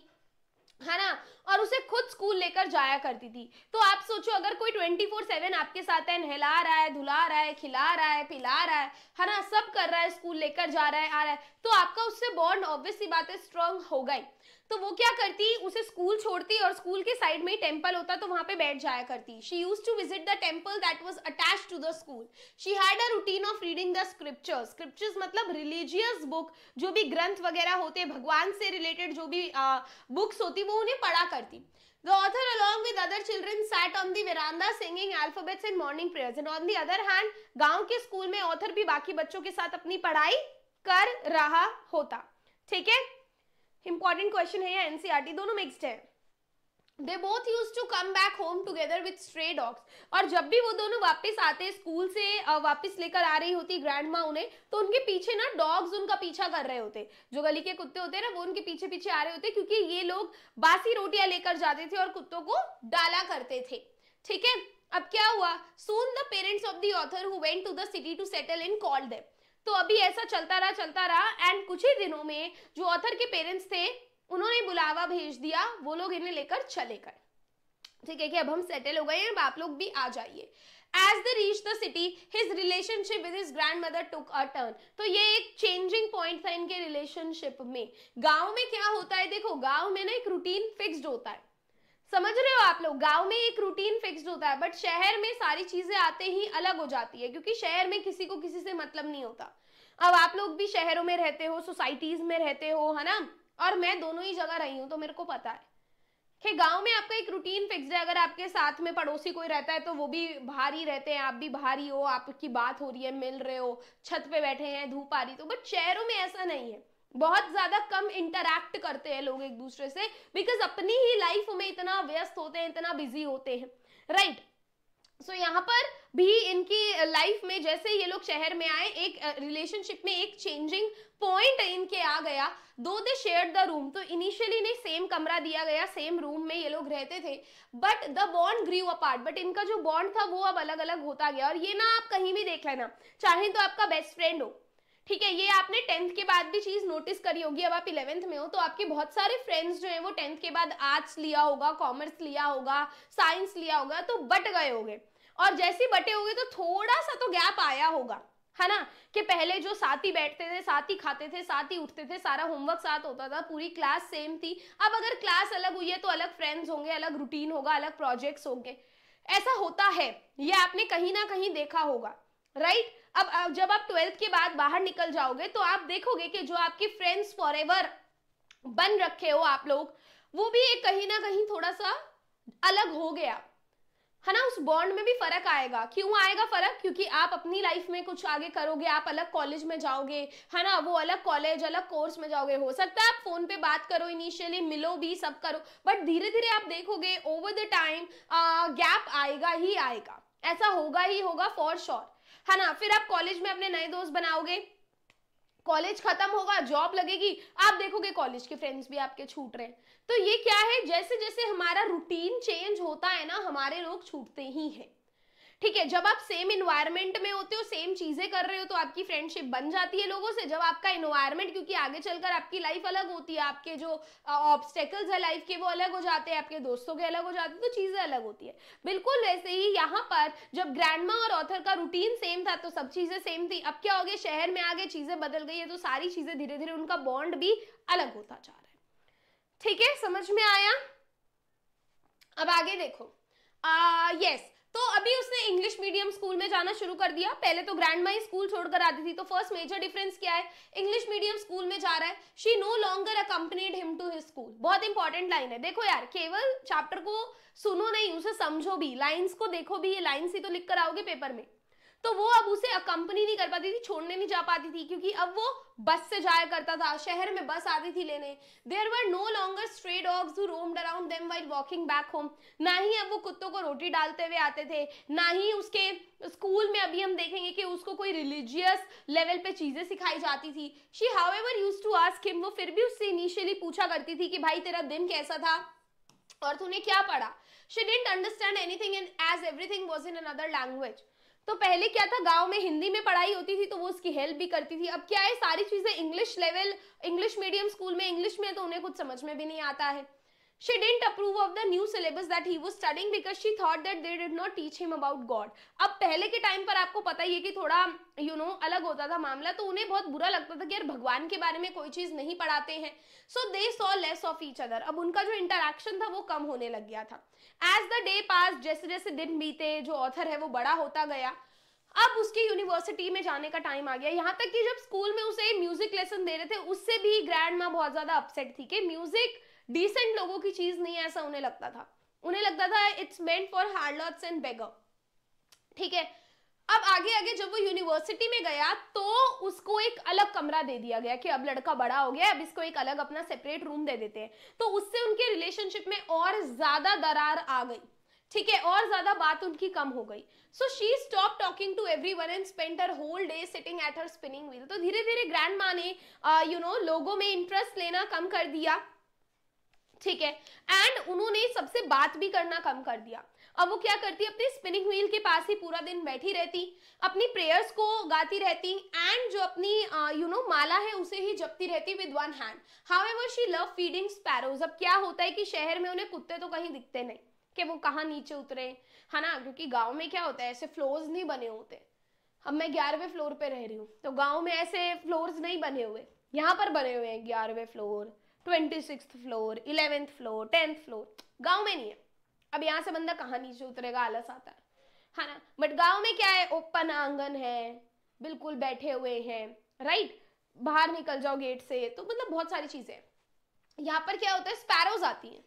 A: है ना और उसे खुद स्कूल लेकर जाया करती थी तो आप सोचो अगर कोई ट्वेंटी फोर सेवन आपके साथ है नहला रहा है धुला रहा है खिला रहा है पिला रहा है है ना सब कर रहा है स्कूल लेकर जा रहा है आ रहा है तो आपका उससे बॉन्ड ऑब्वियसली बात है स्ट्रांग होगा ही तो वो क्या करती उसे स्कूल छोड़ती और स्कूल के साइड में टेम्पल होता तो वहां पे बैठ जाया करती she use to visit the temple that was attach to the school she had a routine of reading the scriptures scriptures मतलब रिलीजियस बुक जो भी ग्रंथ वगैरह होते भगवान से रिलेटेड जो भी बुक्स uh, होती वो उन्हें पढ़ा करती The author, along with other children, sat on the veranda singing alphabets and morning prayers. And on the other hand, गांव के स्कूल में ऑथर भी बाकी बच्चों के साथ अपनी पढ़ाई कर रहा होता ठीक है इंपॉर्टेंट क्वेश्चन है या एनसीईआरटी e दोनों मिक्सड है they both use to come back home together with stray dogs और जब भी वो दोनों वापस आते स्कूल से वापस लेकर आ रही होती ग्रैंड माँ उन्हें तो उनके पीछे ना डॉग्स उनका पीछा कर रहे होते जो गली के कुत्ते होते ना वो उनके पीछे पीछे आ रहे होते क्योंकि ये लोग बासी रोटियां लेकर जाते थे और कुत्तों को डाला करते थे ठीक है अब क्या हुआ soon the parents of the author who went to the city to settle in called them तो अभी ऐसा चलता रहा चलता रहा एंड कुछ ही दिनों में जो ऑथर के पेरेंट्स थे उन्होंने बुलावा भेज दिया वो लोग इन्हें लेकर चले गए ठीक है कि अब हम सेटल हो गए हैं आप लोग भी आ जाइए as they reach the city his relationship with his grandmother took a turn तो ये एक चेंजिंग पॉइंट था इनके रिलेशनशिप में गांव में क्या होता है देखो गांव में ना एक रूटीन फिक्स्ड होता है समझ रहे हो आप लोग गांव में एक रूटीन फिक्स्ड होता है बट शहर में सारी चीजें आते ही अलग हो जाती है क्योंकि शहर में किसी को किसी से मतलब नहीं होता अब आप लोग भी शहरों में रहते हो सोसाइटीज में रहते हो है ना और मैं दोनों ही जगह रही हूँ तो मेरे को पता है कि गांव में आपका एक रूटीन फिक्स है अगर आपके साथ में पड़ोसी कोई रहता है तो वो भी बाहर ही रहते हैं आप भी बाहर ही हो आपकी बात हो रही है मिल रहे हो छत पे बैठे हैं धूप आ रही तो बट शहरों में ऐसा नहीं है बहुत ज्यादा कम इंटरैक्ट करते हैं लोग एक दूसरे से बिकॉज अपनी ही लाइफ में इतना व्यस्त होते हैं इतना बिजी होते हैं राइट right. सो so, यहाँ पर भी इनकी लाइफ में जैसे ये लोग शहर में आए एक रिलेशनशिप में एक चेंजिंग पॉइंट इनके आ गया though they shared the room तो इनिशियली ने सेम कमरा दिया गया सेम रूम में ये लोग रहते थे but the bond grew apart but इनका जो बॉन्ड था वो अब अलग अलग होता गया और ये ना आप कहीं भी देख लेना चाहे तो आपका बेस्ट फ्रेंड हो ठीक है ये आपने टेंथ के बाद भी चीज नोटिस करी होगी अब आप इलेवेंथ में हो तो आपके बहुत सारे फ्रेंड्स जो है वो टेंथ के बाद आर्ट्स लिया होगा कॉमर्स लिया होगा साइंस लिया होगा तो बट गए होंगे और जैसे बटे होंगे तो थोड़ा सा तो गैप आया होगा है ना कि पहले जो साथ ही बैठते थे साथ ही खाते थे साथ ही उठते थे सारा होमवर्क साथ होता था पूरी क्लास सेम थी अब अगर क्लास अलग हुई है तो अलग फ्रेंड्स होंगे अलग रूटीन होगा अलग प्रोजेक्ट्स होंगे ऐसा होता है ये आपने कहीं ना कहीं देखा होगा राइट अब जब आप ट्वेल्थ के बाद बाहर निकल जाओगे तो आप देखोगे कि जो आपके फ्रेंड्स फॉर बन रखे हो आप लोग वो भी एक कहीं ना कहीं थोड़ा सा अलग हो गया है ना उस बॉन्ड में भी फर्क आएगा क्यों आएगा फर्क क्योंकि आप अपनी लाइफ में कुछ आगे करोगे आप अलग कॉलेज में जाओगे है ना वो अलग कॉलेज अलग कोर्स में जाओगे हो सकता है आप फोन पे बात करो इनिशियली मिलो भी सब करो बट धीरे धीरे आप देखोगे ओवर द टाइम गैप आएगा ही आएगा ऐसा होगा ही होगा फॉर श्योर sure. है हाँ ना फिर आप कॉलेज में अपने नए दोस्त बनाओगे कॉलेज खत्म होगा जॉब लगेगी आप देखोगे कॉलेज के फ्रेंड्स भी आपके छूट रहे हैं तो ये क्या है जैसे जैसे हमारा रूटीन चेंज होता है ना हमारे लोग छूटते ही हैं ठीक है जब आप सेम इन्वायरमेंट में होते हो सेम चीजें कर रहे हो तो आपकी फ्रेंडशिप बन जाती है लोगों से जब आपका इन्वायरमेंट क्योंकि आगे चलकर आपकी लाइफ अलग होती है आपके जो ऑब्स्टेकल्स है लाइफ के वो अलग हो जाते हैं आपके दोस्तों के अलग हो जाते हैं तो चीजें अलग होती है बिल्कुल वैसे ही यहाँ पर जब ग्रैंडमा और ऑथर का रूटीन सेम था तो सब चीजें सेम थी अब क्या हो गया शहर में आगे चीजें बदल गई है तो सारी चीजें धीरे धीरे उनका बॉन्ड भी अलग होता जा रहा है ठीक है समझ में आया अब आगे देखो यस uh, yes, तो अभी उसने इंग्लिश मीडियम स्कूल में जाना शुरू कर दिया पहले तो ग्रैंड माई स्कूल छोड़कर आती थी तो फर्स्ट मेजर डिफरेंस क्या है इंग्लिश मीडियम स्कूल में जा रहा है she no longer accompanied him to his school बहुत इंपॉर्टेंट लाइन है देखो यार केवल चैप्टर को सुनो नहीं उसे समझो भी लाइन्स को देखो भी ये लाइन्स ही तो लिख कर आओगे पेपर में तो वो अब उसे अकंपनी नहीं कर पाती थी छोड़ने नहीं जा पाती थी क्योंकि अब वो बस से जाया करता था शहर में बस आती थी लेने there were no longer stray dogs who roamed around them while walking back home ना ही अब वो कुत्तों को रोटी डालते हुए आते थे ना ही उसके स्कूल में अभी हम देखेंगे कि उसको कोई रिलीजियस लेवल पे चीजें सिखाई जाती थी she however use to ask him वो फिर भी उससे इनिशियली पूछा करती थी कि भाई तेरा दिन कैसा था और तूने क्या पढ़ा she didn't understand anything and as everything was in another language तो पहले क्या था गांव में हिंदी में पढ़ाई होती थी तो वो उसकी हेल्प भी करती थी अब क्या है सारी चीजें English level English medium school में इंग्लिश में तो उन्हें कुछ समझ में भी नहीं आता है she didn't approve of the new syllabus that he was studying because she thought that they did not teach him about god अब पहले के टाइम पर आपको पता ही है कि थोड़ा यू you नो know, अलग होता था मामला तो उन्हें बहुत बुरा लगता था कि यार भगवान के बारे में कोई चीज नहीं पढ़ाते हैं so they saw less of each other अब उनका जो इंटरेक्शन था वो कम होने लग गया था एज द डे पास जैसे जैसे दिन बीते जो ऑथर है वो बड़ा होता गया अब उसकी यूनिवर्सिटी में जाने का टाइम आ गया यहाँ तक कि जब स्कूल में उसे म्यूजिक लेसन दे रहे थे उससे भी ग्रैंड माँ बहुत ज्यादा अपसेट थी कि म्यूजिक डिसेंट लोगों की चीज नहीं है ऐसा उन्हें लगता था उन्हें लगता था it's meant for harlots and beggar ठीक है अब आगे आगे जब वो यूनिवर्सिटी में गया तो उसको एक अलग कमरा दे दिया गया कि अब लड़का बड़ा हो गया अब इसको एक अलग अपना सेपरेट रूम दे देते हैं तो उससे उनके रिलेशनशिप में और ज्यादा दरार आ गई ठीक है और ज्यादा बात उनकी कम हो गई so she stop talking to everyone and spend her whole day sitting at her spinning wheel तो धीरे धीरे ग्रैंड माँ ने यू uh, नो लोगों में इंटरेस्ट लेना कम कर दिया ठीक है एंड उन्होंने सबसे बात भी करना कम कर दिया अब वो क्या करती अपनी स्पिनिंग व्हील के पास ही पूरा दिन बैठी रहती अपनी प्रेयर्स को गाती रहती एंड जो अपनी यू नो माला है उसे ही जपती रहती with one hand however she love feeding sparrows अब क्या होता है कि शहर में उन्हें कुत्ते तो कहीं दिखते नहीं कि वो कहाँ नीचे उतरे है ना क्योंकि गाँव में क्या होता है ऐसे फ्लोर्स नहीं बने होते अब मैं ग्यारहवें फ्लोर पे रह रही हूँ तो गाँव में ऐसे फ्लोर्स नहीं बने हुए यहाँ पर बने हुए हैं ग्यारहवें floor twenty six floor eleventh floor tenth floor गाँव में नहीं है अब यहाँ से बंदा कहाँ नीचे उतरेगा आलस आता है है हाँ ना बट में क्या है ओपन आंगन है बिल्कुल बैठे हुए हैं राइट बाहर निकल जाओ गेट से तो मतलब बहुत सारी चीजें यहाँ पर क्या होता है स्पैरोज आती हैं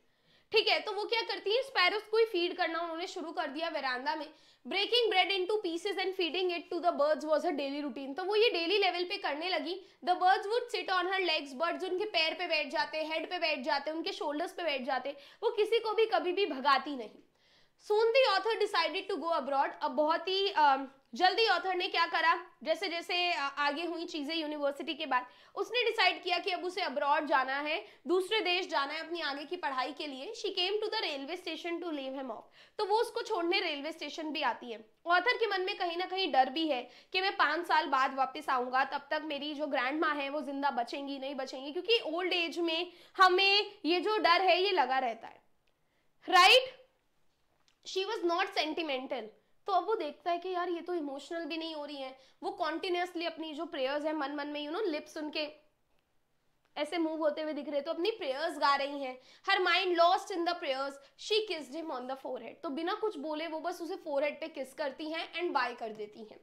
A: ठीक है तो वो क्या करती है स्पैरोस को ही फीड करना उन्होंने शुरू कर दिया वेरांदा में breaking bread into pieces and feeding it to the birds was her daily routine तो वो ये डेली लेवल पे करने लगी the birds would sit on her legs birds उनके पैर पे बैठ जाते हेड पे बैठ जाते उनके शोल्डर्स पे बैठ जाते वो किसी को भी कभी भी भगाती नहीं soon the author decided to go abroad अब बहुत ही uh, जल्दी ऑथर ने क्या करा जैसे जैसे आगे हुई चीज़ें यूनिवर्सिटी के बाद उसने डिसाइड किया कि अब उसे अब्रॉड जाना है दूसरे देश जाना है अपनी आगे की पढ़ाई के लिए she came to the railway station to leave him off तो वो उसको छोड़ने रेलवे स्टेशन भी आती है ऑथर के मन में कहीं ना कहीं डर भी है कि मैं पांच साल बाद वापस आऊंगा तब तक मेरी जो ग्रैंड माँ है वो जिंदा बचेंगी नहीं बचेंगी क्योंकि ओल्ड एज में हमें ये जो डर है ये लगा रहता है right she was not sentimental तो अब वो देखता है कि यार ये तो इमोशनल भी नहीं हो रही है वो कॉन्टिन्यूसली अपनी जो प्रेयर्स है मन मन में यू नो लिप्स उनके ऐसे मूव होते हुए दिख रहे तो अपनी प्रेयर्स गा रही हैं her mind lost in the prayers she kissed him on the forehead तो बिना कुछ बोले वो बस उसे फोरहेड पे किस करती हैं एंड बाय कर देती हैं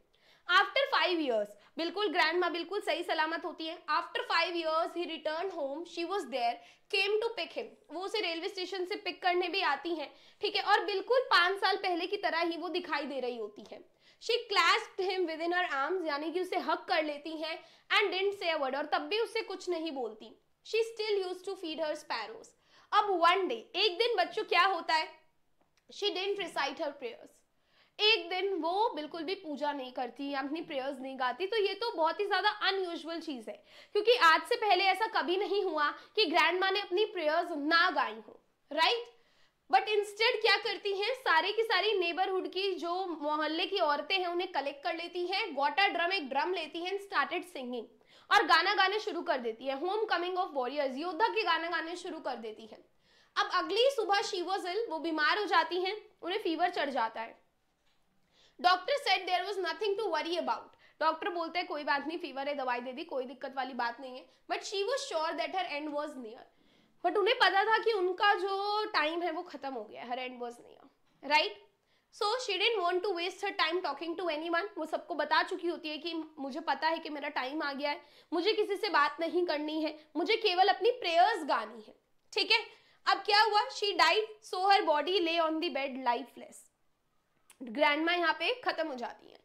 A: आफ्टर फाइव ईयर्स बिल्कुल ग्रैंड माँ बिल्कुल सही सलामत होती है आफ्टर फाइव ईयर्स ही return home she was there came to pick him वो उसे रेलवे स्टेशन से पिक करने भी आती हैं ठीक है और बिल्कुल पाँच साल पहले की तरह ही वो दिखाई दे रही होती है she clasp him within her arms यानी कि उसे हक कर लेती हैं एंड डिंट से वर्ड और तब भी उसे कुछ नहीं बोलती she still use to feed her sparrows अब वन डे एक दिन बच्चों क्या होता है she didn't recite her prayers एक दिन वो बिल्कुल भी पूजा नहीं करती या अपनी प्रेयर्स नहीं गाती तो ये तो बहुत ही ज़्यादा अनयूजल चीज़ है क्योंकि आज से पहले ऐसा कभी नहीं हुआ कि ग्रैंड ने अपनी प्रेयर्स ना गाई हो राइट बट इंस्टेड क्या करती हैं सारे की सारी नेबरहुड की जो मोहल्ले की औरतें हैं उन्हें कलेक्ट कर लेती हैं वाटर ड्रम एक ड्रम लेती हैं स्टार्टेड सिंगिंग और गाना गाने शुरू कर देती है होम कमिंग ऑफ वॉरियर्स योद्धा के गाना गाने शुरू कर देती है अब अगली सुबह शिवोजिल वो बीमार हो जाती हैं उन्हें फीवर चढ़ जाता है doctor said there was nothing to worry about doctor बोलते हैं कोई बात नहीं फीवर है दवाई दे दी कोई दिक्कत वाली बात नहीं है but she was sure that her end was near but उन्हें पता था कि उनका जो टाइम है वो खत्म हो गया her end was near right so she didn't want to waste her time talking to anyone वो सबको बता चुकी होती है कि मुझे पता है कि मेरा टाइम आ गया है मुझे किसी से बात नहीं करनी है मुझे केवल अपनी प्रेयर्स गानी है ठीक है अब क्या हुआ she died so her body lay on the bed lifeless grandma यहाँ पे खत्म हो जाती हैं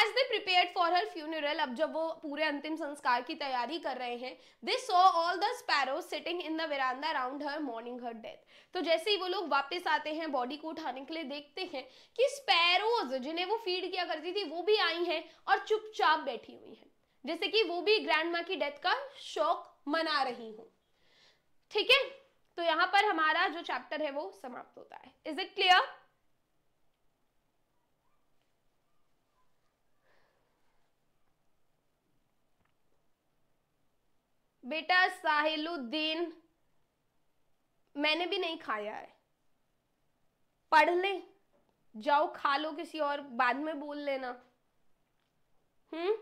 A: as they prepare for her funeral अब जब वो पूरे अंतिम संस्कार की तैयारी कर रहे हैं they saw all the sparrow sitting in the veranda around her morning her death तो जैसे ही वो लोग वापस आते हैं बॉडी को उठाने के लिए देखते हैं कि स्पैरोज जिन्हें वो फीड किया करती थी वो भी आई हैं और चुपचाप बैठी हुई हैं जैसे कि वो भी ग्रैंड माँ की डेथ का शौक मना रही हूँ ठीक है तो यहाँ पर हमारा जो चैप्टर है वो समाप्त होता है इज इट क्लियर बेटा साहिलुद्दीन मैंने भी नहीं खाया है पढ़ ले जाओ खा लो किसी और बाद में बोल लेना हम्म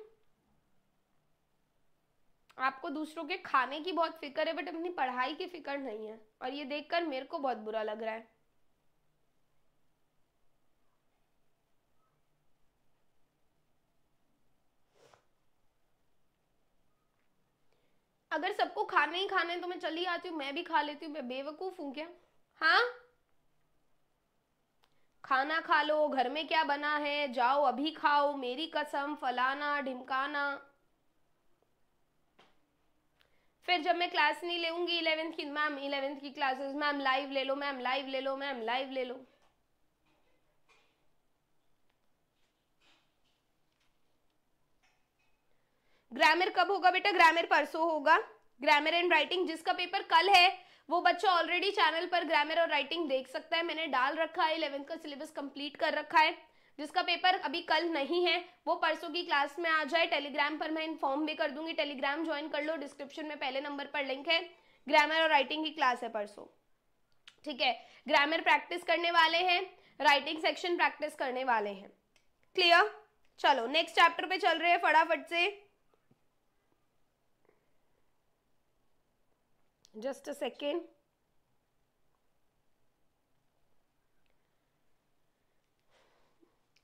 A: आपको दूसरों के खाने की बहुत फिक्र है बट अपनी पढ़ाई की फिक्र नहीं है और ये देखकर मेरे को बहुत बुरा लग रहा है अगर सबको खाने ही खाने तो मैं चली आती हूँ मैं भी खा लेती हूँ मैं बेवकूफ हूँ क्या हाँ खाना खा लो घर में क्या बना है जाओ अभी खाओ मेरी कसम फलाना ढिमकाना फिर जब मैं क्लास नहीं लेंगी इलेवेंथ की मैम इलेवेंथ की क्लासेस मैम लाइव ले लो मैम लाइव ले लो मैम लाइव ले लो ग्रामर कब होगा बेटा ग्रामर परसों होगा ग्रामर एंड राइटिंग जिसका पेपर कल है वो बच्चा ऑलरेडी चैनल पर ग्रामर और राइटिंग देख सकता है मैंने डाल रखा है इलेवेंथ का सिलेबस कंप्लीट कर रखा है जिसका पेपर अभी कल नहीं है वो परसों की क्लास में आ जाए टेलीग्राम पर मैं इन्फॉर्म भी कर दूंगी टेलीग्राम ज्वाइन कर लो डिस्क्रिप्शन में पहले नंबर पर लिंक है ग्रामर और राइटिंग की क्लास है परसों ठीक है ग्रामर प्रैक्टिस करने वाले हैं राइटिंग सेक्शन प्रैक्टिस करने वाले हैं क्लियर चलो नेक्स्ट चैप्टर पे चल रहे हैं फटाफट से just a second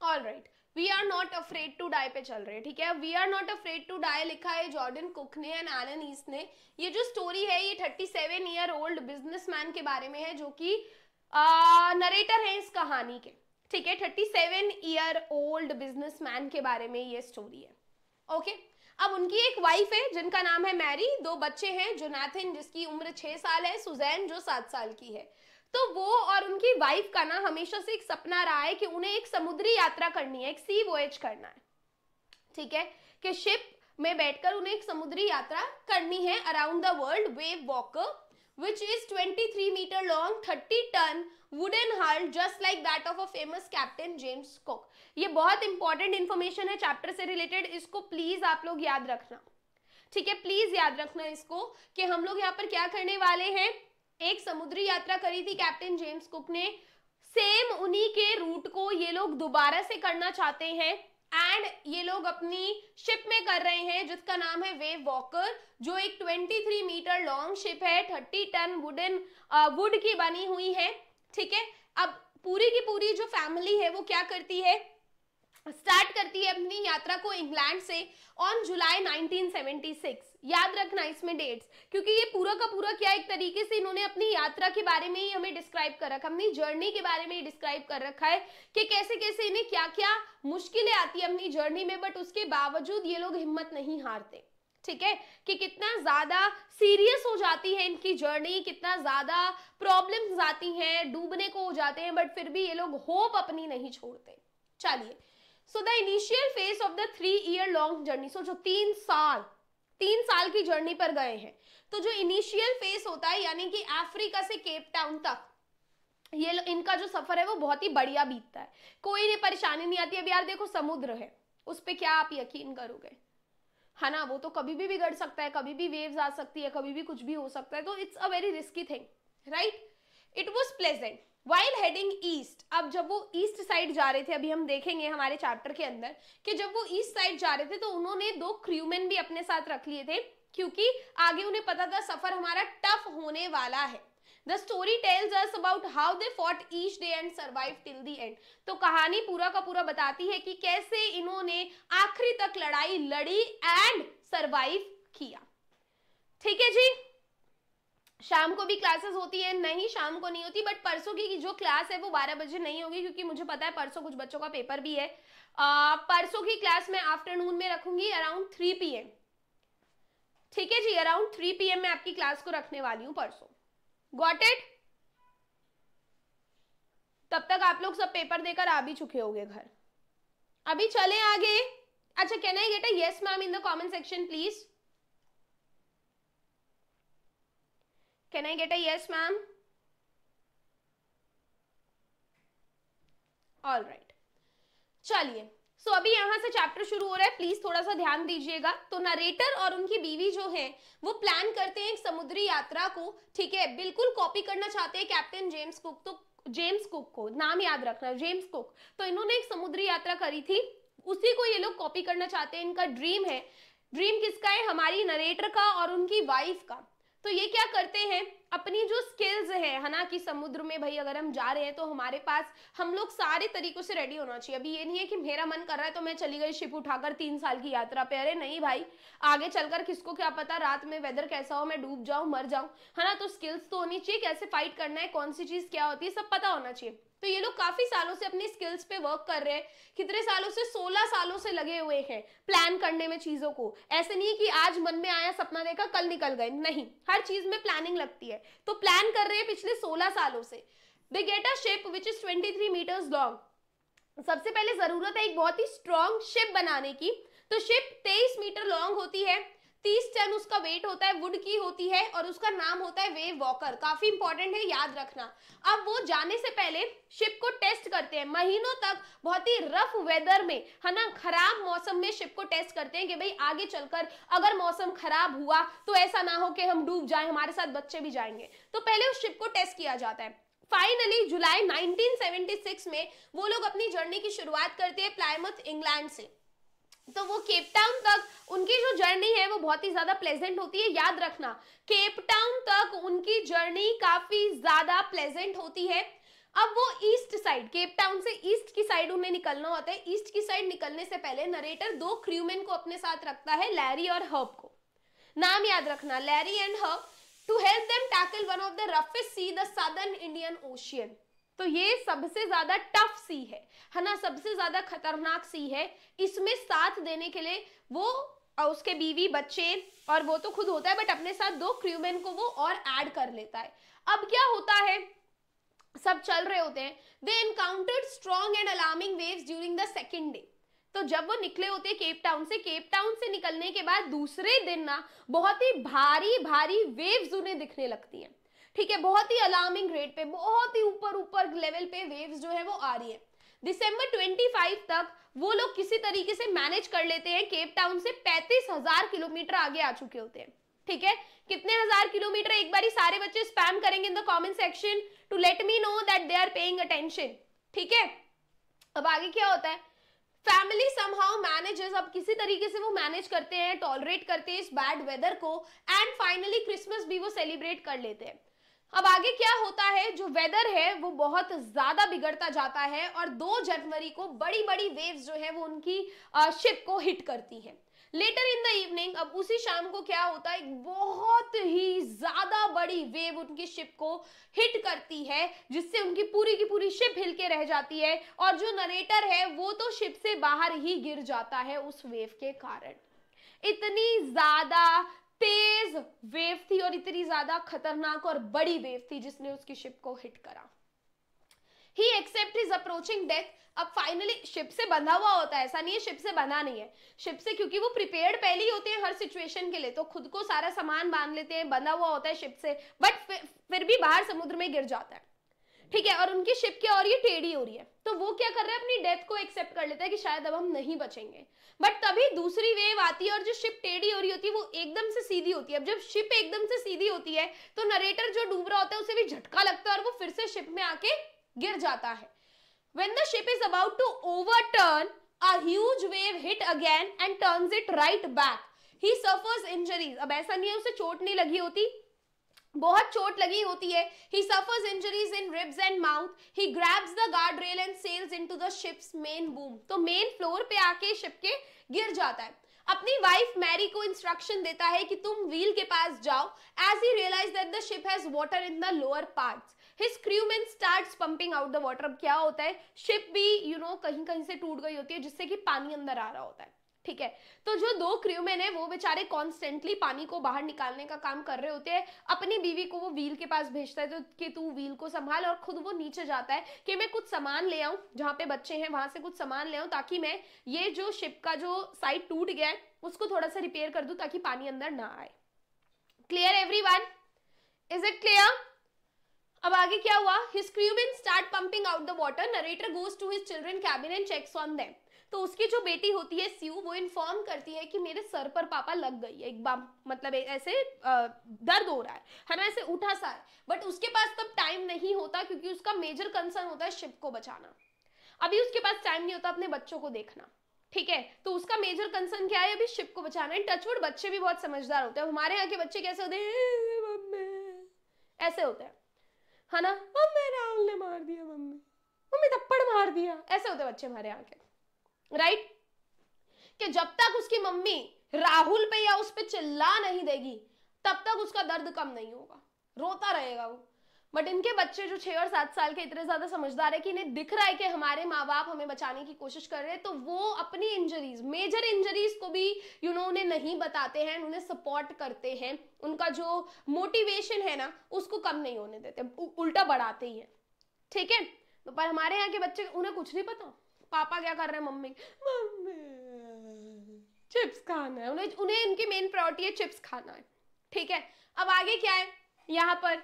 A: all right we are not afraid to die पे चल रहे हैं ठीक है we are not afraid to die लिखा है जॉर्डन कुक ने एंड एलन ईस ने ये जो स्टोरी है ये thirty seven year old man के बारे में है जो कि नरेटर है इस कहानी के ठीक है thirty seven year old businessman के बारे में ये स्टोरी है ओके okay? अब उनकी एक वाइफ है जिनका नाम है मैरी दो बच्चे हैं जोनाथिन जिसकी उम्र छह साल है सुजैन जो सात साल की है तो वो और उनकी वाइफ का ना हमेशा से एक सपना रहा है कि उन्हें एक समुद्री यात्रा करनी है एक सी वोएज करना है ठीक है कि शिप में बैठकर उन्हें एक समुद्री यात्रा करनी है around the world wave walker which is 23 metre long 30 ton wooden hard just like that of a famous captain James cook ये बहुत इंपॉर्टेंट इन्फॉर्मेशन है चैप्टर से रिलेटेड इसको प्लीज आप लोग याद रखना ठीक है प्लीज याद रखना इसको कि हम लोग यहाँ पर क्या करने वाले हैं एक समुद्री यात्रा करी थी कैप्टन जेम्स कुक ने सेम उन्हीं के रूट को ये लोग दोबारा से करना चाहते हैं एंड ये लोग अपनी शिप में कर रहे हैं जिसका नाम है वेव वॉकर जो एक 23 मीटर लॉन्ग शिप है 30 टन वुडन वुड की बनी हुई है ठीक है अब पूरी की पूरी जो फैमिली है वो क्या करती है स्टार्ट करती है अपनी यात्रा को इंग्लैंड से ऑन जुलाई 1976 याद रखना इसमें डेट्स क्योंकि ये पूरा का पूरा क्या एक तरीके से इन्होंने अपनी यात्रा के बारे में ही हमें डिस्क्राइब कर रखा अपनी जर्नी के बारे में ही डिस्क्राइब कर रखा है कि कैसे कैसे इन्हें क्या क्या मुश्किलें आती है अपनी जर्नी में बट उसके बावजूद ये लोग हिम्मत नहीं हारते ठीक है कि कितना ज्यादा सीरियस हो जाती है इनकी जर्नी कितना ज्यादा प्रॉब्लम्स आती हैं डूबने को हो जाते हैं बट फिर भी ये लोग होप अपनी नहीं छोड़ते चलिए so the initial phase of the three year long journey so जो तीन साल तीन साल की जर्नी पर गए हैं तो जो इनिशियल फेज होता है यानी कि अफ्रीका से केप टाउन तक ये इनका जो सफर है वो बहुत ही बढ़िया बीतता है कोई नहीं परेशानी नहीं आती अब यार देखो समुद्र है उस पर क्या आप यकीन करोगे है ना वो तो कभी भी बिगड़ सकता है कभी भी वेव्स आ सकती है कभी भी कुछ भी हो सकता है तो it's a very risky thing right it was pleasant while heading east अब जब वो ईस्ट साइड जा रहे थे अभी हम देखेंगे हमारे चैप्टर के अंदर कि जब वो ईस्ट साइड जा रहे थे तो उन्होंने दो क्रूमैन भी अपने साथ रख लिए थे क्योंकि आगे उन्हें पता था सफर हमारा टफ होने वाला है the story tells us about how they fought each day and survive till the end तो कहानी पूरा का पूरा बताती है कि कैसे इन्होंने आखिरी तक लड़ाई लड़ी एंड सर्वाइव किया ठीक है जी शाम को भी क्लासेस होती है नहीं शाम को नहीं होती बट परसों की जो क्लास है वो बारह बजे नहीं होगी क्योंकि मुझे पता है परसों कुछ बच्चों का पेपर भी है आ, परसों की क्लास मैं आफ्टरनून में रखूंगी अराउंड थ्री पी ठीक है जी अराउंड थ्री पी में आपकी क्लास को रखने वाली हूँ परसों गॉट इट तब तक आप लोग सब पेपर देकर आ भी चुके होंगे घर अभी चले आगे अच्छा can I get a yes ma'am in the comment section please Can I get a yes, ma'am? all right चलिए सो so, अभी यहाँ से चैप्टर शुरू हो रहा है प्लीज थोड़ा सा ध्यान दीजिएगा तो नरेटर और उनकी बीवी जो है वो प्लान करते हैं एक समुद्री यात्रा को ठीक है बिल्कुल कॉपी करना चाहते हैं कैप्टन जेम्स कुक तो जेम्स कुक को नाम याद रखना जेम्स कुक तो इन्होंने एक समुद्री यात्रा करी थी उसी को ये लोग कॉपी करना चाहते हैं इनका ड्रीम है ड्रीम किसका है हमारी नरेटर का और उनकी वाइफ का तो ये क्या करते हैं अपनी जो स्किल्स है है ना कि समुद्र में भाई अगर हम जा रहे हैं तो हमारे पास हम लोग सारे तरीकों से रेडी होना चाहिए अभी ये नहीं है कि मेरा मन कर रहा है तो मैं चली गई शिप उठाकर तीन साल की यात्रा पे अरे नहीं भाई आगे चलकर किसको क्या पता रात में वेदर कैसा हो मैं डूब जाऊं मर जाऊं है ना तो स्किल्स तो होनी चाहिए कैसे फाइट करना है कौन सी चीज क्या होती है सब पता होना चाहिए तो ये लोग काफी सालों से अपनी स्किल्स पे वर्क कर रहे हैं कितने सालों से 16 सालों से लगे हुए हैं प्लान करने में चीजों को ऐसे नहीं है कि आज मन में आया सपना देखा कल निकल गए नहीं हर चीज में प्लानिंग लगती है तो प्लान कर रहे हैं पिछले सोलह सालों से they get a ship which is twenty three metres long सबसे पहले जरूरत है एक बहुत ही स्ट्रॉन्ग शिप बनाने की तो शिप तेईस मीटर लॉन्ग होती है तीस टन उसका वेट होता है वुड की होती है और उसका नाम होता है वेव वॉकर काफी इंपॉर्टेंट है याद रखना अब वो जाने से पहले शिप को टेस्ट करते हैं महीनों तक बहुत ही रफ वेदर में है ना खराब मौसम में शिप को टेस्ट करते हैं कि भाई आगे चलकर अगर मौसम खराब हुआ तो ऐसा ना हो कि हम डूब जाए हमारे साथ बच्चे भी जाएंगे तो पहले उस शिप को टेस्ट किया जाता है फाइनली जुलाई 1976 में वो लोग अपनी जर्नी की शुरुआत करते हैं प्लायमथ इंग्लैंड से तो वो केप टाउन तक उनकी जो जर्नी है वो बहुत ही ज्यादा प्लेजेंट होती है याद रखना केप टाउन तक उनकी जर्नी काफी ज्यादा प्लेजेंट होती है अब वो ईस्ट साइड केप टाउन से ईस्ट की साइड उन्हें निकलना होता है ईस्ट की साइड निकलने से पहले नरेटर दो क्रूमेन को अपने साथ रखता है लैरी और हर्ब को नाम याद रखना Larry and Herb to help them tackle one of the roughest sea the southern Indian Ocean तो ये सबसे ज्यादा टफ सी है है ना सबसे ज्यादा खतरनाक सी है इसमें साथ देने के लिए वो और उसके बीवी बच्चे और वो तो खुद होता है बट अपने साथ दो क्रूमैन को वो और ऐड कर लेता है अब क्या होता है सब चल रहे होते हैं they encountered strong and alarming waves during the second day तो जब वो निकले होते केप टाउन से केप टाउन से निकलने के बाद दूसरे दिन ना बहुत ही भारी भारी वेव्स उन्हें दिखने लगती हैं ठीक है बहुत ही अलार्मिंग रेट पे बहुत ही ऊपर ऊपर लेवल पे वेव्स जो है वो आ रही है दिसंबर 25 तक वो लोग किसी तरीके से मैनेज कर लेते हैं केप टाउन से पैंतीस हजार किलोमीटर आगे आ चुके होते हैं ठीक है कितने हजार किलोमीटर एक बार सारे बच्चे स्पैम करेंगे in the comment section to let me know that they are paying attention ठीक है अब आगे क्या होता है फैमिली समहाउ मैनेजेस अब किसी तरीके से वो मैनेज करते हैं टॉलरेट करते हैं इस बैड वेदर को एंड फाइनली क्रिसमस भी वो सेलिब्रेट कर लेते हैं अब आगे क्या होता है जो वेदर है वो बहुत ज्यादा बिगड़ता जाता है और 2 जनवरी को बड़ी बड़ी वेव्स जो है वो उनकी शिप को हिट करती है लेटर इन द इवनिंग अब उसी शाम को क्या होता है बहुत ही ज्यादा बड़ी वेव उनकी शिप को हिट करती है जिससे उनकी पूरी की पूरी शिप हिल के रह जाती है और जो नरेटर है वो तो शिप से बाहर ही गिर जाता है उस वेव के कारण इतनी ज्यादा तेज वेव थी और इतनी ज्यादा खतरनाक और बड़ी वेव थी जिसने उसकी शिप को हिट करा ही एक्सेप्ट इज अप्रोचिंग डेथ अब फाइनली शिप से बंधा हुआ होता है ऐसा नहीं है शिप से बंधा नहीं है शिप से क्योंकि वो प्रिपेयर्ड पहले ही होते हैं हर सिचुएशन के लिए तो खुद को सारा सामान बांध लेते हैं बंधा हुआ होता है शिप से बट फिर भी बाहर समुद्र में गिर जाता है ठीक है और उनकी शिप क्या हो रही है टेढ़ी हो रही है तो वो क्या कर रहे हैं अपनी डेथ को एक्सेप्ट कर लेता है कि शायद अब हम नहीं बचेंगे बट तभी दूसरी वेव आती है और जो शिप टेढ़ी हो रही होती है वो एकदम से सीधी होती है अब जब शिप एकदम से सीधी होती है तो नरेटर जो डूब रहा होता है उसे भी झटका लगता है और वो फिर से शिप में आके गिर जाता है when the ship is about to overturn as wave hit again and turn it right back he suffers injuries अब ऐसा नहीं है उसे चोट नहीं लगी होती बहुत चोट लगी होती है he suffers injuries in ribs and mouth he grabs the guard rail and sails into the ship's main boom तो मेन फ्लोर पे आके शिप के गिर जाता है अपनी वाइफ मैरी को इंस्ट्रक्शन देता है कि तुम व्हील के पास जाओ as he realise that the ship has water in the lower parts his crewman starts pumping out the water अब क्या होता है शिप भी यू you नो know, कहीं कहीं से टूट गई होती है जिससे कि पानी अंदर आ रहा होता है ठीक है तो जो दो क्रू है वो बेचारे कॉन्स्टेंटली पानी को बाहर निकालने का काम कर रहे होते हैं अपनी बीवी को वो व्हील के पास भेजता है तो कि तू व्हील को संभाल और खुद वो नीचे जाता है कि मैं कुछ सामान ले आऊं जहाँ पे बच्चे हैं वहां से कुछ सामान ले आऊं ताकि मैं ये जो शिप का जो साइड टूट गया है उसको थोड़ा सा रिपेयर कर दू ताकि पानी अंदर ना आए clear every is it clear अब आगे क्या हुआ his crewmen start pumping out the water narrator goes to his children cabin and checks on them तो उसकी जो बेटी होती है सीयू वो इन्फॉर्म करती है कि मेरे सर पर पापा लग गई है एक बम मतलब ऐसे दर्द हो रहा है है ना ऐसे उठा सा है बट उसके पास तब टाइम नहीं होता क्योंकि उसका मेजर कंसर्न होता है शिप को बचाना अभी उसके पास टाइम नहीं होता अपने बच्चों को देखना ठीक है तो उसका मेजर कंसर्न क्या है अभी शिप को बचाना है टचवुड बच्चे भी बहुत समझदार होते हैं हमारे यहाँ के बच्चे कैसे होते हैं ऐसे होते हैं है ना मम्मी राहुल ने मार दिया मम्मी मम्मी थप्पड़ मार दिया ऐसे होते बच्चे हमारे यहाँ के राइट कि जब तक उसकी मम्मी राहुल पे या उस पर चिल्ला नहीं देगी तब तक उसका दर्द कम नहीं होगा रोता रहेगा वो बट इनके बच्चे जो छह और सात साल के इतने ज़्यादा समझदार है कि इन्हें दिख रहा है कि हमारे माँ बाप हमें बचाने की कोशिश कर रहे हैं तो वो अपनी इंजरीज मेजर इंजरीज को भी यू नो उन्हें नहीं बताते हैं उन्हें सपोर्ट करते हैं उनका जो मोटिवेशन है ना उसको कम नहीं होने देते उल्टा बढ़ाते ही है ठीक है तो पर हमारे यहाँ के बच्चे उन्हें कुछ नहीं पता पापा क्या कर रहे हैं मम्मी मम्मी चिप्स खाना है उन्हें उन्हें इनकी मेन प्रायोरिटी है चिप्स खाना है ठीक है अब आगे क्या है यहाँ पर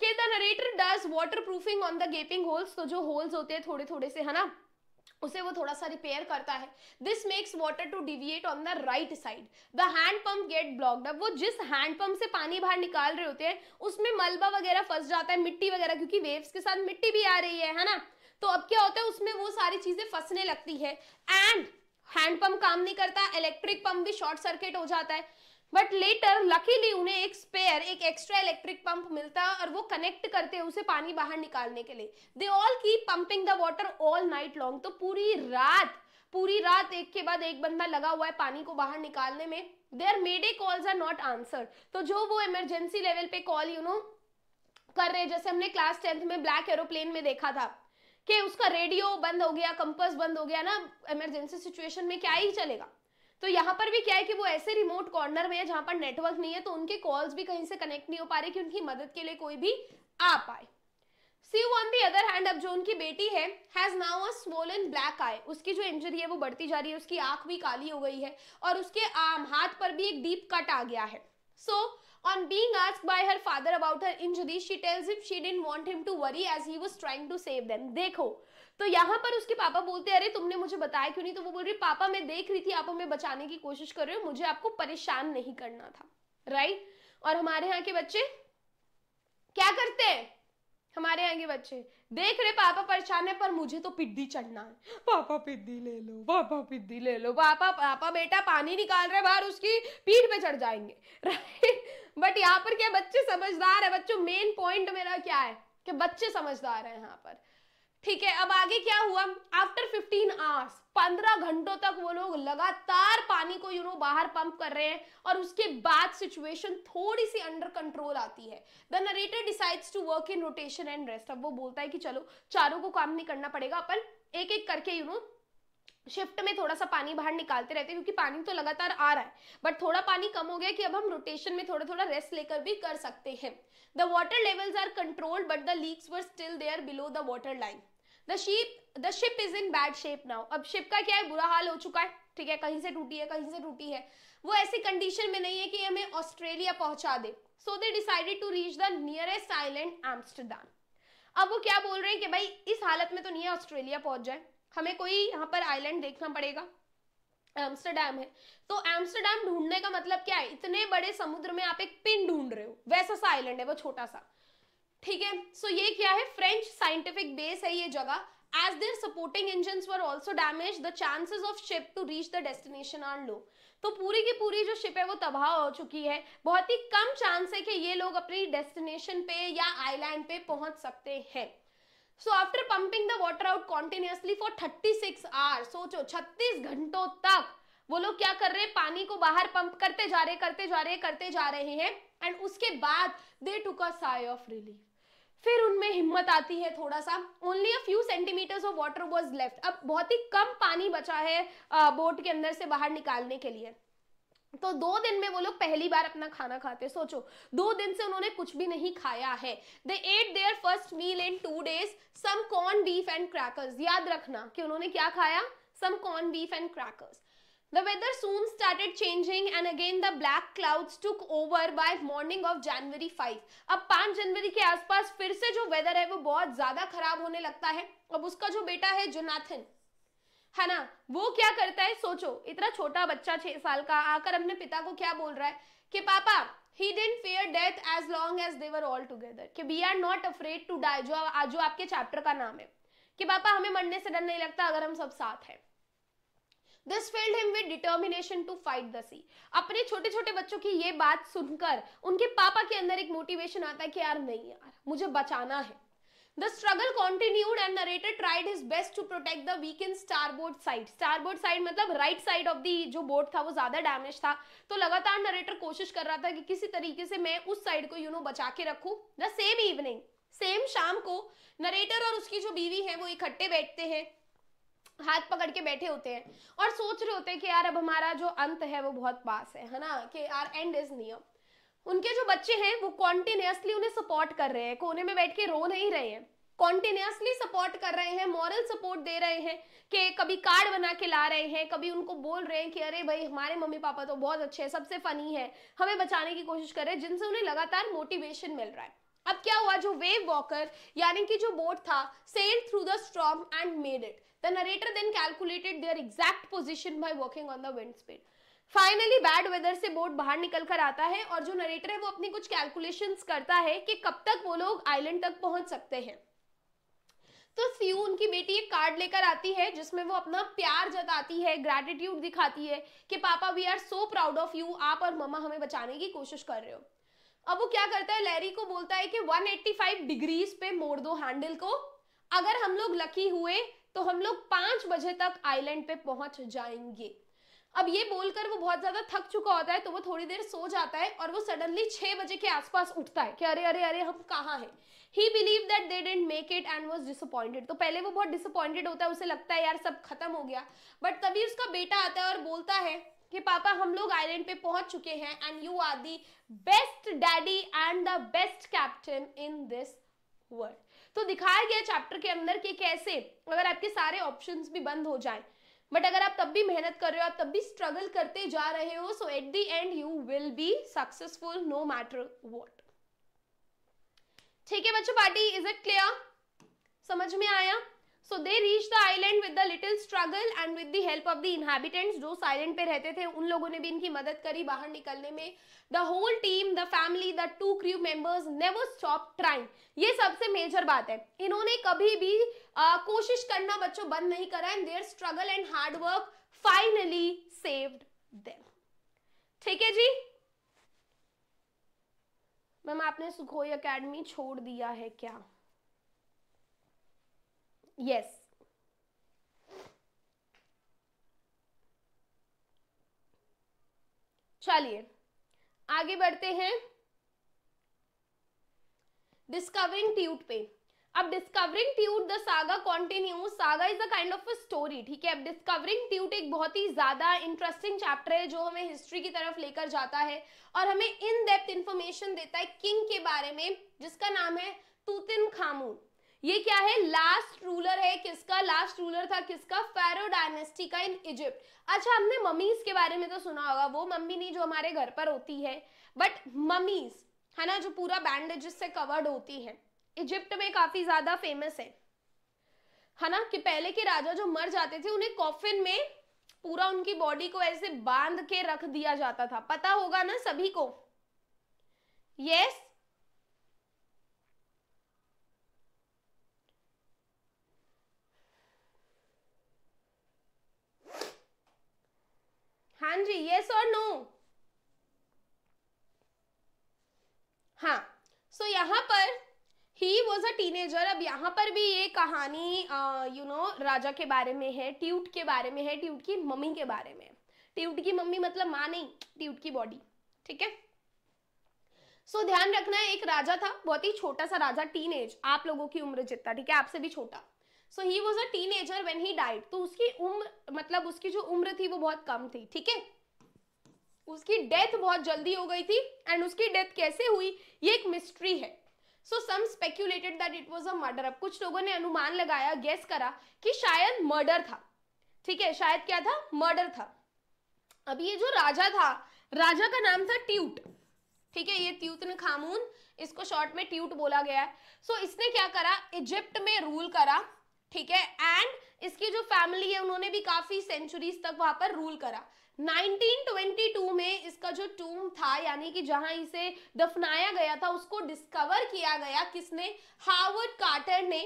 A: कि the narrator does waterproofing on the gaping holes तो जो होल्स होते हैं थोड़े थोड़े से है ना उसे वो थोड़ा सा रिपेयर करता है this makes water to deviate on the right side the hand pump get blocked अब वो जिस हैंड पंप से पानी बाहर निकाल रहे होते हैं उसमें मलबा वगैरह फंस जाता है मिट्टी वगैरह क्योंकि वेव्स के साथ मिट्टी भी आ रही है है ना तो अब क्या होता है उसमें वो सारी चीजें फंसने लगती है एंड हैंडपम्प काम नहीं करता इलेक्ट्रिक पंप भी शॉर्ट सर्किट हो जाता है बट लेटर लकीली उन्हें एक स्पेयर एक एक्स्ट्रा इलेक्ट्रिक पंप मिलता और वो कनेक्ट करते हैं उसे पानी बाहर निकालने के लिए they all keep pumping the water all night long तो पूरी रात पूरी रात एक के बाद एक बंदा लगा हुआ है पानी को बाहर निकालने में they are mayday calls are not answer तो जो वो इमरजेंसी लेवल पे कॉल यू नो कर रहे जैसे हमने क्लास टेंथ में ब्लैक एरोप्लेन में देखा था कि उसका रेडियो बंद हो गया कंपस बंद हो गया ना इमरजेंसी सिचुएशन में क्या ही चलेगा तो यहाँ पर भी क्या है कि वो ऐसे रिमोट कॉर्नर में है जहां पर नेटवर्क नहीं है तो उनके कॉल्स भी कहीं से कनेक्ट नहीं हो पा रहे कि उनकी मदद के लिए कोई भी आ पाए see on the other hand अब जो उनकी बेटी है has now a swollen black eye उसकी जो इंजरी है वो बढ़ती जा रही है उसकी आंख भी काली हो गई है और उसके आम हाथ पर भी एक डीप कट आ गया है so so, On being asked by her father about her injury, she tells him she didn't want him to worry as he was trying to save them. देखो तो यहाँ पर उसके पापा बोलते हैं अरे तुमने मुझे बताया क्यों नहीं तो वो बोल रही पापा मैं देख रही थी आप हमें बचाने की कोशिश कर रहे हो मुझे आपको परेशान नहीं करना था राइट और हमारे यहाँ के बच्चे क्या करते हैं हमारे यहाँ के बच्चे देख रहे पापा परेशान है पर मुझे तो पिद्दी चढ़ना है पापा पिद्दी ले लो पापा पिद्दी ले लो पापा पापा बेटा पानी निकाल रहे बाहर उसकी पीठ पे चढ़ जाएंगे राइट *laughs* बट यहाँ पर क्या बच्चे समझदार है बच्चों मेन पॉइंट मेरा क्या है कि बच्चे समझदार है यहाँ पर ठीक है अब आगे क्या हुआ आफ्टर 15 आवर्स 15 घंटों तक वो लोग लगातार पानी को यू नो बाहर पंप कर रहे हैं और उसके बाद सिचुएशन थोड़ी सी अंडर कंट्रोल आती है the narrator decides to work in rotation and rest अब वो बोलता है कि चलो चारों को काम नहीं करना पड़ेगा अपन एक एक करके यू नो शिफ्ट में थोड़ा सा पानी बाहर निकालते रहते हैं क्योंकि पानी तो लगातार आ रहा है बट थोड़ा पानी कम हो गया कि अब हम रोटेशन में थोड़ा थोड़ा रेस्ट लेकर भी कर सकते हैं the water levels are controlled but the leaks were still there below the water line the ship the ship is in bad shape now अब शिप का क्या है बुरा हाल हो चुका है ठीक है कहीं से टूटी है कहीं से टूटी है वो ऐसी कंडीशन में नहीं है कि हमें ऑस्ट्रेलिया पहुंचा दे so they decided to reach the nearest island Amsterdam अब वो क्या बोल रहे हैं कि भाई इस हालत में तो नहीं है ऑस्ट्रेलिया पहुंच जाए हमें कोई यहाँ पर आइलैंड देखना पड़ेगा एम्स्टरडेम है तो एम्स्टरडेम ढूंढने का मतलब क्या है इतने बड़े समुद्र में आप एक पिन ढूंढ रहे हो वैसा सा आइलैंड है वो छोटा सा ठीक है सो ये क्या है फ्रेंच साइंटिफिक बेस है ये जगह as their supporting engine also damage the the of ship to reach the destination are low तो पूरी की पूरी जो शिप है वो तबाह हो चुकी है बहुत ही कम चांस है कि ये लोग अपनी डेस्टिनेशन पे या आइलैंड पे पहुंच सकते हैं so after pumping the water out continuously for thirty six hours सोचो छत्तीस घंटों तक वो लोग क्या कर रहे हैं पानी को बाहर पंप करते जा रहे करते जा रहे करते जा रहे हैं एंड उसके बाद they took a sigh of relief फिर उनमें हिम्मत आती है थोड़ा सा only a few centimetres of water was left अब बहुत ही कम पानी बचा है बोट के अंदर से बाहर निकालने के लिए तो दो दिन में वो लोग पहली बार अपना खाना खाते सोचो दो दिन से उन्होंने कुछ भी नहीं खाया है they ate their first meal in two days some corn beef and crackers याद रखना कि उन्होंने क्या खाया some corn beef and crackers The weather soon started changing and again the black clouds took over by morning of January 5. अब 5 जनवरी के आसपास फिर से जो वेदर है वो बहुत ज़्यादा खराब होने लगता है अब उसका जो बेटा है जोनाथन है ना वो क्या करता है सोचो इतना छोटा बच्चा छह साल का आकर अपने पिता को क्या बोल रहा है कि पापा he didn't fear death as long as they were all together कि we are not afraid to die जो आज जो आपके चैप्टर का नाम है कि पापा हमें मरने से डर नहीं लगता अगर हम सब साथ हैं this filled him with determination to fight the sea अपने छोटे छोटे बच्चों की ये बात सुनकर उनके पापा के अंदर एक मोटिवेशन आता है कि यार नहीं यार मुझे बचाना है The struggle continued and narrator tried his best to protect the weakened starboard side. Starboard side मतलब right side of the जो boat था वो ज़्यादा damaged था तो लगातार narrator कोशिश कर रहा था कि किसी तरीके से मैं उस side को you know बचा के रखूँ The same evening, same शाम को narrator और उसकी जो बीवी है वो इकट्ठे बैठते हैं हाथ पकड़ के बैठे होते हैं और सोच रहे होते हैं कि यार अब हमारा जो अंत है वो बहुत पास है है ना कि आर एंड इज नियम उनके जो बच्चे हैं वो कॉन्टिन्यूसली उन्हें सपोर्ट कर रहे हैं कोने में बैठ के रो नहीं रहे हैं कॉन्टिन्यूसली सपोर्ट कर रहे हैं मॉरल सपोर्ट दे रहे हैं कि कभी कार्ड बना के ला रहे हैं कभी उनको बोल रहे हैं कि अरे भाई हमारे मम्मी पापा तो बहुत अच्छे हैं सबसे फनी है हमें बचाने की कोशिश कर रहे हैं जिनसे उन्हें लगातार मोटिवेशन मिल रहा है अब क्या हुआ जो वेव वॉकर यानी कि जो बोट था sail through the storm and made it the narrator then calculated their exact position by working on the wind speed finally bad weather से बोट बाहर निकल कर आता है और जो नरेटर है वो अपनी कुछ कैलकुलेशंस करता है कि कब तक वो लोग आइलैंड तक पहुंच सकते हैं तो सीयू उनकी बेटी एक कार्ड लेकर आती है जिसमें वो अपना प्यार जताती है ग्रेटिट्यूड दिखाती है कि पापा we are so proud of you आप और मम्मा हमें बचाने की कोशिश कर रहे हो अब वो क्या करता है लैरी को बोलता है कि 185 डिग्रीज पे मोड़ दो हैंडल को अगर हम लोग लकी हुए तो हम लोग पांच बजे तक आइलैंड पे पहुंच जाएंगे अब ये बोलकर वो बहुत ज्यादा थक चुका होता है तो वो थोड़ी देर सो जाता है और वो सडनली छह बजे के आसपास उठता है कि अरे अरे अरे हम कहाँ हैं he believe that they didn't make it and was disappointed तो पहले वो बहुत डिसअपॉइंटेड होता है उसे लगता है यार सब खत्म हो गया बट तभी उसका बेटा आता है और बोलता है कि पापा हम लोग आइलैंड पे पहुंच चुके हैं and you are the best daddy and the best captain in this world तो दिखाया गया चैप्टर के अंदर कि कैसे अगर आपके सारे ऑप्शंस भी बंद हो जाएं बट अगर आप तब भी मेहनत कर रहे हो आप तब भी स्ट्रगल करते जा रहे हो so at the end you will be successful no matter what ठीक है बच्चों पार्टी इज इट क्लियर समझ में आया so they reach the island with the little struggle and with the help of the inhabitants जो आइलैंड पे रहते थे उन लोगों ने भी इनकी मदद करी बाहर निकलने में the whole team the family the two crew members never stop trying ये सबसे मेजर बात है इन्होंने कभी भी आ, कोशिश करना बच्चों बंद नहीं करा and their struggle and hard work finally saved them ठीक है जी मैम आपने सुखोई एकेडमी छोड़ दिया है क्या yes चलिए आगे बढ़ते हैं डिस्कवरिंग ट्यूट पे अब discovering Tut the saga continue saga is a kind of a story ठीक है अब डिस्कवरिंग ट्यूट एक बहुत ही ज्यादा इंटरेस्टिंग चैप्टर है जो हमें हिस्ट्री की तरफ लेकर जाता है और हमें इन डेप्थ इंफॉर्मेशन देता है किंग के बारे में जिसका नाम है तूतिन खामू ये क्या है लास्ट रूलर है किसका लास्ट रूलर था किसका फेरो डायनेस्टी का इन इजिप्ट अच्छा हमने मम्मीज के बारे में तो सुना होगा वो मम्मी नहीं जो हमारे घर पर होती है बट ममीज है ना जो पूरा बैंडेजेस से कवर्ड होती है इजिप्ट में काफी ज्यादा फेमस है है ना कि पहले के राजा जो मर जाते थे उन्हें कॉफिन में पूरा उनकी बॉडी को ऐसे बांध के रख दिया जाता था पता होगा ना सभी को यस yes, हाँ जी यस और नो हाँ सो so, यहाँ पर ही वॉज अ टीनेजर अब यहाँ पर भी ये कहानी you uh, know you know, राजा के बारे में है ट्यूट के बारे में है ट्यूट की मम्मी के बारे में ट्यूट की मम्मी मतलब माँ नहीं ट्यूट की बॉडी ठीक है सो so, ध्यान रखना है एक राजा था बहुत ही छोटा सा राजा टीनेज आप लोगों की उम्र जितना ठीक है आपसे भी छोटा so he was a teenager when he died तो उसकी उम्र मतलब उसकी जो उम्र थी वो बहुत कम थी ठीक है उसकी डेथ बहुत जल्दी हो गई थी एंड उसकी डेथ कैसे हुई ये एक मिस्ट्री है so some speculated that it was a murder अब कुछ लोगों ने अनुमान लगाया गेस करा कि शायद मर्डर था ठीक है शायद क्या था मर्डर था अब ये जो राजा था राजा का नाम था ट्यूट ठीक है ये त्यूतन खामून इसको शॉर्ट में ट्यूट बोला गया है सो so, इसने क्या करा इजिप्ट में रूल करा ठीक है एंड इसकी जो फैमिली है उन्होंने भी काफी सेंचुरीज तक वहां पर रूल करा 1922 में इसका जो टूम था यानी कि जहां इसे दफनाया गया था उसको डिस्कवर किया गया किसने हार्वर्ड कार्टर ने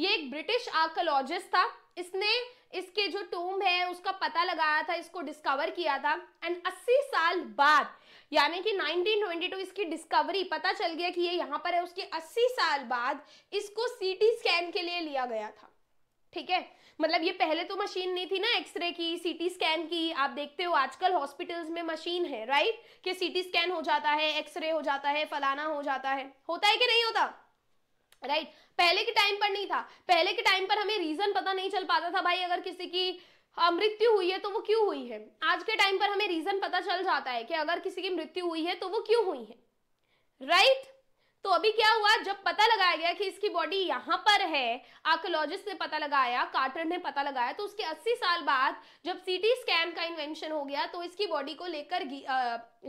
A: ये एक ब्रिटिश आर्कोलॉजिस्ट था इसने इसके जो टूम है उसका पता लगाया था इसको डिस्कवर किया था एंड 80 साल बाद यानी कि 1922 इसकी डिस्कवरी पता चल गया कि ये यहाँ पर है उसके 80 साल बाद इसको सीटी स्कैन के लिए लिया गया था ठीक है मतलब ये पहले तो मशीन नहीं थी ना एक्सरे की सीटी स्कैन की आप देखते हो आजकल हॉस्पिटल्स में मशीन है राइट कि सीटी स्कैन हो जाता है एक्सरे हो जाता है फलाना हो जाता है होता है कि नहीं होता राइट पहले के टाइम पर नहीं था पहले के टाइम पर हमें रीजन पता नहीं चल पाता था भाई अगर किसी की मृत्यु हुई है तो वो क्यों हुई है आज के टाइम पर हमें रीजन पता चल जाता है कि अगर किसी की मृत्यु हुई है तो वो क्यों हुई है राइट तो अभी क्या हुआ जब पता लगाया गया कि इसकी बॉडी यहाँ पर है आर्कोलॉजिस्ट ने पता लगाया कार्टर ने पता लगाया तो उसके 80 साल बाद जब सीटी स्कैन का इन्वेंशन हो गया तो इसकी बॉडी को लेकर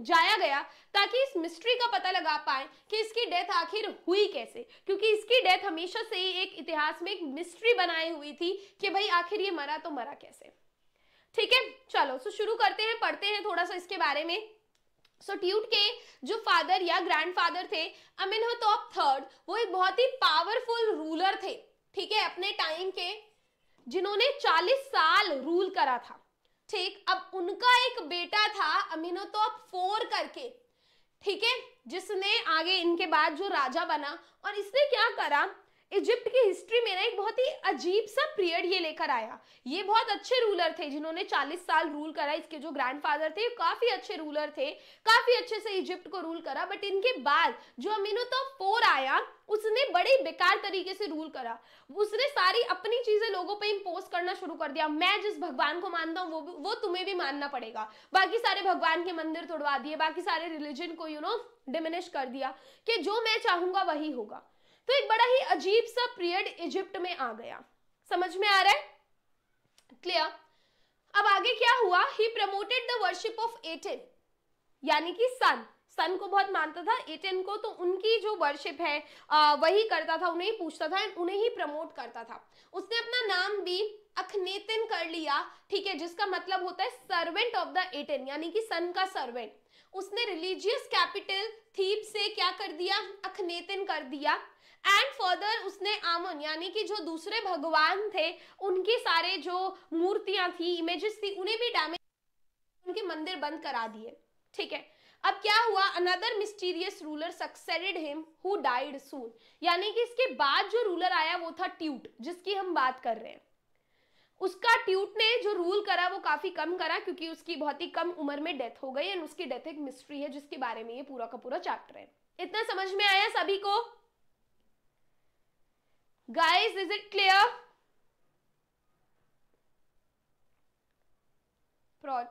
A: जाया गया ताकि इस मिस्ट्री का पता लगा पाए कि इसकी डेथ आखिर हुई कैसे क्योंकि इसकी डेथ हमेशा से ही एक इतिहास में एक मिस्ट्री बनाई हुई थी कि भाई आखिर ये मरा तो मरा कैसे ठीक है चलो सो तो शुरू करते हैं पढ़ते हैं थोड़ा सा इसके बारे में सो ट्यूट के जो फादर या ग्रैंडफादर थे अमिनहतोप थर्ड वो एक बहुत ही पावरफुल रूलर थे ठीक है अपने टाइम के जिन्होंने 40 साल रूल करा था ठीक अब उनका एक बेटा था अमिनहतोप फोर करके ठीक है जिसने आगे इनके बाद जो राजा बना और इसने क्या करा इजिप्ट की हिस्ट्री में ना एक बहुत ही अजीब सा पीरियड ये लेकर आया ये बहुत अच्छे रूलर थे जिन्होंने 40 साल रूल करा इसके जो ग्रैंडफादर थे काफी अच्छे रूलर थे काफी अच्छे से इजिप्ट को रूल करा बट इनके बाद जो तो फोर आया उसने बड़े बेकार तरीके से रूल करा उसने सारी अपनी चीजें लोगों पे इम्पोज करना शुरू कर दिया मैं जिस भगवान को मानता हूँ वो वो तुम्हें भी मानना पड़ेगा बाकी सारे भगवान के मंदिर तोड़वा दिए बाकी सारे रिलीजन को यू नो डिमिनिश कर दिया कि जो मैं चाहूंगा वही होगा तो एक बड़ा ही अजीब सा पीरियड इजिप्ट में आ गया समझ में आ रहा है क्लियर अब आगे क्या हुआ he promoted the worship of Aten यानी कि सन सन को बहुत मानता था एटेन को तो उनकी जो वर्शिप है आ, वही करता था उन्हें ही पूछता था उन्हें ही प्रमोट करता था उसने अपना नाम भी अखनेतन कर लिया ठीक है जिसका मतलब होता है सर्वेंट ऑफ द एटेन यानी कि सन का सर्वेंट उसने रिलीजियस कैपिटल थीप से क्या कर दिया अखनेतन कर दिया एंड फर्दर उसने आमन यानी कि जो दूसरे भगवान थे उनकी सारे जो मूर्तियां थी इमेजेस थी उन्हें भी डैमेज उनके मंदिर बंद करा दिए ठीक है अब क्या हुआ another mysterious ruler succeeded him who died soon यानी कि इसके बाद जो रूलर आया वो था ट्यूट जिसकी हम बात कर रहे हैं उसका ट्यूट ने जो रूल करा वो काफी कम करा क्योंकि उसकी बहुत ही कम उम्र में डेथ हो गई एंड उसकी डेथ एक मिस्ट्री है जिसके बारे में ये पूरा का पूरा चैप्टर है इतना समझ में आया सभी को guys is it clear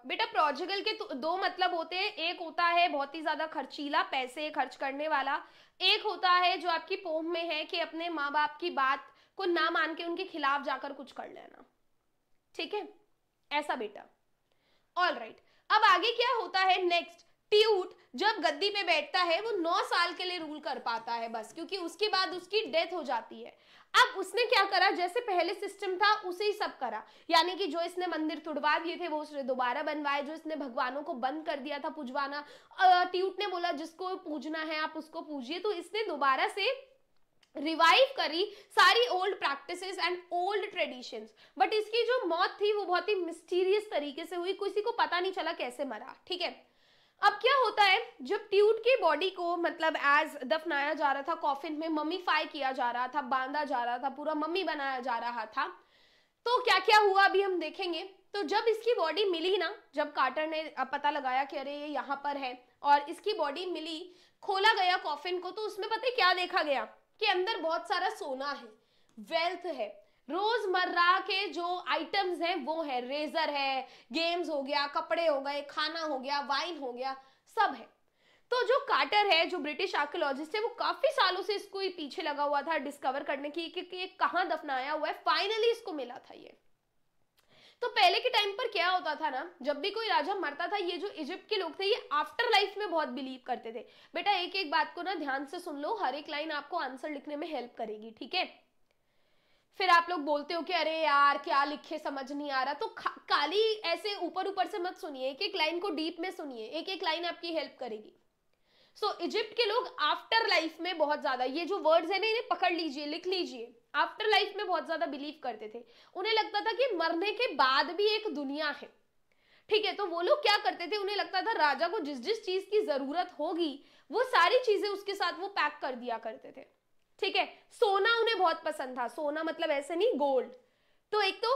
A: बेटा प्रोजिकल के दो मतलब होते हैं एक होता है बहुत ही ज्यादा खर्चीला पैसे खर्च करने वाला एक होता है जो आपकी पोम में है कि अपने माँ बाप की बात को ना मान के उनके खिलाफ जाकर कुछ कर लेना ठीक है ऐसा बेटा ऑल राइट right. अब आगे क्या होता है नेक्स्ट ट्यूट जब गद्दी पे बैठता है वो नौ साल के लिए रूल कर पाता है बस क्योंकि उसके बाद उसकी डेथ हो जाती है अब उसने क्या करा जैसे पहले सिस्टम था उसे ही सब करा यानी कि जो इसने मंदिर तुड़वा दिए थे वो उसने दोबारा बनवाए जो इसने भगवानों को बंद कर दिया था पूजवाना ट्यूट ने बोला जिसको पूजना है आप उसको पूजिए तो इसने दोबारा से रिवाइव करी सारी old practices and old traditions but इसकी जो मौत थी वो बहुत ही मिस्टीरियस तरीके से हुई किसी को पता नहीं चला कैसे मरा ठीक है अब क्या होता है जब ट्यूट की बॉडी को मतलब एज दफनाया जा रहा था कॉफिन में मम्मीफाई किया जा रहा था बांधा जा रहा था पूरा मम्मी बनाया जा रहा था तो क्या क्या हुआ अभी हम देखेंगे तो जब इसकी बॉडी मिली ना जब कार्टर ने पता लगाया कि अरे ये यहाँ पर है और इसकी बॉडी मिली खोला गया कॉफिन को तो उसमें पता क्या देखा गया कि अंदर बहुत सारा सोना है वेल्थ है रोजमर्रा के जो आइटम्स हैं वो है रेजर है गेम्स हो गया कपड़े हो गए खाना हो गया वाइन हो गया सब है तो जो कार्टर है जो ब्रिटिश आर्कोलॉजिस्ट है वो काफी सालों से इसको पीछे लगा हुआ था डिस्कवर करने की कि, कि ये कहाँ दफनाया हुआ है फाइनली इसको मिला था ये तो पहले के टाइम पर क्या होता था ना जब भी कोई राजा मरता था ये जो इजिप्ट के लोग थे ये आफ्टर लाइफ में बहुत बिलीव करते थे बेटा एक एक बात को ना ध्यान से सुन लो हर एक लाइन आपको आंसर लिखने में हेल्प करेगी ठीक है फिर आप लोग बोलते हो कि अरे यार क्या लिखे समझ नहीं आ रहा तो काली ऐसे ऊपर ऊपर से मत सुनिए एक एक लाइन को डीप में सुनिए एक एक लाइन आपकी हेल्प करेगी सो so, इजिप्ट के लोग आफ्टर लाइफ में बहुत ज्यादा ये जो वर्ड्स है ना इन्हें पकड़ लीजिए लिख लीजिए आफ्टर लाइफ में बहुत ज्यादा बिलीव करते थे उन्हें लगता था कि मरने के बाद भी एक दुनिया है ठीक है तो वो लोग क्या करते थे उन्हें लगता था राजा को जिस जिस चीज की जरूरत होगी वो सारी चीजें उसके साथ वो पैक कर दिया करते थे ठीक है सोना उन्हें बहुत पसंद था सोना मतलब ऐसे नहीं गोल्ड तो एक तो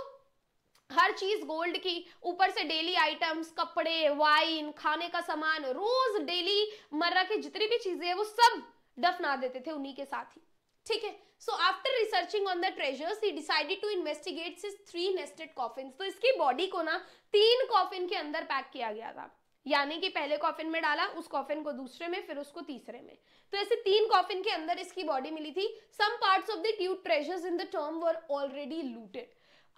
A: हर चीज गोल्ड की ऊपर से डेली आइटम्स कपड़े वाइन खाने का सामान रोज डेली मर्रा के जितनी भी चीजें है वो सब दफना देते थे उन्हीं के साथ ही ठीक है so after researching on the treasures he decided to investigate three nested coffin तो इसकी बॉडी को ना तीन कॉफिन के अंदर पैक किया गया था यानी कि पहले कॉफिन में डाला उस कॉफिन को दूसरे में फिर उसको तीसरे में तो ऐसे तीन कॉफिन के अंदर इसकी बॉडी मिली थी some parts of the Tut treasures in the टर्म वर ऑलरेडी लूटेड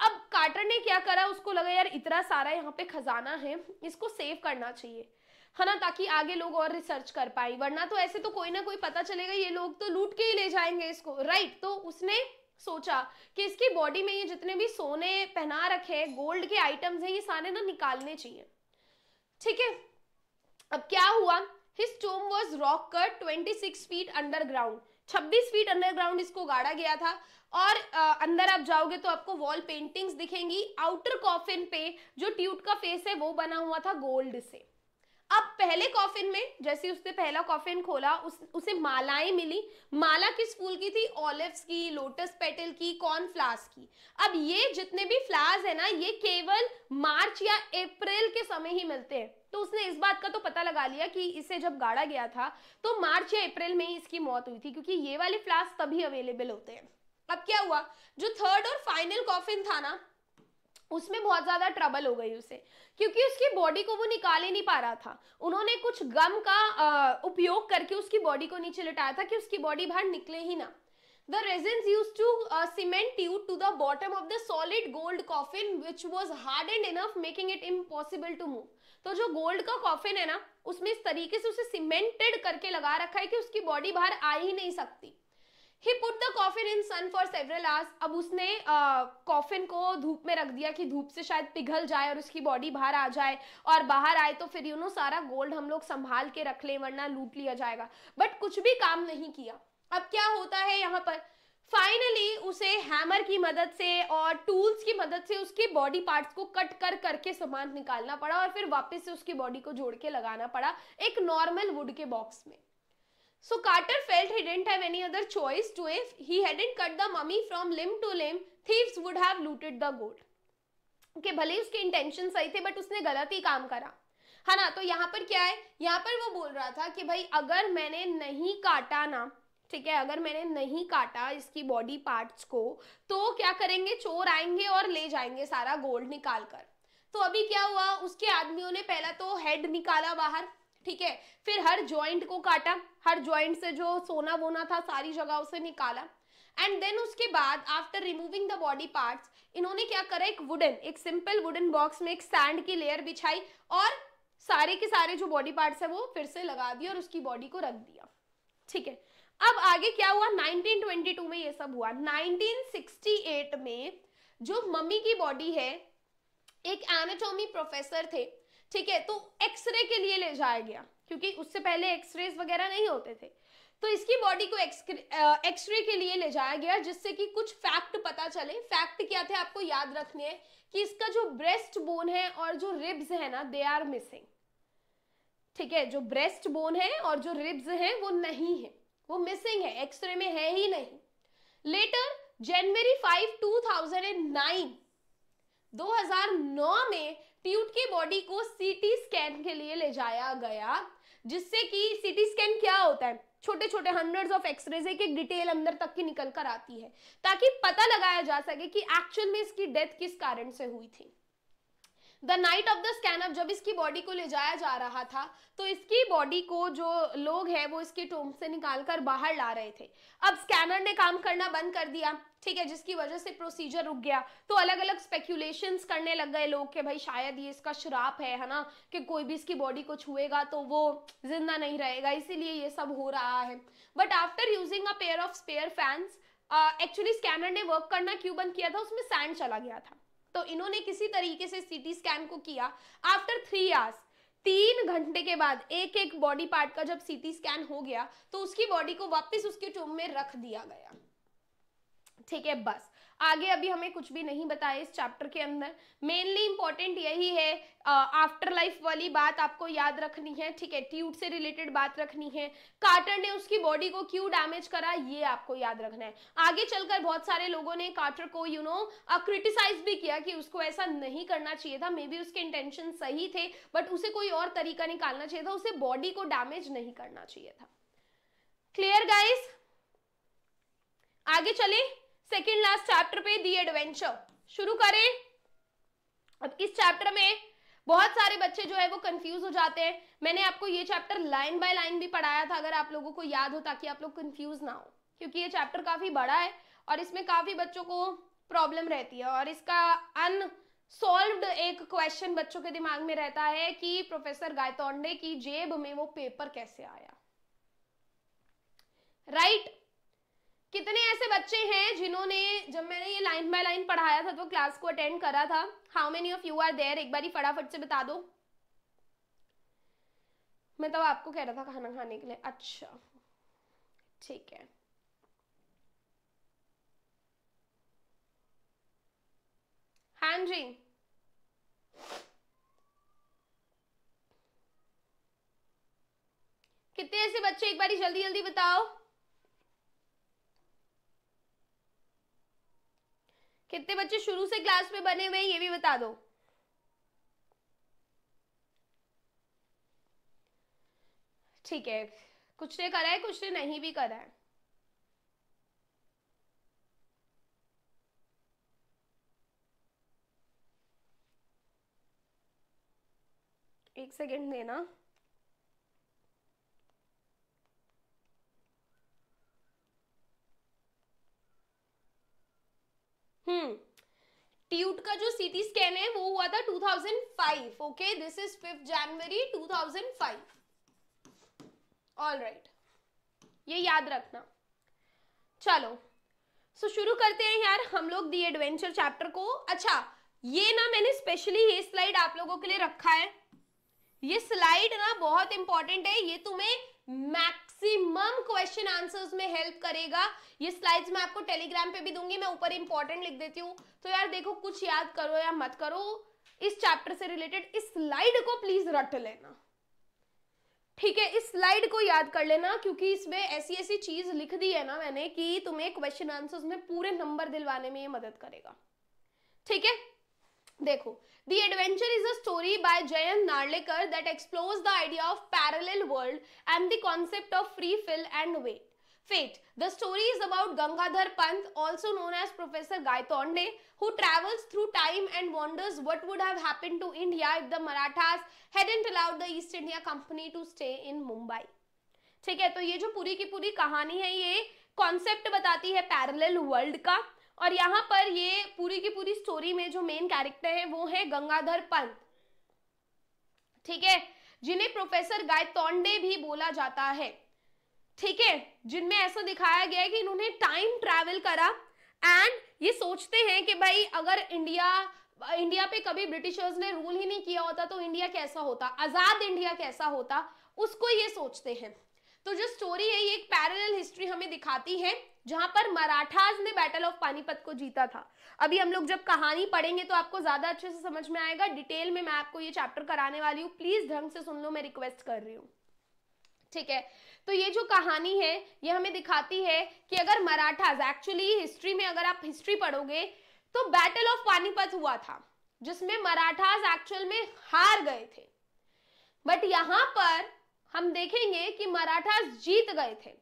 A: अब कार्टर ने क्या करा उसको लगा यार इतना सारा यहाँ पे खजाना है इसको सेव करना चाहिए है ना ताकि आगे लोग और रिसर्च कर पाए वरना तो ऐसे तो कोई ना कोई पता चलेगा ये लोग तो लूट के ही ले जाएंगे इसको राइट तो उसने सोचा कि इसकी बॉडी में ये जितने भी सोने पहना रखे गोल्ड के आइटम्स हैं ये सारे ना निकालने चाहिए ठीक है अब क्या हुआ his tomb was rock cut twenty six feet underground छब्बीस फीट अंडरग्राउंड इसको गाड़ा गया था और आ, अंदर आप जाओगे तो आपको वॉल पेंटिंग्स दिखेंगी आउटर कॉफिन पे जो ट्यूट का फेस है वो बना हुआ था गोल्ड से अब पहले कॉफिन में जैसे उसने पहला कॉफिन खोला उस उसे मालाएं मिली माला किस फूल की थी ऑलिव्स की लोटस पेटल की कॉर्न फ्लावर्स की अब ये जितने भी फ्लावर्स है ना ये केवल मार्च या अप्रैल के समय ही मिलते हैं तो उसने इस बात का तो पता लगा लिया कि इसे जब गाड़ा गया था तो मार्च या अप्रैल में ही इसकी मौत हुई थी क्योंकि ये वाले फ्लावर्स तभी अवेलेबल होते हैं अब क्या हुआ जो थर्ड और फाइनल कॉफिन था ना उसमें बहुत ज़्यादा ट्रबल हो गई उसे क्योंकि उसकी बॉडी को वो निकाल ही नहीं पा रहा था उन्होंने कुछ गम का उपयोग करके उसकी बॉडी को नीचे लटाया था कि उसकी बॉडी बाहर निकले ही ना the resin used to cement cement to the bottom of the solid gold coffin which was hard and enough making it impossible to move तो जो गोल्ड का कॉफिन है ना उसमें इस तरीके से उसे सीमेंटेड करके लगा रखा है कि उसकी बॉडी बाहर आ ही नहीं सकती he put the coffin in sun for several hours अब उसने कॉफिन uh, को धूप में रख दिया कि धूप से शायद पिघल जाए और उसकी बॉडी बाहर आ जाए और बाहर आए तो फिर यू नो सारा गोल्ड हम लोग संभाल के रख ले वरना लूट लिया जाएगा बट कुछ भी काम नहीं किया अब क्या होता है यहाँ पर फाइनली उसे हैमर की मदद से और टूल्स की मदद से उसके बॉडी पार्ट्स को कट कर करके सामान निकालना पड़ा और फिर वापस से उसकी बॉडी को जोड़ के लगाना पड़ा एक नॉर्मल वुड के बॉक्स में So Carter felt he didn't have any other choice to if he hadn't cut the mummy from limb to limb, thieves would have looted the gold. okay, भले उसके इंटेंशन सही थे बट उसने गलत ही काम करा है हाँ ना तो यहाँ पर क्या है यहाँ पर वो बोल रहा था कि भाई अगर मैंने नहीं काटा ना ठीक है अगर मैंने नहीं काटा इसकी बॉडी पार्ट्स को तो क्या करेंगे चोर आएंगे और ले जाएंगे सारा गोल्ड निकाल कर तो अभी क्या हुआ उसके आदमियों ने पहला तो हेड निकाला बाहर ठीक है फिर हर जॉइंट को काटा हर ज्वाइंट से जो सोना वोना था सारी जगहों से निकाला एंड देन उसके बाद after removing the body parts इन्होंने क्या करा एक वुडन एक सिंपल वुडन बॉक्स में एक सैंड की लेयर बिछाई और सारे के सारे जो बॉडी पार्ट्स है वो फिर से लगा दिए और उसकी बॉडी को रख दिया ठीक है अब आगे क्या हुआ 1922 में ये सब हुआ 1968 में जो मम्मी की बॉडी है एक एनाटॉमी प्रोफेसर थे ठीक है तो एक्सरे के लिए ले जाया गया क्योंकि उससे पहले एक्सरेज वगैरह नहीं होते थे तो इसकी बॉडी को एक्सरे के लिए ले जाया गया जिससे कि कुछ फैक्ट पता चले फैक्ट क्या थे आपको याद रखने हैं कि इसका जो ब्रेस्ट बोन है और जो रिब्स है ना दे आर मिसिंग ठीक है जो ब्रेस्ट बोन है और जो रिब्स है वो नहीं है वो मिसिंग है एक्सरे में है ही नहीं later January five two thousand में ट्यूट की बॉडी को सीटी स्कैन के लिए ले जाया गया जिससे कि सिटी स्कैन क्या होता है छोटे छोटे हंड्रेड ऑफ एक्सरेज एक एक डिटेल अंदर तक की निकल कर आती है ताकि पता लगाया जा सके कि एक्चुअल में इसकी डेथ किस कारण से हुई थी the night of the scan up जब इसकी बॉडी को ले जाया जा रहा था तो इसकी बॉडी को जो लोग हैं वो इसके टोम से निकाल कर बाहर ला रहे थे अब स्कैनर ने काम करना बंद कर दिया ठीक है जिसकी वजह से प्रोसीजर रुक गया तो अलग अलग स्पेक्यूलेशन करने लग गए लोग के भाई शायद ये इसका श्राप है है ना कि कोई भी इसकी बॉडी को छुएगा तो वो जिंदा नहीं रहेगा इसीलिए ये सब हो रहा है but after using a pair of spare fans actually scanner ने वर्क करना क्यों बंद किया था उसमें सैंड चला गया था तो इन्होंने किसी तरीके से सीटी स्कैन को किया आफ्टर थ्री आवर्स तीन घंटे के बाद एक एक बॉडी पार्ट का जब सीटी स्कैन हो गया तो उसकी बॉडी को वापस उसके टूम में रख दिया गया ठीक है बस आगे अभी हमें कुछ भी नहीं बताया इस चैप्टर के अंदर मेनली इंपॉर्टेंट यही है आफ्टर लाइफ वाली बात आपको याद रखनी है ठीक है ट्यूट से रिलेटेड बात रखनी है कार्टर ने उसकी बॉडी को क्यों डैमेज करा ये आपको याद रखना है आगे चलकर बहुत सारे लोगों ने कार्टर को यू नो क्रिटिसाइज भी किया कि उसको ऐसा नहीं करना चाहिए था मे बी उसके इंटेंशन सही थे बट उसे कोई और तरीका निकालना चाहिए था उसे बॉडी को डैमेज नहीं करना चाहिए था क्लियर गाइस आगे चले सेकेंड लास्ट चैप्टर पे दी एडवेंचर शुरू करें अब इस चैप्टर में बहुत सारे बच्चे जो है वो कंफ्यूज हो जाते हैं मैंने आपको ये चैप्टर लाइन बाय लाइन भी पढ़ाया था अगर आप लोगों को याद हो ताकि आप लोग कंफ्यूज ना हो क्योंकि ये चैप्टर काफी बड़ा है और इसमें काफी बच्चों को प्रॉब्लम रहती है और इसका अनसॉल्व्ड एक क्वेश्चन बच्चों के दिमाग में रहता है कि प्रोफेसर गायतोंडे की जेब में वो पेपर कैसे आया राइट right? कितने ऐसे बच्चे हैं जिन्होंने जब मैंने ये लाइन बाय लाइन पढ़ाया था तो क्लास को अटेंड करा था how many of you are there एक बार फटाफट से बता दो मैं तब तो आपको कह रहा था खाना खाने के लिए अच्छा ठीक है हाँ जी कितने ऐसे बच्चे एक बारी जल्दी जल्दी बताओ कितने बच्चे शुरू से क्लास में बने हुए हैं ये भी बता दो ठीक है कुछ ने करा है कुछ ने नहीं भी करा है एक सेकेंड देना हम्म ट्यूट का जो सीटी स्कैन है वो हुआ था 2005 okay this is fifth January 2005 all right ये याद रखना चलो सो so, शुरू करते हैं यार हम लोग दी एडवेंचर चैप्टर को अच्छा ये ना मैंने स्पेशली ये स्लाइड आप लोगों के लिए रखा है ये स्लाइड ना बहुत इंपॉर्टेंट है ये तुम्हें मैक्सिमम क्वेश्चन आंसर्स में हेल्प करेगा ये स्लाइड्स मैं आपको टेलीग्राम पे भी दूंगी मैं ऊपर इंपॉर्टेंट लिख देती हूँ तो यार देखो कुछ याद करो या मत करो इस चैप्टर से रिलेटेड इस स्लाइड को प्लीज रट लेना ठीक है इस स्लाइड को याद कर लेना क्योंकि इसमें ऐसी ऐसी चीज लिख दी है ना मैंने कि तुम्हें क्वेश्चन आंसर्स में पूरे नंबर दिलवाने में ये मदद करेगा ठीक है देखो the adventure is a story by Jayant Narlikar that explores the idea of parallel world and the concept of free will and fate Fate. The story is about Gangadhar Pant, also known as Professor Gaitonde, who travels through time and wonders what would have happened to India if the Marathas hadn't allowed the East India Company to stay in Mumbai. ठीक है तो ये जो पूरी की पूरी कहानी है ये कॉन्सेप्ट बताती है पैरेलल वर्ल्ड का और यहाँ पर ये पूरी की पूरी स्टोरी में जो मेन कैरेक्टर है वो है गंगाधर पंत ठीक है जिन्हें प्रोफेसर गायतोंडे भी बोला जाता है ठीक है जिनमें ऐसा दिखाया गया है कि इन्होंने टाइम ट्रैवल करा एंड ये सोचते हैं कि भाई अगर इंडिया इंडिया पे कभी ब्रिटिशर्स ने रूल ही नहीं किया होता तो इंडिया कैसा होता आज़ाद इंडिया कैसा होता उसको ये सोचते हैं तो जो स्टोरी है ये एक पैरेलल हिस्ट्री हमें दिखाती है जहां पर मराठाज ने बैटल ऑफ पानीपत को जीता था अभी हम लोग जब कहानी पढ़ेंगे तो आपको ज्यादा अच्छे से समझ में आएगा डिटेल में मैं आपको ये चैप्टर कराने वाली हूँ प्लीज ढंग से सुन लो मैं रिक्वेस्ट कर रही हूँ ठीक है तो ये जो कहानी है ये हमें दिखाती है कि अगर मराठाज एक्चुअली हिस्ट्री में अगर आप हिस्ट्री पढ़ोगे तो बैटल ऑफ पानीपत हुआ था जिसमें मराठाज एक्चुअल में हार गए थे बट यहां पर हम देखेंगे कि मराठास जीत गए थे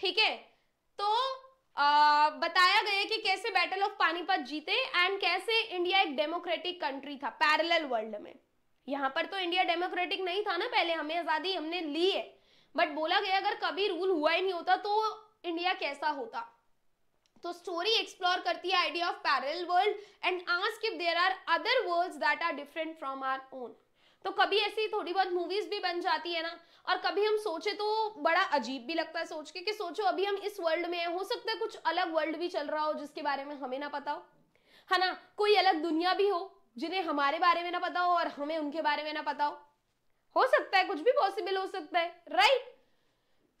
A: ठीक है तो बताया गया कि कैसे बैटल ऑफ पानीपत जीते एंड कैसे इंडिया एक डेमोक्रेटिक कंट्री था पैरल वर्ल्ड में यहाँ पर तो इंडिया डेमोक्रेटिक नहीं था ना पहले हमें आजादी हमने ली है बट बोला गया अगर कभी रूल हुआ ही नहीं होता तो इंडिया कैसा होता तो स्टोरी एक्सप्लोर करती है idea of parallel world and ask if there are other world that are different from our own तो कभी ऐसी थोड़ी बहुत मूवीज भी बन जाती है ना और कभी हम सोचे तो बड़ा अजीब भी लगता है सोच के कि सोचो अभी हम इस वर्ल्ड में हो सकता है कुछ अलग वर्ल्ड भी चल रहा हो जिसके बारे में हमें ना पता हो है ना कोई अलग दुनिया भी हो जिन्हें हमारे बारे में ना पता हो और हमें उनके बारे में ना पता हो हो सकता है कुछ भी पॉसिबल हो सकता है right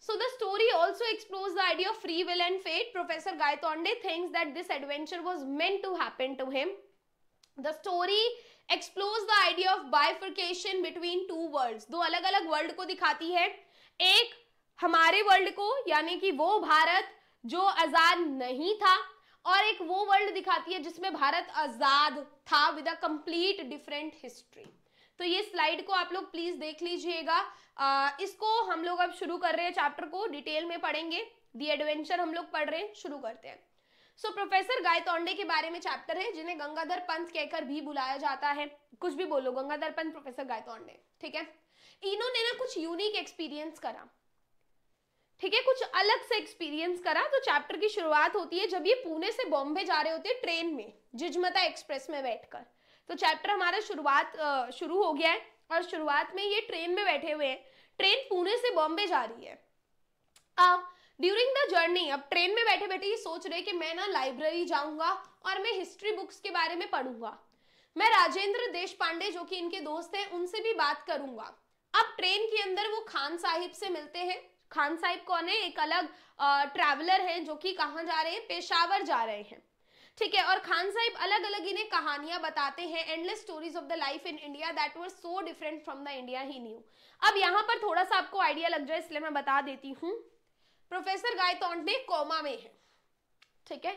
A: so the story also explores the idea of free will and fate professor Gaitonde thinks that this adventure was meant to happen to him the story explores the idea of bifurcation between two world दो अलग अलग वर्ल्ड को दिखाती है एक हमारे वर्ल्ड को यानी कि वो भारत जो आजाद नहीं था और एक वो वर्ल्ड दिखाती है जिसमें भारत आजाद था with a complete different history तो ये स्लाइड को आप लोग प्लीज देख लीजिएगा इसको हम लोग अब शुरू कर रहे हैं चैप्टर को डिटेल में पढ़ेंगे दी एडवेंचर हम लोग पढ़ रहे हैं शुरू करते हैं सो so, प्रोफेसर गायतोंडे के बारे में चैप्टर है जिन्हें गंगाधर पंत कहकर भी बुलाया जाता है कुछ भी बोलो गंगाधर पंत प्रोफेसर गायतोंडे ठीक है इन्होंने ना कुछ यूनिक एक्सपीरियंस करा ठीक है कुछ अलग से एक्सपीरियंस करा तो चैप्टर की शुरुआत होती है जब ये पुणे से बॉम्बे जा रहे होते हैं ट्रेन में जिजमता एक्सप्रेस में बैठकर तो चैप्टर हमारा शुरुआत शुरू हो गया है और शुरुआत में ये ट्रेन में बैठे हुए हैं ट्रेन पुणे से बॉम्बे जा रही है अब ड्यूरिंग द जर्नी अब ट्रेन में बैठे बैठे ये सोच रहे कि मैं ना लाइब्रेरी जाऊंगा और मैं हिस्ट्री बुक्स के बारे में पढ़ूंगा मैं राजेंद्र देश पांडे जो कि इनके दोस्त हैं उनसे भी बात करूंगा अब ट्रेन के अंदर वो खान साहिब से मिलते हैं खान साहिब कौन है एक अलग ट्रैवलर हैं जो कि कहाँ जा रहे हैं पेशावर जा रहे हैं ठीक है और खान साहिब अलग अलग इन्हें कहानियां बताते हैं endless stories of the life in India that were so different from the India he knew अब यहाँ पर थोड़ा सा आपको आइडिया लग जाए इसलिए मैं बता देती हूँ प्रोफेसर गायतोंडे कोमा में है ठीक है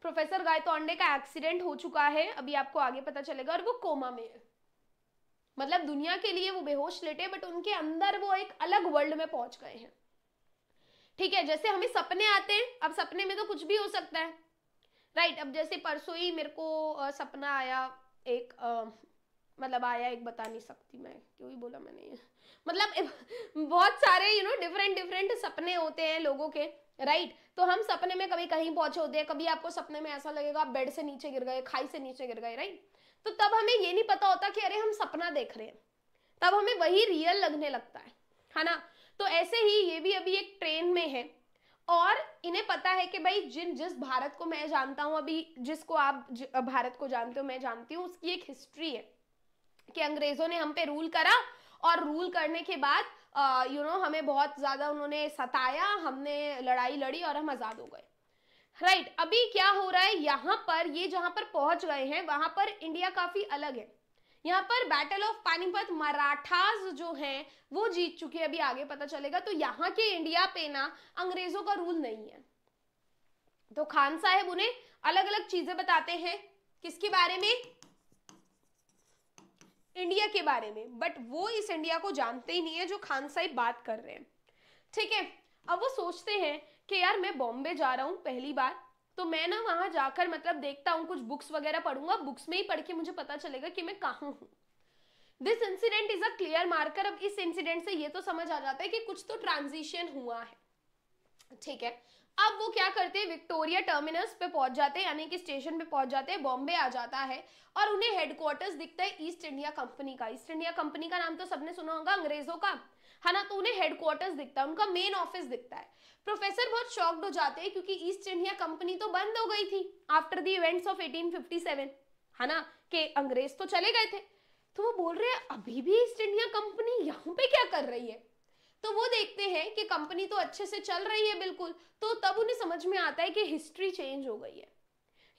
A: प्रोफेसर गायतोंडे का एक्सीडेंट हो चुका है अभी आपको आगे पता चलेगा और वो कोमा में है मतलब दुनिया के लिए वो बेहोश लेटे बट उनके अंदर वो एक अलग वर्ल्ड में पहुंच गए हैं ठीक है जैसे हमें सपने आते हैं अब सपने में तो कुछ भी हो सकता है राइट अब जैसे परसों ही मेरे को सपना आया एक मतलब आया एक बता नहीं सकती मैं क्यों ही बोला मैंने ये मतलब बहुत सारे यू नो डिफरेंट डिफरेंट सपने होते हैं लोगों के राइट right? तो हम सपने में कभी कहीं पहुंचे होते हैं कभी आपको सपने में ऐसा लगेगा आप बेड से नीचे गिर गए खाई से नीचे गिर गए राइट right? तो तब हमें ये नहीं पता होता कि अरे हम सपना देख रहे हैं तब हमें वही रियल लगने लगता है है ना तो ऐसे ही ये भी अभी एक ट्रेन में है और इन्हें पता है कि भाई जिन जिस भारत को मैं जानता हूँ अभी जिसको आप भारत को जानते हो मैं जानती हूँ उसकी एक हिस्ट्री है कि अंग्रेजों ने हम पे रूल करा और रूल करने के बाद you uh, know you know, हमें बहुत ज़्यादा उन्होंने सताया हमने लड़ाई लड़ी और हम आज़ाद हो गए राइट right, अभी क्या हो रहा है यहाँ पर ये जहां पर पहुंच गए हैं वहां पर इंडिया काफ़ी अलग है यहाँ पर बैटल ऑफ पानीपत मराठास जो हैं वो जीत चुके हैं अभी आगे पता चलेगा तो यहाँ के इंडिया पे ना अंग्रेजों का रूल नहीं है तो खान साहेब उन्हें अलग अलग चीज़ें बताते हैं किसके बारे में इंडिया के बारे में बट वो इस इंडिया को जानते ही नहीं है जो खान साहिब बात कर रहे हैं ठीक है अब वो सोचते हैं कि यार मैं बॉम्बे जा रहा हूँ पहली बार तो मैं ना वहाँ जाकर मतलब देखता हूँ कुछ बुक्स वगैरह पढ़ूंगा बुक्स में ही पढ़ के मुझे पता चलेगा कि मैं कहाँ हूँ this incident is a clear marker अब इस इंसिडेंट से ये तो समझ आ जाता है कि कुछ तो ट्रांजिशन हुआ है ठीक है अब वो क्या करते हैं विक्टोरिया टर्मिनस पे पहुंच जाते हैं यानी कि स्टेशन पे पहुंच जाते हैं बॉम्बे आ जाता है और उन्हें हेडक्वार्टर्स दिखता है ईस्ट इंडिया कंपनी का ईस्ट इंडिया कंपनी का नाम तो सबने सुना होगा अंग्रेजों का है ना तो उन्हें हेडक्वार्टर्स दिखता है उनका मेन ऑफिस दिखता है प्रोफेसर बहुत शॉक्ड हो जाते हैं क्योंकि ईस्ट इंडिया कंपनी तो बंद हो गई थी आफ्टर द इवेंट्स ऑफ 1857 है ना कि अंग्रेज तो चले गए थे तो वो बोल रहे हैं अभी भी ईस्ट इंडिया कंपनी यहाँ पे क्या कर रही है तो वो देखते हैं कि कंपनी तो अच्छे से चल रही है बिल्कुल तो तब उन्हें समझ में आता है कि हिस्ट्री चेंज हो गई है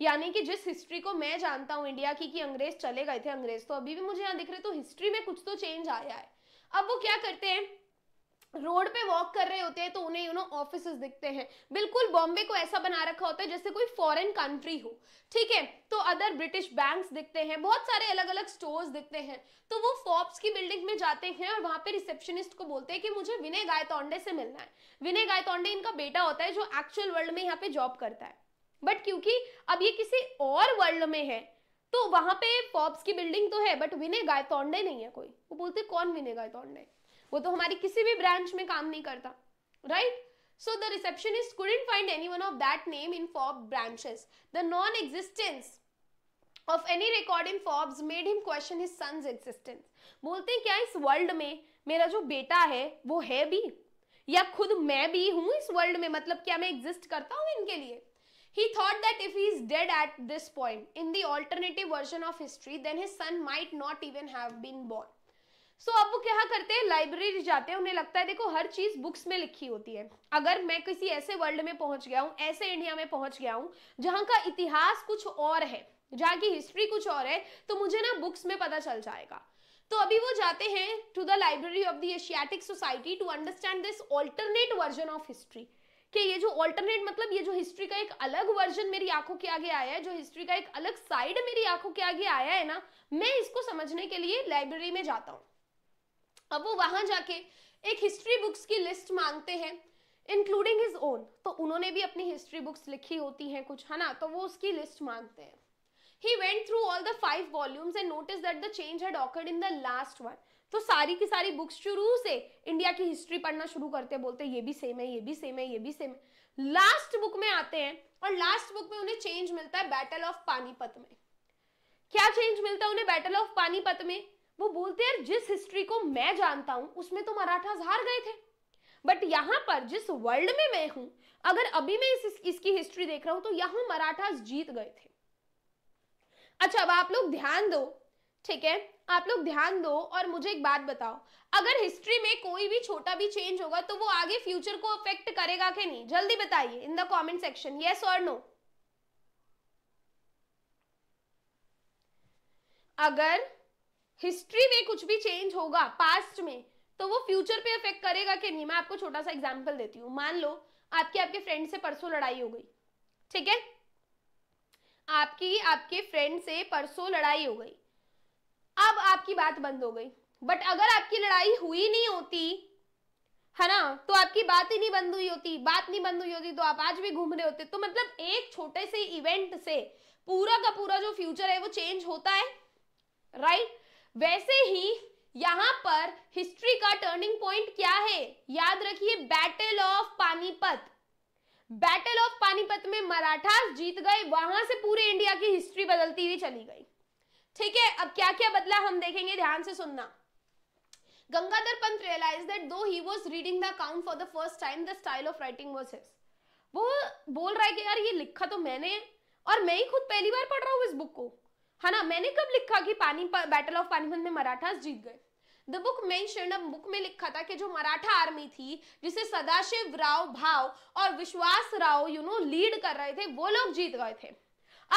A: यानी कि जिस हिस्ट्री को मैं जानता हूँ इंडिया की कि अंग्रेज चले गए थे अंग्रेज तो अभी भी मुझे यहाँ दिख रहे तो हिस्ट्री में कुछ तो चेंज आया है अब वो क्या करते हैं रोड पे वॉक कर रहे होते हैं तो उन्हें यू नो ऑफिस दिखते हैं बिल्कुल बॉम्बे को ऐसा बना रखा होता है जैसे कोई फॉरेन कंट्री हो ठीक है तो अदर ब्रिटिश बैंक्स दिखते हैं बहुत सारे अलग अलग स्टोर्स दिखते हैं तो वो फॉप्स की बिल्डिंग में जाते हैं और वहां पे रिसेप्शनिस्ट को बोलते हैं कि मुझे विनय गायतोंडे से मिलना है विनय गायतोंडे इनका बेटा होता है जो एक्चुअल वर्ल्ड में यहाँ पे जॉब करता है बट क्योंकि अब ये किसी और वर्ल्ड में है तो वहां पे पॉप्स की बिल्डिंग तो है बट विनय गायतोंडे नहीं है कोई वो बोलते कौन विनय गायतोंडे वो तो हमारी किसी भी ब्रांच में काम नहीं करता right so the receptionist couldn't find anyone of that name in forbes branches the non existence of any record in forbes made him question his son's existence बोलते हैं क्या इस वर्ल्ड में मेरा जो बेटा है वो है भी या खुद मैं भी हूं इस वर्ल्ड में मतलब क्या मैं एग्जिस्ट करता हूं इनके लिए He thought that if he is dead at this point in the alternative version of history, then his son might not even have been born. सो अब वो क्या करते हैं लाइब्रेरी जाते हैं उन्हें लगता है देखो हर चीज बुक्स में लिखी होती है अगर मैं किसी ऐसे वर्ल्ड में पहुंच गया हूँ ऐसे इंडिया में पहुंच गया हूँ जहाँ का इतिहास कुछ और है जहाँ की हिस्ट्री कुछ और है तो मुझे ना बुक्स में पता चल जाएगा तो अभी वो जाते हैं to the library of the Asiatic Society to understand this alternate version of history कि ये जो ऑल्टरनेट मतलब ये जो हिस्ट्री का एक अलग वर्जन मेरी आंखों के आगे आया है जो हिस्ट्री का एक अलग साइड मेरी आंखों के आगे आया है ना मैं इसको समझने के लिए लाइब्रेरी में जाता हूँ अब वो वहां जाके एक हिस्ट्री बुक्स की लिस्ट मांगते हैं इंक्लूडिंग हिज ओन तो उन्होंने भी अपनी हिस्ट्री बुक्स लिखी होती हैं कुछ है ना तो वो उसकी लिस्ट मांगते हैं he went through all the five volumes and notice that the change had occurred in the last one तो सारी की सारी बुक्स शुरू से इंडिया की हिस्ट्री पढ़ना शुरू करते हैं बोलते हैं ये भी सेम है ये भी सेम है ये भी सेम है लास्ट बुक में आते हैं और लास्ट बुक में उन्हें चेंज मिलता है बैटल ऑफ पानीपत में क्या चेंज मिलता है उन्हें बैटल ऑफ पानीपत में वो बोलते हैं जिस हिस्ट्री को मैं जानता हूं उसमें तो मराठा हार गए थे बट यहाँ पर जिस वर्ल्ड में मैं हूं अगर अभी मैं इस, इसकी हिस्ट्री देख रहा हूं तो यहाँ मराठा जीत गए थे अच्छा अब आप लोग ध्यान दो ठीक है आप लोग ध्यान दो और मुझे एक बात बताओ अगर हिस्ट्री में कोई भी छोटा भी चेंज होगा तो वो आगे फ्यूचर को अफेक्ट करेगा कि नहीं जल्दी बताइए in the comment section yes और नो अगर हिस्ट्री में कुछ भी चेंज होगा पास्ट में तो वो फ्यूचर पे अफेक्ट करेगा कि नहीं मैं आपको छोटा सा एग्जाम्पल देती हूँ मान लो आपके आपके फ्रेंड से परसों लड़ाई हो गई ठीक है आपकी आपके फ्रेंड से परसों लड़ाई हो गई अब आपकी बात बंद हो गई बट अगर आपकी लड़ाई हुई नहीं होती है ना तो आपकी बात ही नहीं बंद हुई होती बात नहीं बंद हुई होती तो आप आज भी घूम रहे होते तो मतलब एक छोटे से इवेंट से पूरा का पूरा जो फ्यूचर है वो चेंज होता है राइट वैसे ही यहाँ पर हिस्ट्री का टर्निंग पॉइंट क्या है याद रखिए battle of Panipat battle of Panipat में मराठा जीत गए वहां से पूरे इंडिया की हिस्ट्री बदलती हुई चली गई ठीक है अब क्या क्या बदला हम देखेंगे ध्यान से सुनना Gangadhar Pant realize that though he was reading the account for the first time the style of writing was his वो बोल रहा है कि यार ये लिखा तो मैंने और मैं ही खुद पहली बार पढ़ रहा हूँ इस बुक को है हाँ ना मैंने कब लिखा कि पानी बैटल ऑफ पानीपत में मराठा जीत गए द बुक मेंशन अब बुक में लिखा था कि जो मराठा आर्मी थी जिसे सदाशिव राव भाव और विश्वास राव यू नो लीड कर रहे थे वो लोग जीत गए थे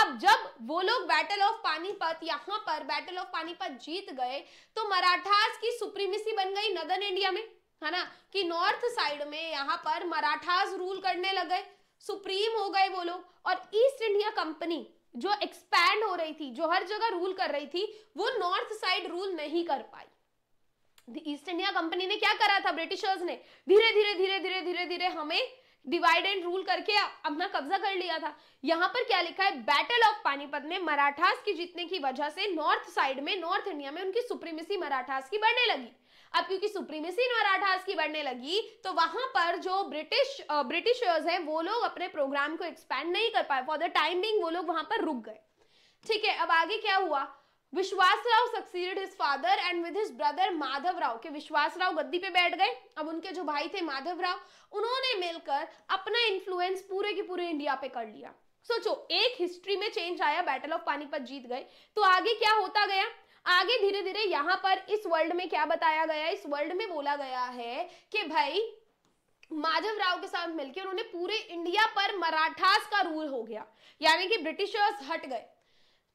A: अब जब वो लोग बैटल ऑफ पानीपत यहाँ पर बैटल ऑफ पानीपत जीत गए तो मराठास की सुप्रीमेसी बन गई नदर्न इंडिया में है ना कि नॉर्थ साइड में यहाँ पर मराठास रूल करने लग गए सुप्रीम हो गए वो लोग और ईस्ट इंडिया कंपनी जो एक्सपैंड हो रही थी जो हर जगह रूल कर रही थी वो नॉर्थ साइड रूल नहीं कर पाई ईस्ट इंडिया कंपनी ने क्या करा था ब्रिटिशर्स ने धीरे धीरे धीरे धीरे धीरे धीरे हमें डिवाइड एंड रूल करके अपना कब्जा कर लिया था यहाँ पर क्या लिखा है बैटल ऑफ पानीपत में मराठास की जीतने की वजह से नॉर्थ साइड में नॉर्थ इंडिया में उनकी सुप्रीमेसी मराठास की बढ़ने लगी अब क्योंकि सुप्रीमेसी मराठास की बढ़ने लगी तो वहां पर जो ब्रिटिश ब्रिटिशर्स हैं वो लोग अपने प्रोग्राम को एक्सपेंड नहीं कर पाए फॉर द टाइम बिंग वो लोग वहां पर रुक गए ठीक है अब आगे क्या हुआ Vishwasrao succeeded his father and with his brother Madhavrao के विश्वासराव गद्दी पे बैठ गए अब उनके जो भाई थे माधवराव उन्होंने मिलकर अपना इन्फ्लुएंस पूरे के पूरे इंडिया पे कर लिया सोचो एक हिस्ट्री में चेंज आया बैटल ऑफ पानीपत जीत गए तो आगे क्या होता गया आगे धीरे धीरे यहाँ पर इस वर्ल्ड में क्या बताया गया इस वर्ल्ड में बोला गया है कि भाई माधव राव के साथ मिलकर उन्होंने पूरे इंडिया पर मराठास का रूल हो गया यानी कि ब्रिटिशर्स हट गए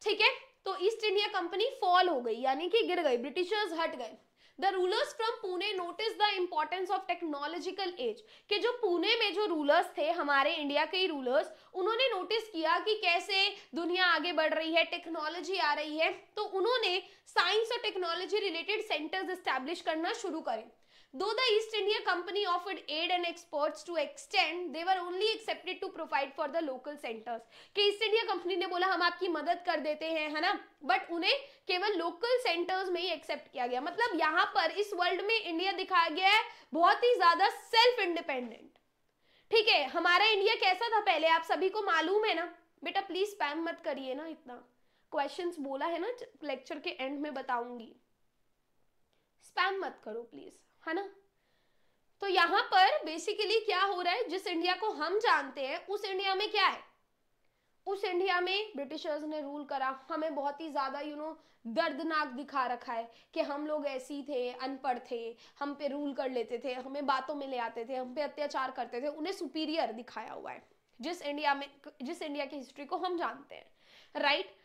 A: ठीक है तो ईस्ट इंडिया कंपनी फॉल हो गई यानी कि गिर गई ब्रिटिशर्स हट गए the rulers from Pune notice the importance of technological edge कि जो पुणे में जो रूलर्स थे हमारे इंडिया के ही रूलर्स उन्होंने नोटिस किया कि कैसे दुनिया आगे बढ़ रही है टेक्नोलॉजी आ रही है तो उन्होंने साइंस और टेक्नोलॉजी रिलेटेड सेंटर्स इस्टेब्लिश करना शुरू करें Though the East India Company offered aid and exports to extend, they were only accepted to provide for the local centers. कि east india company ने बोला हम आपकी मदद कर देते हैं है ना but उन्हें केवल लोकल सेंटर्स में ही एक्सेप्ट किया गया मतलब यहाँ पर इस वर्ल्ड में इंडिया दिखाया गया है बहुत ही ज्यादा सेल्फ इंडिपेंडेंट ठीक है हमारा इंडिया कैसा था पहले आप सभी को मालूम है ना बेटा प्लीज स्पैम मत करिए ना इतना क्वेश्चंस बोला है ना लेक्चर के एंड में बताऊंगी स्पैम मत करो प्लीज़ है ना तो यहाँ पर बेसिकली क्या हो रहा है जिस इंडिया को हम जानते हैं उस इंडिया में क्या है उस इंडिया में ब्रिटिशर्स ने रूल करा हमें बहुत ही ज़्यादा यू नो दर्दनाक दिखा रखा है कि हम लोग ऐसे ही थे अनपढ़ थे हम पे रूल कर लेते थे हमें बातों में ले आते थे हम पे अत्याचार करते थे उन्हें सुपीरियर दिखाया हुआ है जिस इंडिया में जिस इंडिया की हिस्ट्री को हम जानते हैं right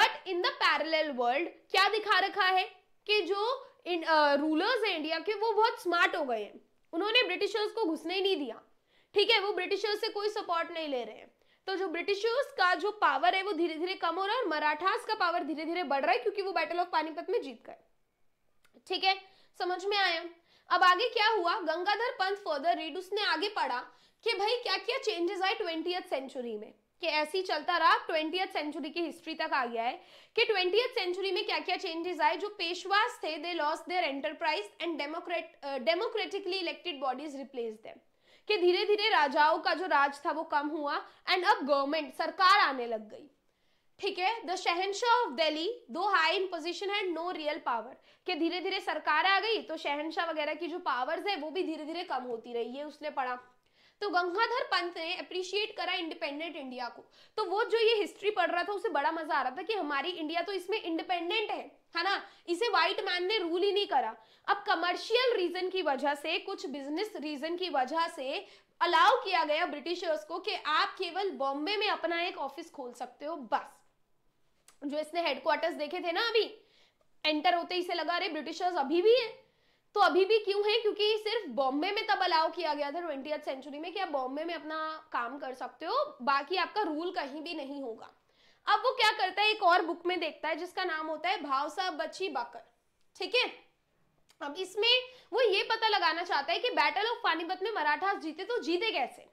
A: but in the parallel world क्या दिखा रखा है कि जो रूलर्स हैं इंडिया के वो बहुत स्मार्ट हो गए हैं उन्होंने ब्रिटिशर्स को घुसने ही नहीं दिया ठीक है वो ब्रिटिशर्स से कोई सपोर्ट नहीं ले रहे हैं तो जो ब्रिटिशर्स का जो पावर है वो धीरे धीरे कम हो रहा है और मराठास का पावर धीरे धीरे बढ़ रहा है क्योंकि वो बैटल ऑफ पानीपत में जीत गए ठीक है समझ में आया अब आगे क्या हुआ गंगाधर पंत फॉर रीड उसने आगे पढ़ा कि भाई क्या क्या चेंजेस आए ट्वेंटी सेंचुरी में कि ऐसे ही चलता रहा ट्वेंटी सेंचुरी की हिस्ट्री तक आ गया है कि ट्वेंटी सेंचुरी में क्या क्या चेंजेस आए जो पेशवास थे they lost their enterprise and democrat democratically elected bodies replace them कि धीरे धीरे राजाओं का जो राज था वो कम हुआ एंड अब गवर्नमेंट सरकार आने लग गई ठीक है द शहनशाह of Delhi though high in position है नो रियल पावर कि धीरे धीरे सरकार आ गई तो शहनशाह वगैरह की जो पावर्स है वो भी धीरे धीरे कम होती रही है उसने पढ़ा तो गंगाधर पंत ने अप्रिशिएट करा इंडिपेंडेंट इंडिया को तो वो जो ये हिस्ट्री पढ़ रहा था उसे बड़ा मजा आ रहा था कि हमारी इंडिया तो इसमें इंडिपेंडेंट है है ना इसे व्हाइट मैन ने रूल ही नहीं करा अब कमर्शियल रीजन की वजह से कुछ बिजनेस रीजन की वजह से अलाउ किया गया ब्रिटिशर्स को कि आप केवल बॉम्बे में अपना एक ऑफिस खोल सकते हो बस जो इसने हेडक्वार्टर्स देखे थे ना अभी एंटर होते ही से लगा रहे ब्रिटिशर्स अभी भी है तो अभी भी क्यों है क्योंकि सिर्फ बॉम्बे में तब अलाउ किया गया था ट्वेंटी सेंचुरी में कि आप बॉम्बे में अपना काम कर सकते हो बाकी आपका रूल कहीं भी नहीं होगा अब वो क्या करता है एक और बुक में देखता है जिसका नाम होता है भाव साहब बची बाकर ठीक है अब इसमें वो ये पता लगाना चाहता है कि बैटल ऑफ पानीपत में मराठा जीते तो जीते कैसे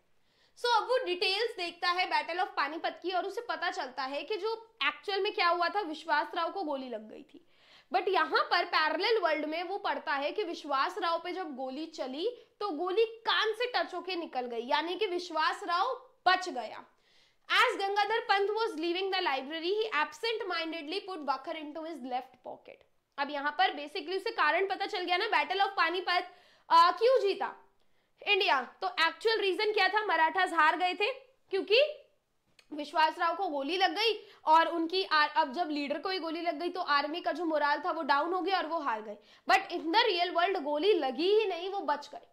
A: सो so, अब वो डिटेल्स देखता है बैटल ऑफ पानीपत की और उसे पता चलता है कि जो एक्चुअल में क्या हुआ था विश्वास राव को गोली लग गई थी बट यहाँ पर पैरेलल वर्ल्ड में वो पढ़ता है कि विश्वास राव पे जब गोली चली तो गोली कान से टच होके निकल गई यानी कि विश्वास राव बच गया As Gangadhar Pant was leaving the library, he absent-mindedly put Vakhar into his left pocket. अब यहाँ पर बेसिकली उसे कारण पता चल गया ना बैटल ऑफ पानीपत क्यों जीता इंडिया तो एक्चुअल रीजन क्या था मराठास हार गए थे क्योंकि विश्वास राव को गोली लग गई और उनकी आर, अब जब लीडर को ही गोली लग गई तो आर्मी का जो मोराल था वो डाउन हो गया और वो हार गए but in the real world गोली लगी ही नहीं वो बच गए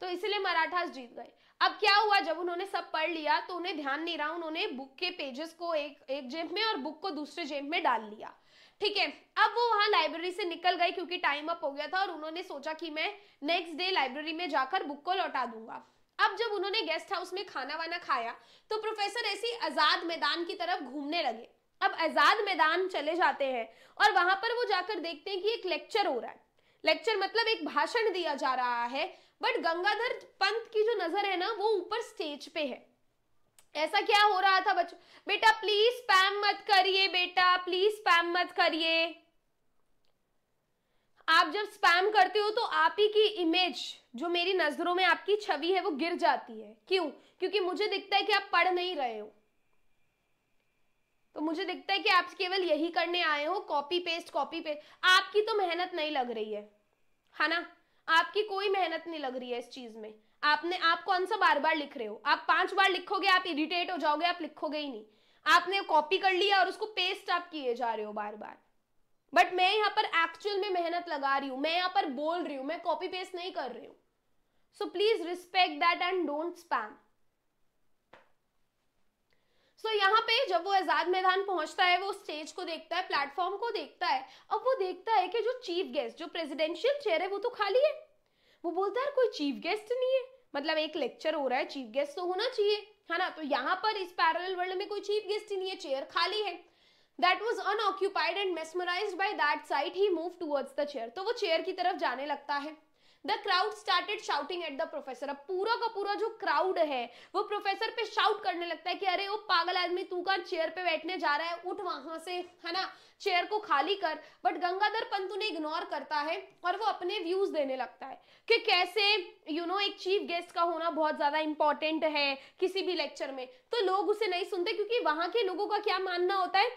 A: तो इसलिए मराठास जीत गए अब क्या हुआ जब उन्होंने सब पढ़ लिया तो उन्हें ध्यान नहीं रहा उन्होंने बुक के पेजेस को एक एक जेब में और बुक को दूसरे जेब में डाल लिया ठीक है अब वो वहां लाइब्रेरी से निकल गए क्योंकि टाइम अप हो गया था और उन्होंने सोचा कि मैं नेक्स्ट डे लाइब्रेरी में जाकर बुक को लौटा दूंगा अब जब उन्होंने गेस्ट हाउस में खाना वाना खाया तो प्रोफेसर ऐसी आजाद मैदान की तरफ घूमने लगे अब आजाद मैदान चले जाते हैं और वहां पर वो जाकर देखते हैं कि एक लेक्चर हो रहा है लेक्चर मतलब एक भाषण दिया जा रहा है बट गंगाधर पंत की जो नजर है ना वो ऊपर स्टेज पे है ऐसा क्या हो रहा था बच्चों बेटा प्लीज स्पैम मत करिए बेटा प्लीज स्पैम मत करिए आप जब स्पैम करते हो तो आप ही की इमेज जो मेरी नजरों में आपकी छवि है वो गिर जाती है क्यों क्योंकि मुझे दिखता है कि आप पढ़ नहीं रहे हो तो मुझे दिखता है कि आप केवल यही करने आए हो कॉपी पेस्ट कॉपी पेस्ट आपकी तो मेहनत नहीं लग रही है है ना आपकी कोई मेहनत नहीं लग रही है इस चीज में आपने आप कौन सा बार बार लिख रहे हो आप पांच बार लिखोगे आप इरिटेट हो जाओगे आप लिखोगे ही नहीं आपने कॉपी कर लिया और उसको पेस्ट आप किए जा रहे हो बार बार बट मैं यहाँ पर एक्चुअल में मेहनत लगा रही हूँ मैं यहाँ पर बोल रही हूँ मैं कॉपी पेस्ट नहीं कर रही हूँ so please respect that and don't spam so यहाँ पे जब वो आजाद मैदान पहुंचता है वो स्टेज को देखता है प्लेटफॉर्म को देखता है अब वो देखता है कि जो चीफ गेस्ट जो प्रेसिडेंशियल चेयर है वो तो खाली है वो बोलता है कोई चीफ गेस्ट नहीं है मतलब एक लेक्चर हो रहा है चीफ गेस्ट तो होना चाहिए है ना तो यहाँ पर इस पैरेलल वर्ल्ड में कोई चीफ गेस्ट ही नहीं है चेयर खाली है that was unoccupied and mesmerise by that sight he move towards the chair तो वो चेयर की तरफ जाने लगता है the crowd started shouting at the professor अब पूरा पूरा जो क्राउड है वो प्रोफेसर पे शाउट करने को खाली कर बट गंगाधर पंत उन्हें इग्नोर करता है और वो अपने व्यूज देने लगता है कि कैसे यू you नो know, एक चीफ गेस्ट का होना बहुत ज्यादा इंपॉर्टेंट है किसी भी लेक्चर में तो लोग उसे नहीं सुनते क्योंकि वहां के लोगों का क्या मानना होता है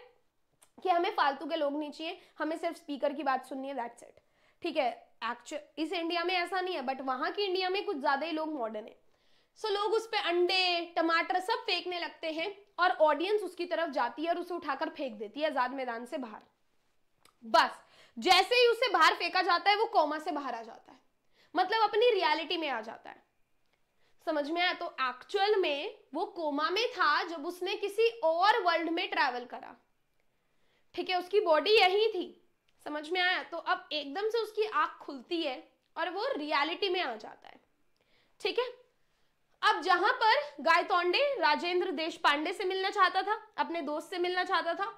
A: कि हमें फालतू के लोग नहीं चाहिए हमें सिर्फ स्पीकर की बात सुननी है दैट्स इट ठीक है एक्चुअल इस इंडिया में ऐसा नहीं है बट वहां की इंडिया में कुछ ज़्यादा ही लोग मॉडर्न है सो so, लोग उस पर अंडे टमाटर सब फेंकने लगते हैं और ऑडियंस उसकी तरफ जाती है और उसे उठाकर फेंक देती है आज़ाद मैदान से बाहर बस जैसे ही उसे बाहर फेंका जाता है वो कोमा से बाहर आ जाता है मतलब अपनी रियलिटी में आ जाता है समझ में आया तो एक्चुअल में वो कोमा में था जब उसने किसी और वर्ल्ड में ट्रैवल करा ठीक है उसकी बॉडी यही थी समझ में आया तो अब एकदम से उसकी आंख खुलती है और वो रियलिटी में आ जाता है ठीक है अब जहां पर गायतोंडे राजेंद्र देश पांडे से मिलना चाहता था अपने दोस्त से मिलना चाहता था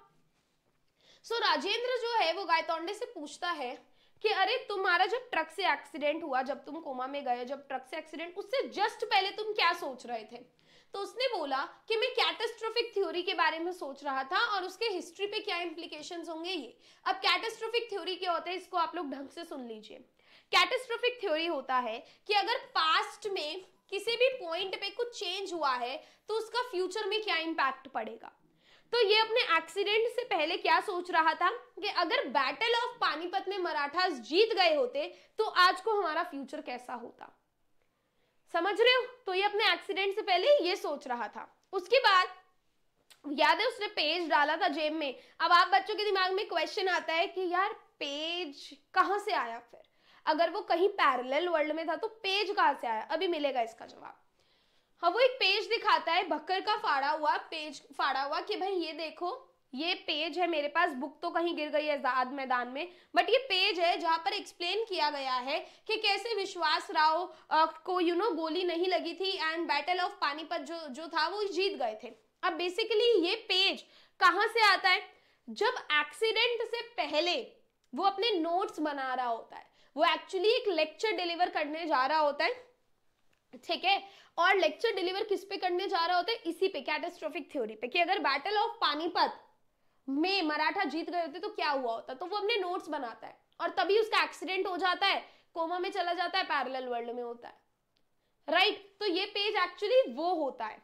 A: सो राजेंद्र जो है वो गायतोंडे से पूछता है कि अरे तुम्हारा जब ट्रक से एक्सीडेंट हुआ जब तुम कोमा में गए जब ट्रक से एक्सीडेंट उससे जस्ट पहले तुम क्या सोच रहे थे तो उसने बोला कि मैं कैटेस्ट्रोफिक थ्योरी के बारे में सोच रहा था और उसके हिस्ट्री पे क्या इम्प्लीकेशन होंगे ये अब कैटेस्ट्रोफिक थ्योरी क्या होता है इसको आप लोग ढंग से सुन लीजिए कैटेस्ट्रोफिक थ्योरी होता है कि अगर पास्ट में किसी भी पॉइंट पे कुछ चेंज हुआ है तो उसका फ्यूचर में क्या इम्पैक्ट पड़ेगा तो ये अपने एक्सीडेंट से पहले क्या सोच रहा था कि अगर बैटल ऑफ पानीपत में मराठास जीत गए होते तो आज को हमारा फ्यूचर कैसा होता समझ रहे हो तो ये अपने एक्सीडेंट से पहले ये सोच रहा था उसके बाद याद है उसने पेज डाला था जेब में अब आप बच्चों के दिमाग में क्वेश्चन आता है कि यार पेज कहां से आया फिर अगर वो कहीं पैरेलल वर्ल्ड में था तो पेज कहां से आया अभी मिलेगा इसका जवाब हाँ वो एक पेज दिखाता है भक्कर का फाड़ा हुआ पेज फाड़ा हुआ कि भाई ये देखो ये पेज है मेरे पास बुक तो कहीं गिर गई है आजाद मैदान में बट ये पेज है जहाँ पर एक्सप्लेन किया गया है कि कैसे विश्वास राव को यू you नो know, गोली नहीं लगी थी एंड बैटल ऑफ पानीपत जो जो था वो जीत गए थे अब बेसिकली ये पेज कहाँ से आता है जब एक्सीडेंट से पहले वो अपने नोट्स बना रहा होता है वो एक्चुअली एक लेक्चर डिलीवर करने जा रहा होता है ठीक है और लेक्चर डिलीवर किस पे करने जा रहा होता है इसी पे कैटेस्ट्रोफिक थ्योरी पे कि अगर बैटल ऑफ पानीपत में मराठा जीत गए होते तो क्या हुआ होता तो वो अपने नोट्स बनाता है और तभी उसका एक्सीडेंट हो जाता है कोमा में चला जाता है पैरेलल वर्ल्ड में होता है राइट right? तो ये पेज एक्चुअली वो होता है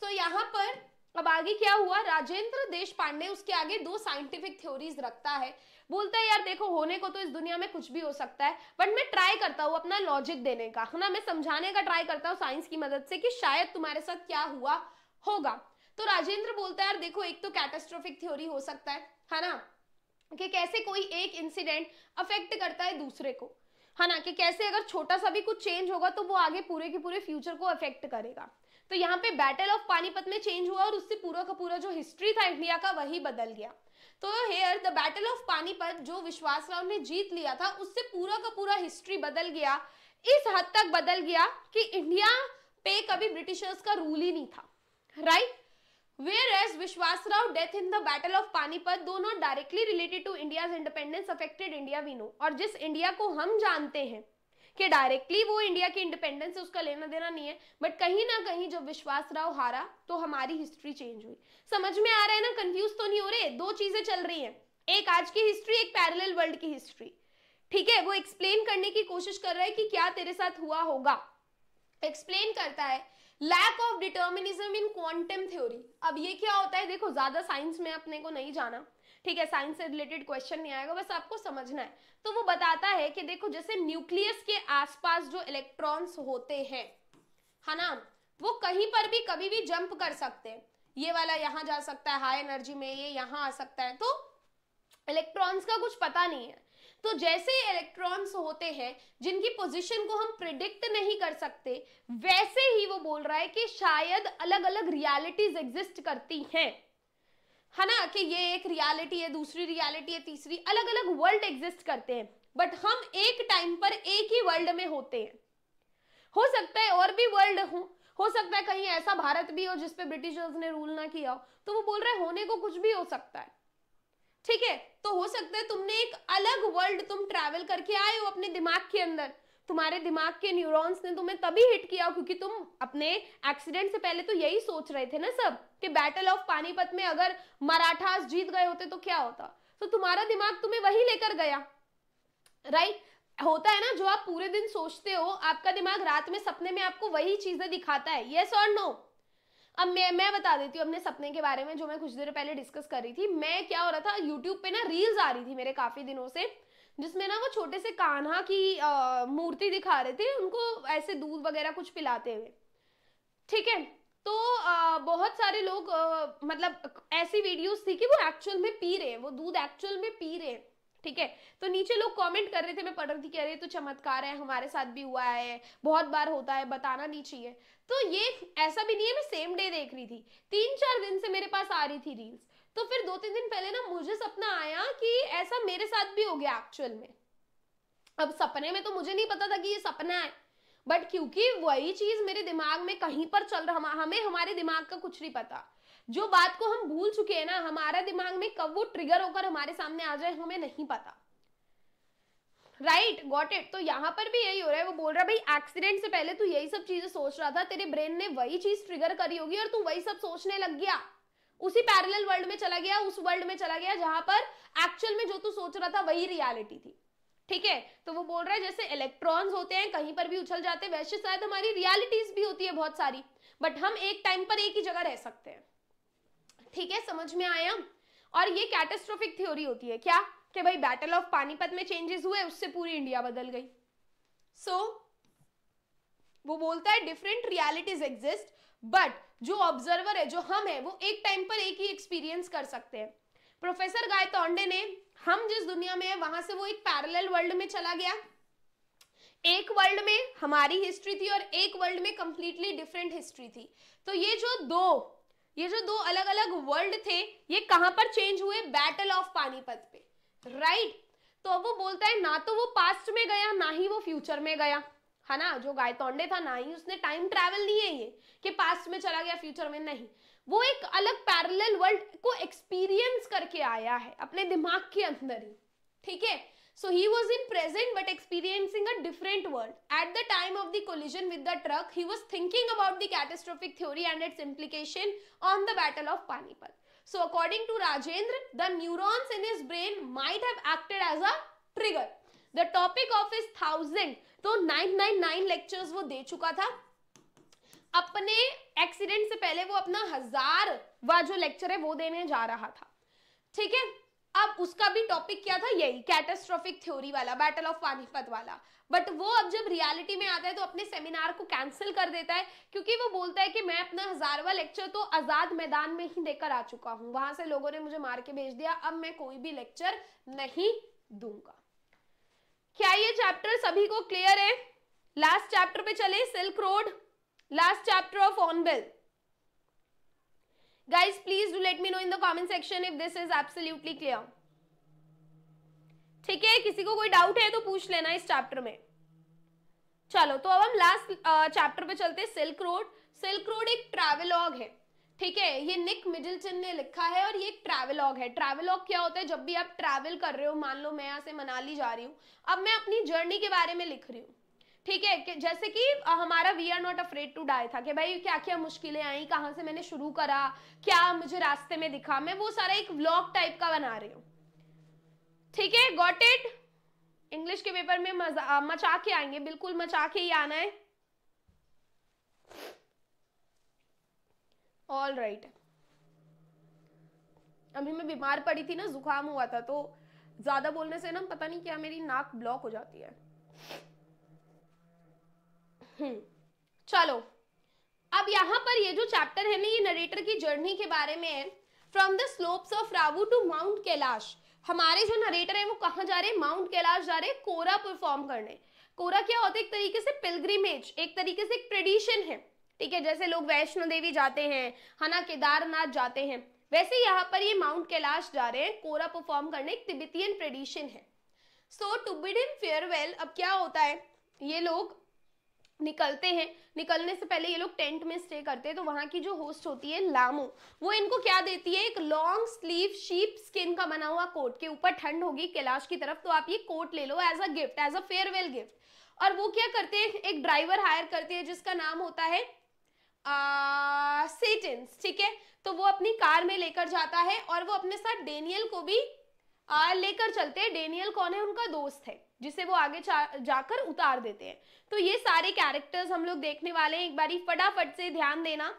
A: तो so, यहाँ पर अब आगे क्या हुआ राजेंद्र देश पांडे उसके आगे दो साइंटिफिक थ्योरीज रखता है बोलता है यार देखो होने को तो इस दुनिया में कुछ भी हो सकता है बट मैं ट्राई करता हूँ अपना लॉजिक देने का है ना मैं समझाने का ट्राई करता हूँ साइंस की मदद से कि शायद तुम्हारे साथ क्या हुआ होगा तो राजेंद्र बोलता है यार देखो एक तो कैटेस्ट्रोफिक थ्योरी हो सकता है है ना कि कैसे कोई एक इंसिडेंट अफेक्ट करता है दूसरे को है ना कि कैसे अगर छोटा सा भी कुछ चेंज होगा तो वो आगे पूरे के पूरे फ्यूचर को अफेक्ट करेगा तो यहाँ पे बैटल ऑफ पानीपत में चेंज हुआ और उससे पूरा का पूरा जो हिस्ट्री था इंडिया का वही बदल गया तो here the battle of Panipat जो विश्वास राव ने जीत लिया था उससे पूरा का पूरा हिस्ट्री बदल गया इस हद तक बदल गया कि इंडिया पे कभी ब्रिटिशर्स का रूल ही नहीं था right right? Where as Vishwasrao death in the battle of Panipat दोनों directly related to India's independence affected India we know और जिस इंडिया को हम जानते हैं कि डायरेक्टली वो इंडिया की इंडिपेंडेंस है उसका लेना देना नहीं है बट कहीं ना कहीं जब विश्वास राव हारा तो हमारी हिस्ट्री चेंज हुई समझ में आ रहा है ना कंफ्यूज तो नहीं हो रहे दो चीजें चल रही हैं एक आज की हिस्ट्री एक पैरेलल वर्ल्ड की हिस्ट्री ठीक है वो एक्सप्लेन करने की कोशिश कर रहा है कि क्या तेरे साथ हुआ होगा एक्सप्लेन करता है lack of determinism in quantum theory अब ये क्या होता है देखो ज्यादा साइंस में अपने को नहीं जाना ठीक है साइंस से रिलेटेड क्वेश्चन नहीं आएगा बस आपको समझना है तो वो बताता है कि देखो जैसे न्यूक्लियस के आसपास जो इलेक्ट्रॉन्स होते हैं है ना वो कहीं पर भी कभी भी जंप कर सकते हैं ये वाला यहाँ जा सकता है हाई एनर्जी में ये यहाँ आ सकता है तो इलेक्ट्रॉन्स का कुछ पता नहीं है तो जैसे इलेक्ट्रॉन्स होते हैं जिनकी पोजीशन को हम प्रिडिक्ट नहीं कर सकते वैसे ही वो बोल रहा है कि शायद अलग अलग रियलिटीज एग्जिस्ट करती हैं है ना कि ये एक रियलिटी है दूसरी रियलिटी है तीसरी अलग अलग वर्ल्ड एग्जिस्ट करते हैं बट हम एक टाइम पर एक ही वर्ल्ड में होते हैं हो सकता है और भी वर्ल्ड हो हो सकता है कहीं ऐसा भारत भी हो जिसपे ब्रिटिशर्स ने रूल ना किया हो तो वो बोल रहे होने को कुछ भी हो सकता है ठीक है तो हो सकता है तुमने एक अलग वर्ल्ड तुम ट्रैवल करके आए हो अपने दिमाग के अंदर तुम्हारे दिमाग के न्यूरॉन्स ने तुम्हें तभी हिट किया क्योंकि तुम अपने एक्सीडेंट से पहले तो यही सोच रहे थे ना सब कि बैटल ऑफ पानीपत में अगर मराठास जीत गए होते तो क्या होता तो तुम्हारा दिमाग तुम्हें वही लेकर गया राइट होता है ना जो आप पूरे दिन सोचते हो आपका दिमाग रात में सपने में आपको वही चीजें दिखाता है येस और नो अब मैं मैं बता देती हूँ अपने सपने के बारे में जो मैं कुछ देर पहले डिस्कस कर रही थी मैं क्या हो रहा था यूट्यूब पे ना रील्स आ रही थी मेरे काफी दिनों से जिसमें ना वो छोटे से कान्हा की मूर्ति दिखा रहे थे उनको ऐसे दूध वगैरह कुछ पिलाते हुए ठीक है तो आ, बहुत सारे लोग आ, मतलब ऐसी वीडियोस थी कि वो एक्चुअल में पी रहे हैं वो दूध एक्चुअल में पी रहे हैं ठीक है तो नीचे लोग कमेंट कर रहे थे मैं पढ़ रही थी कह रहे तो चमत्कार है हमारे साथ भी हुआ है बहुत बार होता है बताना नहीं चाहिए तो ये ऐसा भी नहीं है मैं सेम डे देख रही थी तीन चार दिन से मेरे पास आ रही थी रील्स तो फिर दो तीन दिन पहले ना मुझे सपना आया कि ऐसा मेरे साथ भी हो गया एक्चुअल में अब सपने में तो मुझे नहीं पता था कि ये सपना है बट क्योंकि वही चीज मेरे दिमाग में कहीं पर चल रहा हमें हमारे दिमाग का कुछ नहीं पता जो बात को हम भूल चुके हैं ना हमारा दिमाग में कब वो ट्रिगर होकर हमारे सामने आ जाए हमें नहीं पता राइट गॉट इट तो यहाँ पर भी यही हो रहा है वो बोल रहा है भाई एक्सीडेंट से पहले तू यही सब चीजें सोच रहा था तेरे ब्रेन ने वही चीज ट्रिगर करी होगी और तू वही सब सोचने लग गया उसी पैरेलल वर्ल्ड में चला गया उस वर्ल्ड में चला गया जहां पर एक्चुअल में जो तू सोच रहा था वही रियलिटी थी ठीक है तो वो बोल रहा है जैसे इलेक्ट्रॉन्स होते हैं कहीं पर भी उछल जाते हैं वैसे शायद हमारी रियलिटीज भी होती है बहुत सारी बट हम एक टाइम पर एक ही जगह रह सकते हैं ठीक है समझ में आया और ये कैटेस्ट्रोफिक थ्योरी होती है क्या कि भाई बैटल ऑफ पानीपत में चेंजेस हुए उससे पूरी इंडिया बदल गई सो so, वो बोलता है डिफरेंट रियालिटीज एग्जिस्ट बट जो ऑब्जर्वर है जो हम है वो एक टाइम पर एक ही एक्सपीरियंस कर सकते हैं प्रोफेसर गायतोंडे ने हम जिस दुनिया में है वहां से वो एक पैरेलल वर्ल्ड में चला गया एक वर्ल्ड में हमारी हिस्ट्री थी और एक वर्ल्ड में कंप्लीटली डिफरेंट हिस्ट्री थी तो ये जो दो ये जो दो अलग अलग वर्ल्ड थे ये कहां पर चेंज हुए बैटल ऑफ पानीपत पे राइट right? तो अब वो बोलता है ना तो वो पास्ट में गया ना ही वो फ्यूचर में गया है ना जो गायतोंडे था ना ही उसने टाइम ट्रेवल नहीं है ये कि पास्ट में चला गया फ्यूचर में नहीं वो एक अलग पैरेलल वर्ल्ड को एक्सपीरियंस करके आया है अपने दिमाग के अंदर ही ठीक है So he was in present but experiencing a different world. At the time of the collision with the truck, he was thinking about the catastrophic theory and its implication on the Battle of Panipat. So according to Rajendra, the neurons in his brain might have acted as a trigger. The topic of is thousand तो 999 लेक्चर्स वो दे चुका था अपने एक्सीडेंट से पहले वो अपना हजार वा जो लेक्चर है वो देने जा रहा था ठीक है अब उसका भी टॉपिक क्या था यही कैटेस्ट्रॉफिक थ्योरी वाला बैटल ऑफ पानीपत वाला बट वो अब जब रियलिटी में आता है तो अपने सेमिनार को कैंसिल कर देता है क्योंकि वो बोलता है कि मैं अपना हजारवा लेक्चर तो आजाद मैदान में ही देकर आ चुका हूँ वहां से लोगों ने मुझे मार के भेज दिया अब मैं कोई भी लेक्चर नहीं दूंगा क्या ये चैप्टर सभी को क्लियर है लास्ट चैप्टर पे चले silk road last chapter of ऑनबेल्थ guys please do let me know in the comment section if this is absolutely clear ठीक है किसी को कोई डाउट है तो पूछ लेना इस चैप्टर में चलो तो अब हम लास्ट चैप्टर पे चलते हैं सिल्क रोड सिल्क रोड एक ट्रेवलॉग है ठीक है ये निक मिडिलटन ने लिखा है और ये एक ट्रेवलॉग है ट्रेवलॉग क्या होता है जब भी आप ट्रैवल कर रहे हो मान लो मैं यहाँ से मनाली जा रही हूँ अब मैं अपनी जर्नी के बारे में लिख रही हूँ ठीक है कि जैसे कि हमारा we are not afraid to die था कि भाई क्या क्या मुश्किलें आई कहाँ से मैंने शुरू करा क्या मुझे रास्ते में दिखा मैं वो सारा एक व्लॉग टाइप का बना रही हूँ ठीक है गॉट इट इंग्लिश के पेपर में मचा के आएंगे बिल्कुल मचा के ही आना है ऑल राइट right. अभी मैं बीमार पड़ी थी ना जुकाम हुआ था तो ज़्यादा बोलने से ना पता नहीं क्या मेरी नाक ब्लॉक हो जाती है हम्म, चलो अब यहाँ पर ये जो चैप्टर है ना ये नरेटर की जर्नी के बारे में है फ्रॉम द स्लोप्स ऑफ रावू टू माउंट कैलाश हमारे जो नरेटर है वो कहाँ जा रहे हैं माउंट कैलाश जा रहे हैं कोरा परफॉर्म करने कोरा क्या होता है एक तरीके से पिलग्रीमेज एक तरीके से एक ट्रेडिशन है ठीक है जैसे लोग वैष्णो देवी जाते हैं है ना केदारनाथ जाते हैं वैसे यहाँ पर ये माउंट कैलाश जा रहे हैं कोरा परफॉर्म करने एक तिब्बतियन ट्रेडिशन है so to bid in farewell अब क्या होता है ये लोग निकलते हैं निकलने से पहले ये लोग टेंट में स्टे करते हैं तो वहाँ की जो होस्ट होती है लामो वो इनको क्या देती है एक लॉन्ग स्लीव शीप स्किन का बना हुआ कोट के ऊपर ठंड होगी कैलाश की तरफ तो आप ये कोट ले लो as a gift as a farewell gift और वो क्या करते हैं एक ड्राइवर हायर करते हैं जिसका नाम होता है सेटेंस ठीक है तो वो अपनी कार में लेकर जाता है और वो अपने साथ डेनियल को भी लेकर चलते हैं डेनियल कौन है उनका दोस्त है जिसे वो आगे जाकर उतार देते हैं तो ये सारे कैरेक्टर्स हम लोग देखने वाले हैं एक बारी फटाफट से ध्यान देना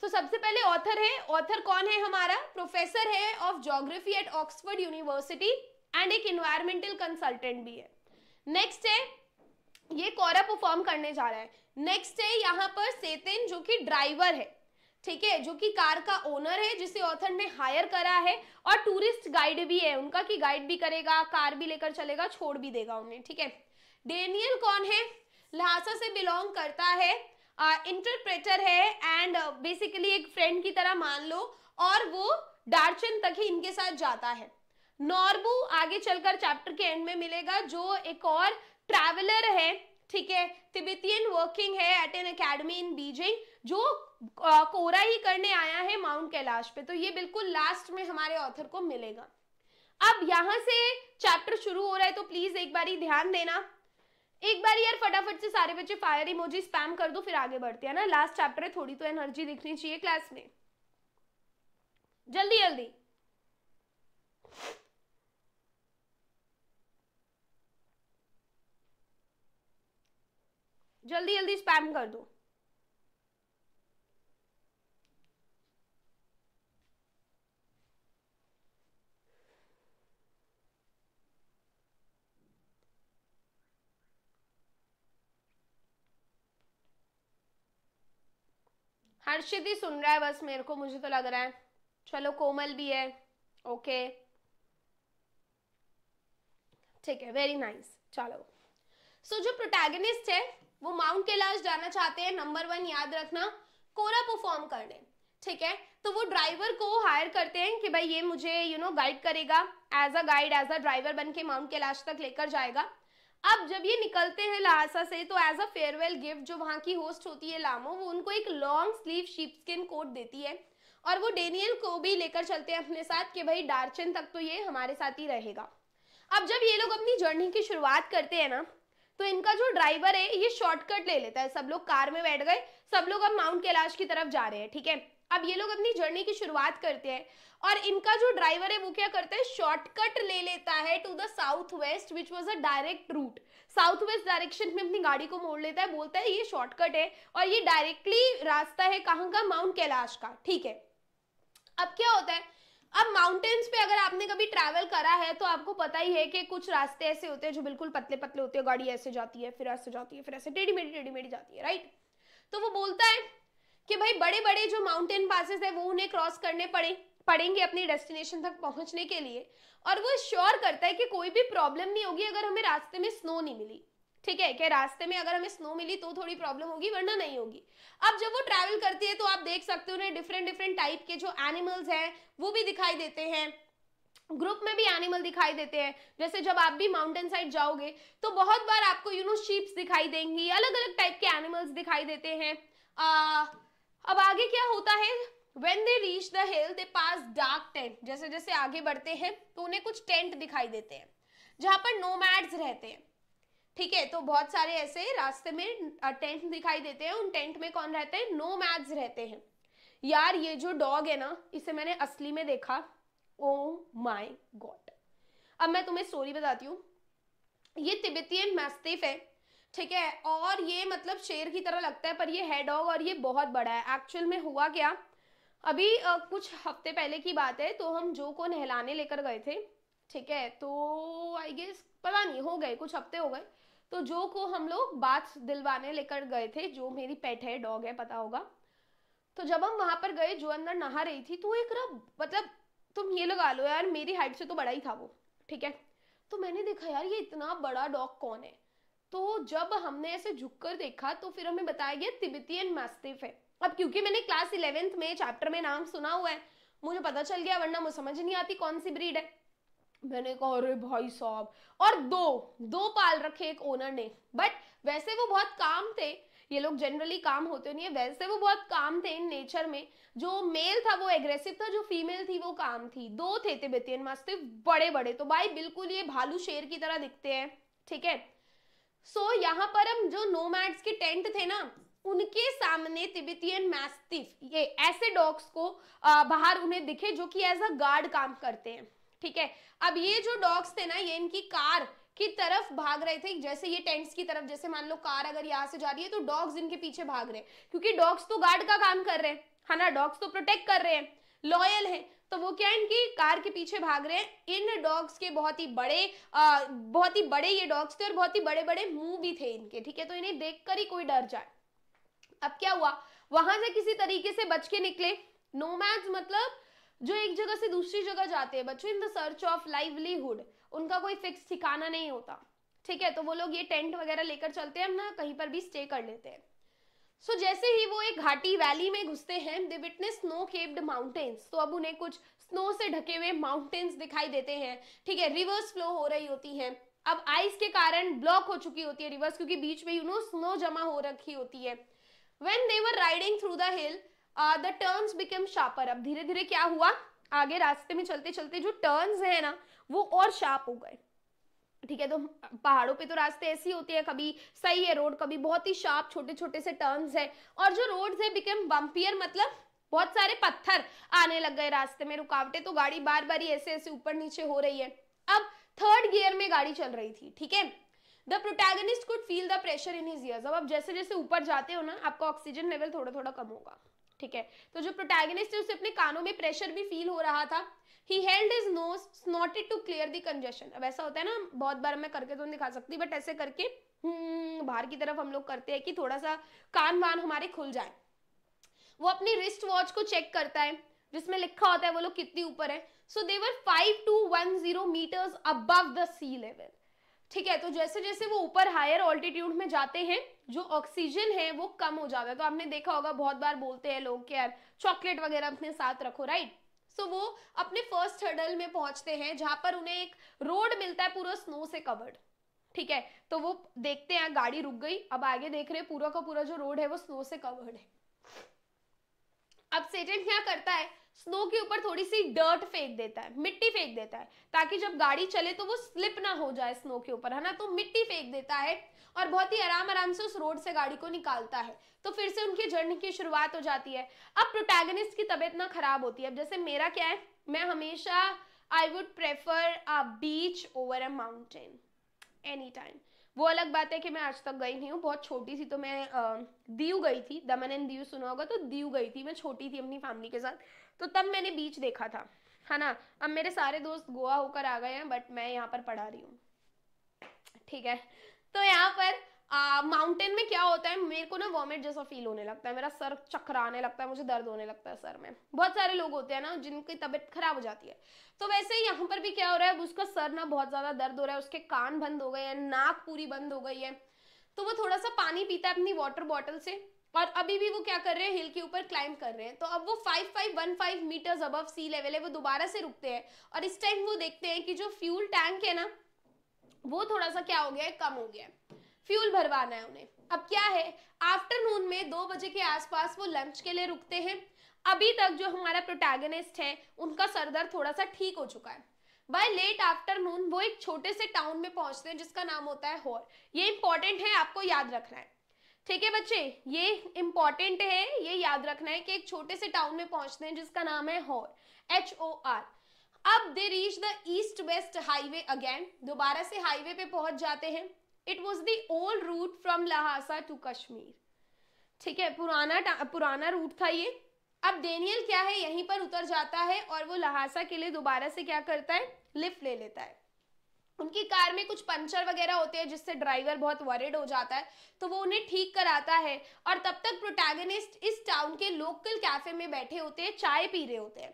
A: तो सबसे पहले ऑथर है ऑथर कौन है हमारा प्रोफेसर है of geography at Oxford University and एक इन्वायरमेंटल कंसल्टेंट भी है नेक्स्ट है ये कोरा परफॉर्म करने जा रहा है नेक्स्ट है यहाँ पर सेतेन जो कि ड्राइवर है ठीक है जो कि कार का ओनर है जिसे ऑथर ने हायर करा है और टूरिस्ट गाइड भी है उनका की गाइड भी करेगा कार भी लेकर चलेगा छोड़ भी देगा उन्हें ठीक है डेनियल कौन है लहासा से बिलोंग करता है इंटरप्रेटर है एंड बेसिकली uh, एक फ्रेंड की तरह मान लो और वो डार्चन तक ही इनके साथ जाता है नॉर्बू आगे चलकर चैप्टर के एंड में मिलेगा जो एक और ट्रैवलर है ठीक है तिब्बतियन वर्किंग है at an academy in Beijing जो कोरा ही करने आया है माउंट कैलाश पे तो ये बिल्कुल लास्ट में हमारे ऑथर को मिलेगा अब यहां से चैप्टर शुरू हो रहा है तो प्लीज एक बार ध्यान देना एक बार यार फटाफट से सारे बच्चे फायर इमोजी स्पैम कर दो फिर आगे बढ़ते हैं ना लास्ट चैप्टर है थोड़ी तो एनर्जी दिखनी चाहिए क्लास में जल्दी जल्दी जल्दी जल्दी स्पैम कर दो हर्षित ही सुन रहा है बस मेरे को मुझे तो लग रहा है चलो कोमल भी है ओके ठीक है वेरी नाइस चलो सो so, जो प्रोटैगनिस्ट है वो माउंट कैलाश जाना चाहते हैं नंबर वन याद रखना कोरा परफॉर्म करने ठीक है तो वो ड्राइवर को हायर करते हैं कि भाई ये मुझे यू नो गाइड करेगा as a guide as a driver बन के माउंट कैलाश तक लेकर जाएगा अब जब ये निकलते हैं लहासा से तो एज अ फेयरवेल गिफ्ट जो वहाँ की होस्ट होती है लामो वो उनको एक long sleeve sheep skin coat देती है और वो डेनियल को भी लेकर चलते हैं अपने साथ कि भाई डार्चन तक तो ये हमारे साथ ही रहेगा अब जब ये लोग अपनी जर्नी की शुरुआत करते हैं ना तो इनका जो ड्राइवर है ये शॉर्टकट ले लेता है सब लोग कार में बैठ गए सब लोग अब माउंट कैलाश की तरफ जा रहे हैं ठीक है थीके? अब ये लोग अपनी जर्नी की शुरुआत करते हैं और इनका जो ड्राइवर है वो क्या करता है शॉर्टकट ले लेता है to the south west which was a direct route south west direction में अपनी गाड़ी को मोड़ लेता है बोलता है ये शॉर्टकट है और ये डायरेक्टली रास्ता है कहाँ का माउंट कैलाश का ठीक है अब क्या होता है अब माउंटेन्स पे अगर आपने कभी ट्रैवल करा है तो आपको पता ही है कि कुछ रास्ते ऐसे होते हैं जो बिल्कुल पतले पतले होते हैं गाड़ी ऐसे जाती है फिर ऐसे जाती है फिर ऐसे टेढ़ी मेढ़ी टेढ़ी मेढ़ी जाती है राइट तो वो बोलता है कि भाई बड़े बड़े जो माउंटेन पासेस है वो उन्हें क्रॉस करने पड़े पड़ेंगे अपनी डेस्टिनेशन तक पहुंचने के लिए और वो श्योर करता है कि कोई भी प्रॉब्लम नहीं होगी अगर हमें रास्ते में स्नो नहीं मिली ठीक है कि रास्ते में अगर हमें स्नो मिली तो थोड़ी प्रॉब्लम होगी वरना नहीं होगी अब जब वो ट्रैवल करती है तो आप देख सकते हो डिफरेंट डिफरेंट टाइप के जो एनिमल्स हैं वो भी दिखाई देते हैं ग्रुप में भी एनिमल दिखाई देते हैं जैसे जब आप भी माउंटेन साइड जाओगे तो बहुत बार आपको यू नो शीप्स दिखाई देंगी अलग अलग टाइप के एनिमल्स दिखाई देते हैं आ, अब आगे क्या होता है when they reach the hill, they pass dark tent जैसे जैसे आगे बढ़ते हैं तो उन्हें कुछ टेंट दिखाई देते हैं जहाँ पर नोमैड्स रहते हैं ठीक है तो बहुत सारे ऐसे रास्ते में टेंट दिखाई देते हैं उन टेंट में कौन रहते हैं नो मैड्स रहते हैं यार ये जो डॉग है ना इसे मैंने असली में देखा ओ माई गॉड अब मैं तुम्हें स्टोरी बताती हूँ ये तिब्बतियन मैस्टिफ है ठीक है और ये मतलब शेर की तरह लगता है पर ये है डॉग और ये बहुत बड़ा है एक्चुअल में हुआ क्या अभी आ, कुछ हफ्ते पहले की बात है तो हम जो को नहलाने लेकर गए थे ठीक है तो आई गेस पता नहीं हो गए कुछ हफ्ते हो गए तो जो को हम लोग बात दिलवाने लेकर गए थे जो मेरी पेट है डॉग है पता होगा तो जब हम वहां पर गए जो अंदर नहा रही थी तो एक रब मतलब तुम ये लगा लो यार मेरी हाइट से तो बड़ा ही था वो ठीक है तो मैंने देखा यार ये इतना बड़ा डॉग कौन है तो जब हमने ऐसे झुक कर देखा तो फिर हमें बताया गया तिब्बतियन मैस्टिफ है अब क्योंकि मैंने क्लास इलेवेंथ में चैप्टर में नाम सुना हुआ है मुझे पता चल गया वरना मुझे समझ नहीं आती कौन सी ब्रीड है मैंने कहा अरे भाई साहब और दो दो पाल रखे एक ओनर ने बट वैसे वो बहुत काम थे ये लोग जनरली काम होते नहीं है वैसे वो बहुत काम थे इन नेचर में जो मेल था वो एग्रेसिव था जो फीमेल थी वो काम थी दो थे तिब्बतियन मास्टिफ बड़े बड़े तो भाई बिल्कुल ये भालू शेर की तरह दिखते हैं ठीक है सो so, यहाँ पर हम जो नोमैड्स के टेंट थे ना उनके सामने तिबितियन मैस्टिफ ये ऐसे डॉग्स को बाहर उन्हें दिखे जो कि एज अ गार्ड काम करते हैं ठीक है अब ये जो डॉग्स थे ना ये इनकी कार की तरफ भाग रहे थे जैसे ये टेंट्स की तरफ जैसे मान लो कार अगर यहाँ से जा रही है तो डॉग्स इनके पीछे भाग रहे हैं क्योंकि डॉग्स तो गार्ड का काम कर रहे हैं है हाँ ना डॉग्स तो प्रोटेक्ट कर रहे हैं लॉयल हैं तो वो क्या इनकी कार के पीछे भाग रहे हैं इन डॉग्स के बहुत ही बड़े बहुत ही बड़े ये डॉग्स थे और बहुत ही बड़े बड़े मुंह भी थे इनके ठीक है तो इन्हें देख ही कोई डर जाए अब क्या हुआ वहां से किसी तरीके से बच के निकले नोमैड्स मतलब जो एक जगह से दूसरी जगह जाते हैं बच्चों in the search of livelihood उनका कोई फिक्स ठिकाना नहीं होता ठीक है तो वो लोग ये टेंट वगैरह लेकर चलते हैं ना कहीं पर भी स्टे कर लेते हैं सो so, जैसे ही वो एक घाटी वैली में घुसते हैं they witness snow capped mountains तो अब उन्हें कुछ स्नो से ढके हुए माउंटेन्स दिखाई देते हैं ठीक है रिवर्स फ्लो हो रही होती है अब आइस के कारण ब्लॉक हो चुकी होती है रिवर्स क्योंकि बीच में यू नो स्नो जमा हो रखी होती है when they were riding through the hill the turns became sharper अब धीरे धीरे क्या हुआ आगे रास्ते में चलते चलते जो टर्न्स है ना वो और शार्प हो गए ठीक है तो पहाड़ों पे तो रास्ते ऐसे ही होते हैं कभी सही है रोड कभी बहुत ही शार्प छोटे छोटे से टर्न्स है और जो रोड्स है बिकेम बम्पियर मतलब बहुत सारे पत्थर आने लग गए रास्ते में रुकावटें तो गाड़ी बार बार ही ऐसे ऐसे ऊपर नीचे हो रही है अब थर्ड गियर में गाड़ी चल रही थी ठीक है the protagonist could feel the pressure in his ears अब आप जैसे जैसे ऊपर जाते हो ना आपका ऑक्सीजन लेवल थोड़ा थोड़ा कम होगा ठीक है तो जो प्रोटैगनिस्ट है उसे अपने कानों में प्रेशर भी फील हो रहा था he held his nose snorted to clear the congestion अब ऐसा होता है ना बहुत बार मैं करके तो दिखा सकती बट ऐसे करके हम्म, बाहर की तरफ हम लोग करते हैं कि थोड़ा सा कान वान हमारे खुल जाए वो अपनी रिस्ट वॉच को चेक करता है जिसमें लिखा होता है वो लोग कितनी ऊपर है so they were five two one zero metres above the sea level ठीक है तो जैसे जैसे वो ऊपर हायर ऑल्टीट्यूड में जाते हैं जो ऑक्सीजन है वो कम हो जाता है तो आपने देखा होगा बहुत बार बोलते हैं लोग कि यार चॉकलेट वगैरह अपने साथ रखो राइट सो so, वो अपने फर्स्ट हर्डल में पहुंचते हैं जहां पर उन्हें एक रोड मिलता है पूरा स्नो से कवर्ड ठीक है तो वो देखते हैं गाड़ी रुक गई अब आगे देख रहे हैं पूरा का पूरा जो रोड है वो स्नो से कवर्ड है अब सेटेंट क्या करता है स्नो के ऊपर थोड़ी सी डर्ट फेंक देता है मिट्टी फेंक देता है ताकि जब गाड़ी चले तो वो स्लिप ना हो जाए स्नो के ऊपर है ना तो मिट्टी फेंक देता है और बहुत ही आराम आराम से उस रोड से गाड़ी को निकालता है तो फिर से उनकी जर्नी की शुरुआत हो जाती है अब प्रोटैगनिस्ट की तबीयत ना खराब होती है अब जैसे मेरा क्या है मैं हमेशा I would prefer a beach over a mountain any time वो अलग बात है कि मैं आज तक गई नहीं हूँ बहुत छोटी सी तो मैं दीव गई थी दमन एंड दीव सुना होगा तो दीव गई थी मैं छोटी थी अपनी फैमिली के साथ तो तब मैंने बीच देखा था है ना अब मेरे सारे दोस्त गोवा होकर आ गए हैं बट मैं यहाँ पर पढ़ा रही हूँ ठीक है तो यहाँ पर माउंटेन में क्या होता है मेरे को ना वॉमिट जैसा फील होने लगता है मेरा सर चकराने लगता है मुझे दर्द होने लगता है सर में बहुत सारे लोग होते हैं ना जिनकी तबीयत खराब हो जाती है तो वैसे यहाँ पर भी क्या हो रहा है उसका सर ना बहुत ज्यादा दर्द हो रहा है उसके कान बंद हो गए हैं नाक पूरी बंद हो गई है तो वो थोड़ा सा पानी पीता है अपनी वाटर बॉटल से और अभी भी वो क्या कर रहे हैं हिल के ऊपर क्लाइंब कर रहे हैं तो अब वो 5515 मीटर्स अबव सी लेवल है वो दोबारा से रुकते हैं और इस टाइम वो देखते हैं कि जो फ्यूल टैंक है ना वो थोड़ा सा क्या हो गया है कम हो गया है फ्यूल भरवाना है उन्हें अब क्या है आफ्टरनून में दो बजे के आसपास वो लंच के लिए रुकते हैं अभी तक जो हमारा प्रोटैगनिस्ट है उनका सरदर्द थोड़ा सा ठीक हो चुका है बाय लेट आफ्टरनून वो एक छोटे से टाउन में पहुंचते हैं जिसका नाम होता है होर ये इंपॉर्टेंट है आपको याद रखना है ठीक है बच्चे ये इंपॉर्टेंट है ये याद रखना है कि एक छोटे से टाउन में पहुंचते हैं जिसका नाम है हॉर एच ओ आर अब they reach the east west highway again दोबारा से हाईवे पे पहुंच जाते हैं it was the old route from Lhasa to Kashmir ठीक है पुराना पुराना रूट था ये अब डेनियल क्या है यहीं पर उतर जाता है और वो लहासा के लिए दोबारा से क्या करता है लिफ्ट ले लेता है उनकी कार में कुछ पंचर वगैरह होते हैं जिससे ड्राइवर बहुत वरिड हो जाता है तो वो उन्हें ठीक कराता है और तब तक प्रोटैगनिस्ट इस टाउन के लोकल कैफे में बैठे होते हैं चाय पी रहे होते हैं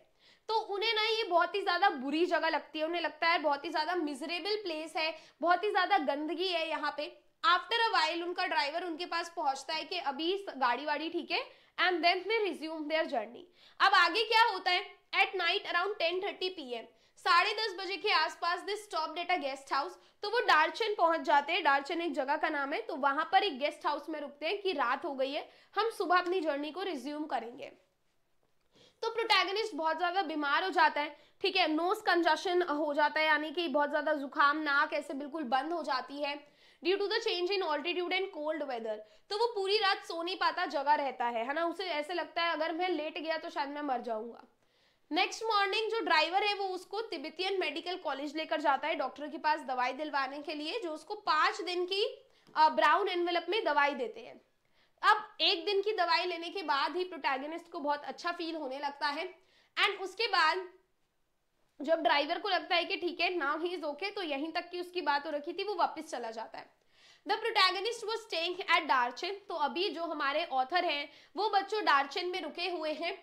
A: तो उन्हें ना ये बहुत ही ज़्यादा बुरी जगह लगती है उन्हें लगता है बहुत ही ज़्यादा मिजरेबल प्लेस है बहुत ही ज़्यादा गंदगी है यहाँ पे आफ्टर अ वाइल उनका ड्राइवर उनके पास पहुंचता है कि अभी गाड़ी वाड़ी ठीक है and then they resume their journey अब आगे क्या होता है at night around ten thirty P M साढ़े दस बजे के आसपास this stop at a guest house तो वो डार्चन पहुंच जाते हैं डार्चन एक जगह का नाम है तो वहां पर एक गेस्ट हाउस में रुकते हैं कि रात हो गई है हम सुबह अपनी जर्नी को रिज्यूम करेंगे तो प्रोटैगनिस्ट बहुत ज्यादा बीमार हो जाता है ठीक है नोज कंजेशन हो जाता है यानी कि बहुत ज्यादा जुकाम नाक ऐसे बिल्कुल बंद हो जाती है due to the change in altitude and cold weather तो वो पूरी रात सो नहीं पाता जगह रहता है है ना उसे ऐसे लगता है अगर मैं लेट गया तो शायद मैं मर जाऊंगा नेक्स्ट मॉर्निंग जो ड्राइवर है वो उसको तिब्बतियन मेडिकल कॉलेज लेकर जाता है डॉक्टर के पास दवाई दिलवाने के लिए जो उसको पांच दिन की ब्राउन एनवेलप में दवाई देते हैं अब एक दिन की दवाई लेने के बाद ही प्रोटैगनिस्ट को बहुत अच्छा फील होने लगता है एंड उसके बाद जब ड्राइवर को लगता है कि ठीक है नाउ ही इज ओके तो यहीं तक की उसकी बात हो रखी थी वो वापस चला जाता है द प्रोटैगनिस्ट वो स्टेइंग एट डार्चन तो अभी जो हमारे ऑथर हैं वो बच्चों डार्चिन में रुके हुए हैं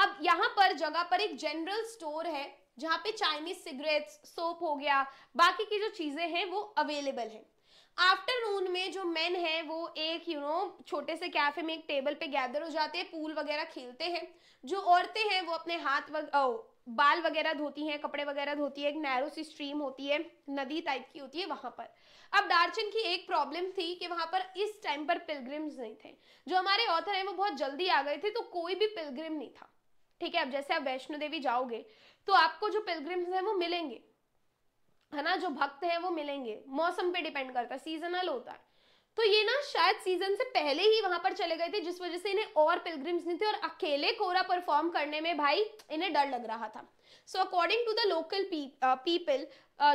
A: अब यहाँ पर जगह पर एक जनरल स्टोर है जहाँ पे चाइनीज सिगरेट्स सोप हो गया बाकी की जो चीजें हैं वो अवेलेबल है आफ्टरनून में जो मेन है वो एक यू you नो know, छोटे से कैफे में एक टेबल पे गैदर हो जाते हैं पूल वगैरह खेलते हैं जो औरतें हैं वो अपने हाथ वग, ओ, बाल वगैरह धोती हैं कपड़े वगैरह धोती है एक नैरो सी स्ट्रीम होती है नदी टाइप की होती है वहां पर अब डार्चन की एक प्रॉब्लम थी कि वहां पर इस टाइम पर पिलग्रिम्स नहीं थे जो हमारे ऑथर हैं वो बहुत जल्दी आ गए थे तो कोई भी पिलग्रिम नहीं था ठीक है अब जैसे आप वैष्णो देवी जाओगे तो आपको जो पिलग्रिम्स हैं वो मिलेंगे है ना जो भक्त हैं वो मिलेंगे मौसम पे डिपेंड करता है सीजनल होता है तो ये ना शायद सीजन से पहले ही वहां पर चले गए थे जिस वजह से इन्हें और पिलग्रिम्स नहीं थे और अकेले कोरा परफॉर्म करने में भाई इन्हें डर लग रहा था so according to the local people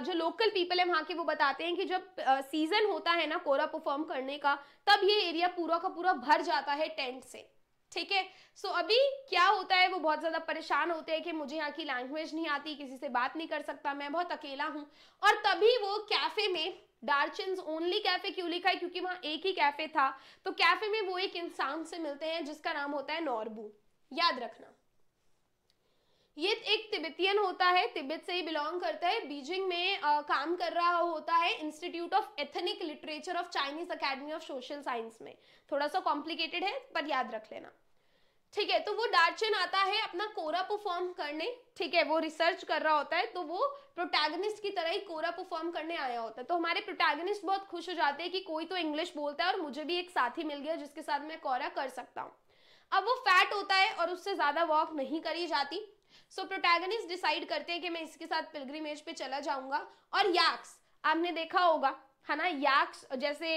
A: जो लोकल पीपल है वहां के वो बताते हैं कि जब सीजन uh, होता है ना कोरा परफॉर्म करने का तब ये एरिया पूरा का पूरा भर जाता है टेंट से ठीक है सो अभी क्या होता है वो बहुत ज़्यादा परेशान होते हैं कि मुझे यहाँ की लैंग्वेज नहीं आती किसी से बात नहीं कर सकता मैं बहुत अकेला हूँ और तभी वो कैफे में डार्चिन ओनली कैफे क्यों लिखा है क्योंकि वहां एक ही कैफे था तो कैफे में वो एक इंसान से मिलते हैं जिसका नाम होता है नॉर्बू याद रखना ये एक तिब्बतियन होता है तिब्बत से ही बिलोंग करता है बीजिंग में आ, काम कर रहा होता है institute of ethnic literature of Chinese academy of social science में थोड़ा सा कॉम्प्लिकेटेड है पर याद रख लेना ठीक है तो वो डार्चेन आता है अपना कोरा परफॉर्म करने ठीक है वो रिसर्च कर रहा होता है तो वो प्रोटैगनिस्ट की तरह ही कोरा परफॉर्म करने आया होता है तो हमारे प्रोटैगनिस्ट बहुत खुश हो जाते हैं कि कोई तो इंग्लिश बोलता है और मुझे भी एक साथी मिल गया जिसके साथ मैं कोरा कर सकता हूँ अब वो फैट होता है और उससे ज्यादा वॉक नहीं करी जाती सो प्रोटैगनिस्ट डिसाइड करते हैं कि मैं इसके साथ पिलग्रीमेज पे चला जाऊंगा और याक्स आपने देखा होगा है ना याक्स जैसे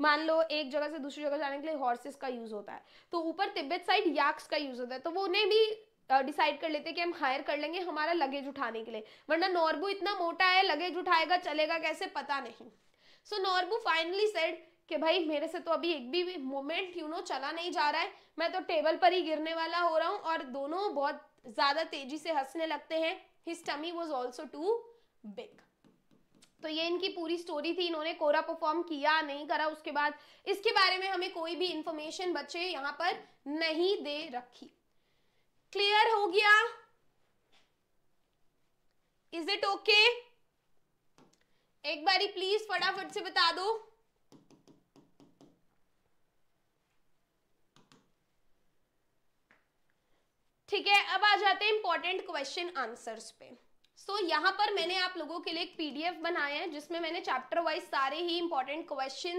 A: मान लो एक जगह से दूसरी जगह जाने के लिए हॉर्सेस का यूज होता है तो ऊपर तिब्बत साइड याक्स का यूज होता है तो वो उन्हें भी डिसाइड कर लेते हैं कि हम हायर कर लेंगे हमारा लगेज उठाने के लिए वरना नॉर्बू इतना मोटा है लगेज उठाएगा चलेगा कैसे पता नहीं सो नॉर्बू फाइनली सेड कि भाई मेरे से तो अभी एक भी मोमेंट यू नो चला नहीं जा रहा है मैं तो टेबल पर ही गिरने वाला हो रहा हूँ और दोनों बहुत ज़्यादा तेजी से हंसने लगते हैं his tummy was also too big तो ये इनकी पूरी स्टोरी थी इन्होंने कोरा परफॉर्म किया नहीं करा उसके बाद इसके बारे में हमें कोई भी इंफॉर्मेशन बच्चे यहाँ पर नहीं दे रखी क्लियर हो गया इज इट ओके एक बारी प्लीज फटाफट से बता दो ठीक है अब आ जाते हैं इंपॉर्टेंट क्वेश्चन आंसर्स पे सो so, यहाँ पर मैंने आप लोगों के लिए एक पीडीएफ बनाया है जिसमें मैंने चैप्टर वाइज सारे ही इंपॉर्टेंट क्वेश्चन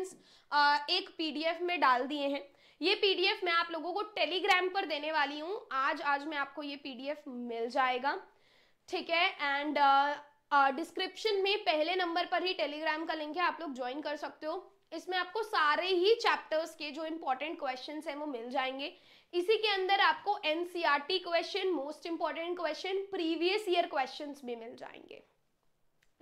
A: एक पीडीएफ में डाल दिए हैं ये पीडीएफ मैं आप लोगों को टेलीग्राम पर देने वाली हूँ आज आज में आपको ये पीडीएफ मिल जाएगा ठीक है एंड डिस्क्रिप्शन uh, में पहले नंबर पर ही टेलीग्राम का लिंक है आप लोग ज्वाइन कर सकते हो इसमें आपको सारे ही चैप्टर्स के जो इम्पोर्टेंट क्वेश्चन हैं वो मिल जाएंगे इसी के अंदर आपको NCR question most important question previous year question भी मिल जाएंगे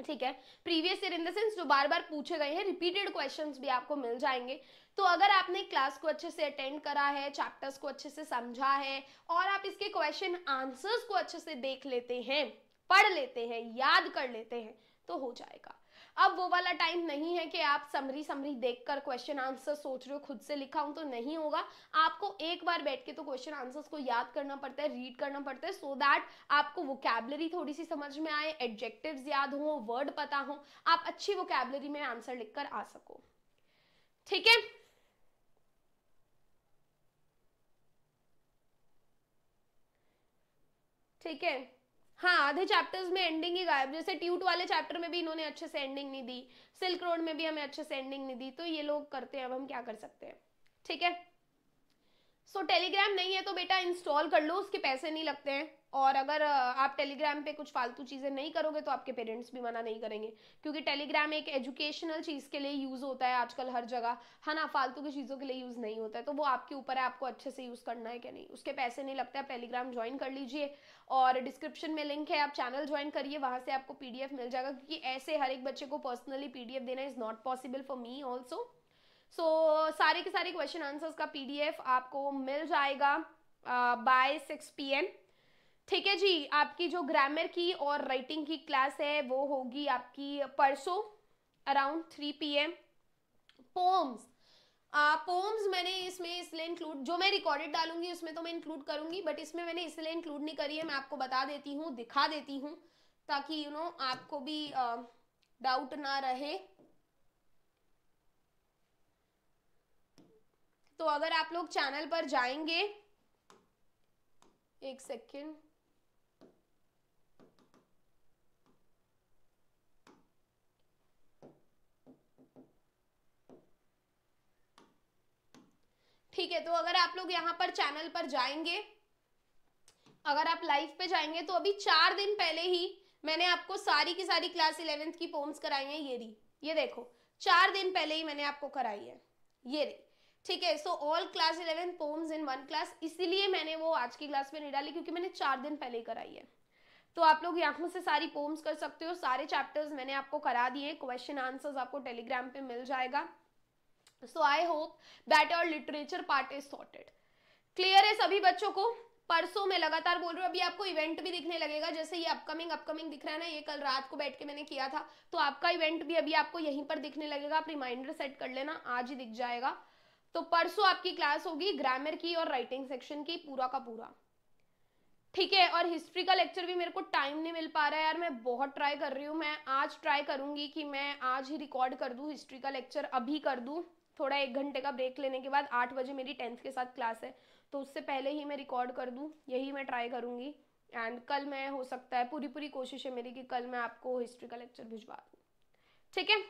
A: ठीक है previous year in the sense जो बार बार पूछे गए हैं रिपीटेड क्वेश्चंस भी आपको मिल जाएंगे तो अगर आपने क्लास को अच्छे से अटेंड करा है चैप्टर्स को अच्छे से समझा है और आप इसके क्वेश्चन आंसर्स को अच्छे से देख लेते हैं पढ़ लेते हैं याद कर लेते हैं तो हो जाएगा अब वो वाला टाइम नहीं है कि आप समरी समरी देखकर क्वेश्चन आंसर सोच रहे हो खुद से लिखा हूं तो नहीं होगा आपको एक बार बैठ के तो क्वेश्चन आंसर्स को याद करना पड़ता है रीड करना पड़ता है सो so दैट आपको वोकेबलरी थोड़ी सी समझ में आए एडजेक्टिव याद हो वर्ड पता हो आप अच्छी वोकेबलरी में आंसर लिखकर आ सको ठीक है ठीक है हाँ आधे चैप्टर्स में एंडिंग ही गायब जैसे ट्यूट वाले चैप्टर में भी इन्होंने अच्छे से एंडिंग नहीं दी सिल्क रोड में भी हमें अच्छे से एंडिंग नहीं दी तो ये लोग करते हैं अब हम क्या कर सकते हैं ठीक है सो so, टेलीग्राम नहीं है तो बेटा इंस्टॉल कर लो उसके पैसे नहीं लगते हैं और अगर आप टेलीग्राम पे कुछ फालतू चीज़ें नहीं करोगे तो आपके पेरेंट्स भी मना नहीं करेंगे क्योंकि टेलीग्राम एक एजुकेशनल चीज़ के लिए यूज़ होता है आजकल हर जगह है ना फालतू की चीज़ों के लिए यूज़ नहीं होता है तो वो आपके ऊपर है आपको अच्छे से यूज़ करना है क्या नहीं उसके पैसे नहीं लगते आप टेलीग्राम ज्वाइन कर लीजिए और डिस्क्रिप्शन में लिंक है आप चैनल ज्वाइन करिए वहाँ से आपको पी मिल जाएगा क्योंकि ऐसे हर एक बच्चे को पर्सनली पी देना is not possible for me also so so, सारे के सारे क्वेश्चन आंसर्स का पीडीएफ आपको मिल जाएगा बाय सिक्स पी ठीक है जी आपकी जो ग्रामर की और राइटिंग की क्लास है वो होगी आपकी परसों around three P M poems poems मैंने इसमें इसलिए इंक्लूड जो मैं रिकॉर्डेड डालूंगी उसमें तो मैं इंक्लूड करूंगी बट इसमें मैंने इसलिए इंक्लूड नहीं करी है मैं आपको बता देती हूँ दिखा देती हूँ ताकि यू you नो know, आपको भी डाउट uh, ना रहे तो अगर आप लोग चैनल पर जाएंगे एक सेकेंड ठीक है तो अगर आप लोग यहाँ पर चैनल पर जाएंगे अगर आप लाइव पे जाएंगे तो अभी चार दिन पहले ही मैंने आपको सारी की सारी क्लास इलेवेंथ की पोम्स कराई है ये रही ये देखो चार दिन पहले ही मैंने आपको कराई है ये रही ठीक है so all class eleven poems in one class इसीलिए मैंने वो आज की क्लास में नहीं डाली क्योंकि मैंने चार दिन पहले ही कराई है तो आप लोग यहाँ से सारी पोम्स कर सकते हो सारे चैप्टर्स मैंने आपको करा दिए क्वेश्चन आंसर्स आपको टेलीग्राम पे मिल जाएगा सो आई होप दैट और literature part is sorted clear है सभी बच्चों को परसों में लगातार बोल रही हूँ अभी आपको इवेंट भी दिखने लगेगा जैसे ये अपकमिंग अपकमिंग दिख रहा है ना ये कल रात को बैठ के मैंने किया था तो आपका इवेंट भी अभी आपको यहीं पर दिखने लगेगा आप रिमाइंडर सेट कर लेना आज ही दिख जाएगा तो परसों आपकी क्लास होगी ग्रामर की और राइटिंग सेक्शन की पूरा का पूरा ठीक है और हिस्ट्री का लेक्चर भी मेरे को टाइम नहीं मिल पा रहा है यार मैं बहुत ट्राई कर रही हूँ मैं आज ट्राई करूंगी कि मैं आज ही रिकॉर्ड कर दूँ हिस्ट्री का लेक्चर अभी कर दूँ थोड़ा एक घंटे का ब्रेक लेने के बाद आठ बजे मेरी टेंथ के साथ क्लास है तो उससे पहले ही मैं रिकॉर्ड कर दूँ यही मैं ट्राई करूंगी एंड कल मैं हो सकता है पूरी पूरी कोशिश है मेरी कि कल मैं आपको हिस्ट्री का लेक्चर भिजवा दूँ ठीक है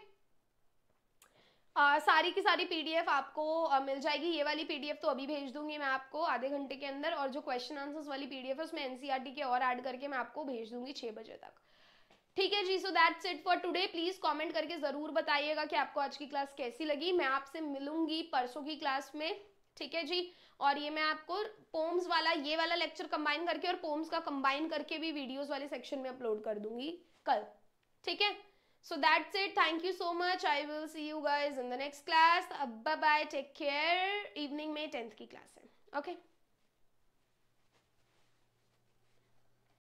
A: आ, सारी की सारी पीडीएफ आपको आ, मिल जाएगी ये वाली पीडीएफ तो अभी भेज दूंगी मैं आपको आधे घंटे के अंदर और जो क्वेश्चन आंसर्स वाली पीडीएफ है उसमें एनसीईआरटी e के और ऐड करके मैं आपको भेज दूंगी छः बजे तक ठीक है जी so that's it for today please comment करके जरूर बताइएगा कि आपको आज की क्लास कैसी लगी मैं आपसे मिलूंगी परसों की क्लास में ठीक है जी और ये मैं आपको पोम्स वाला ये वाला लेक्चर कंबाइन करके और पोम्स का कंबाइन करके भी वीडियोस वाले सेक्शन में अपलोड कर दूंगी कल ठीक है So that's it. Thank you so much. I will see you guys in the next class. Bye bye. Take care. Evening May 10th ki class hai. Okay.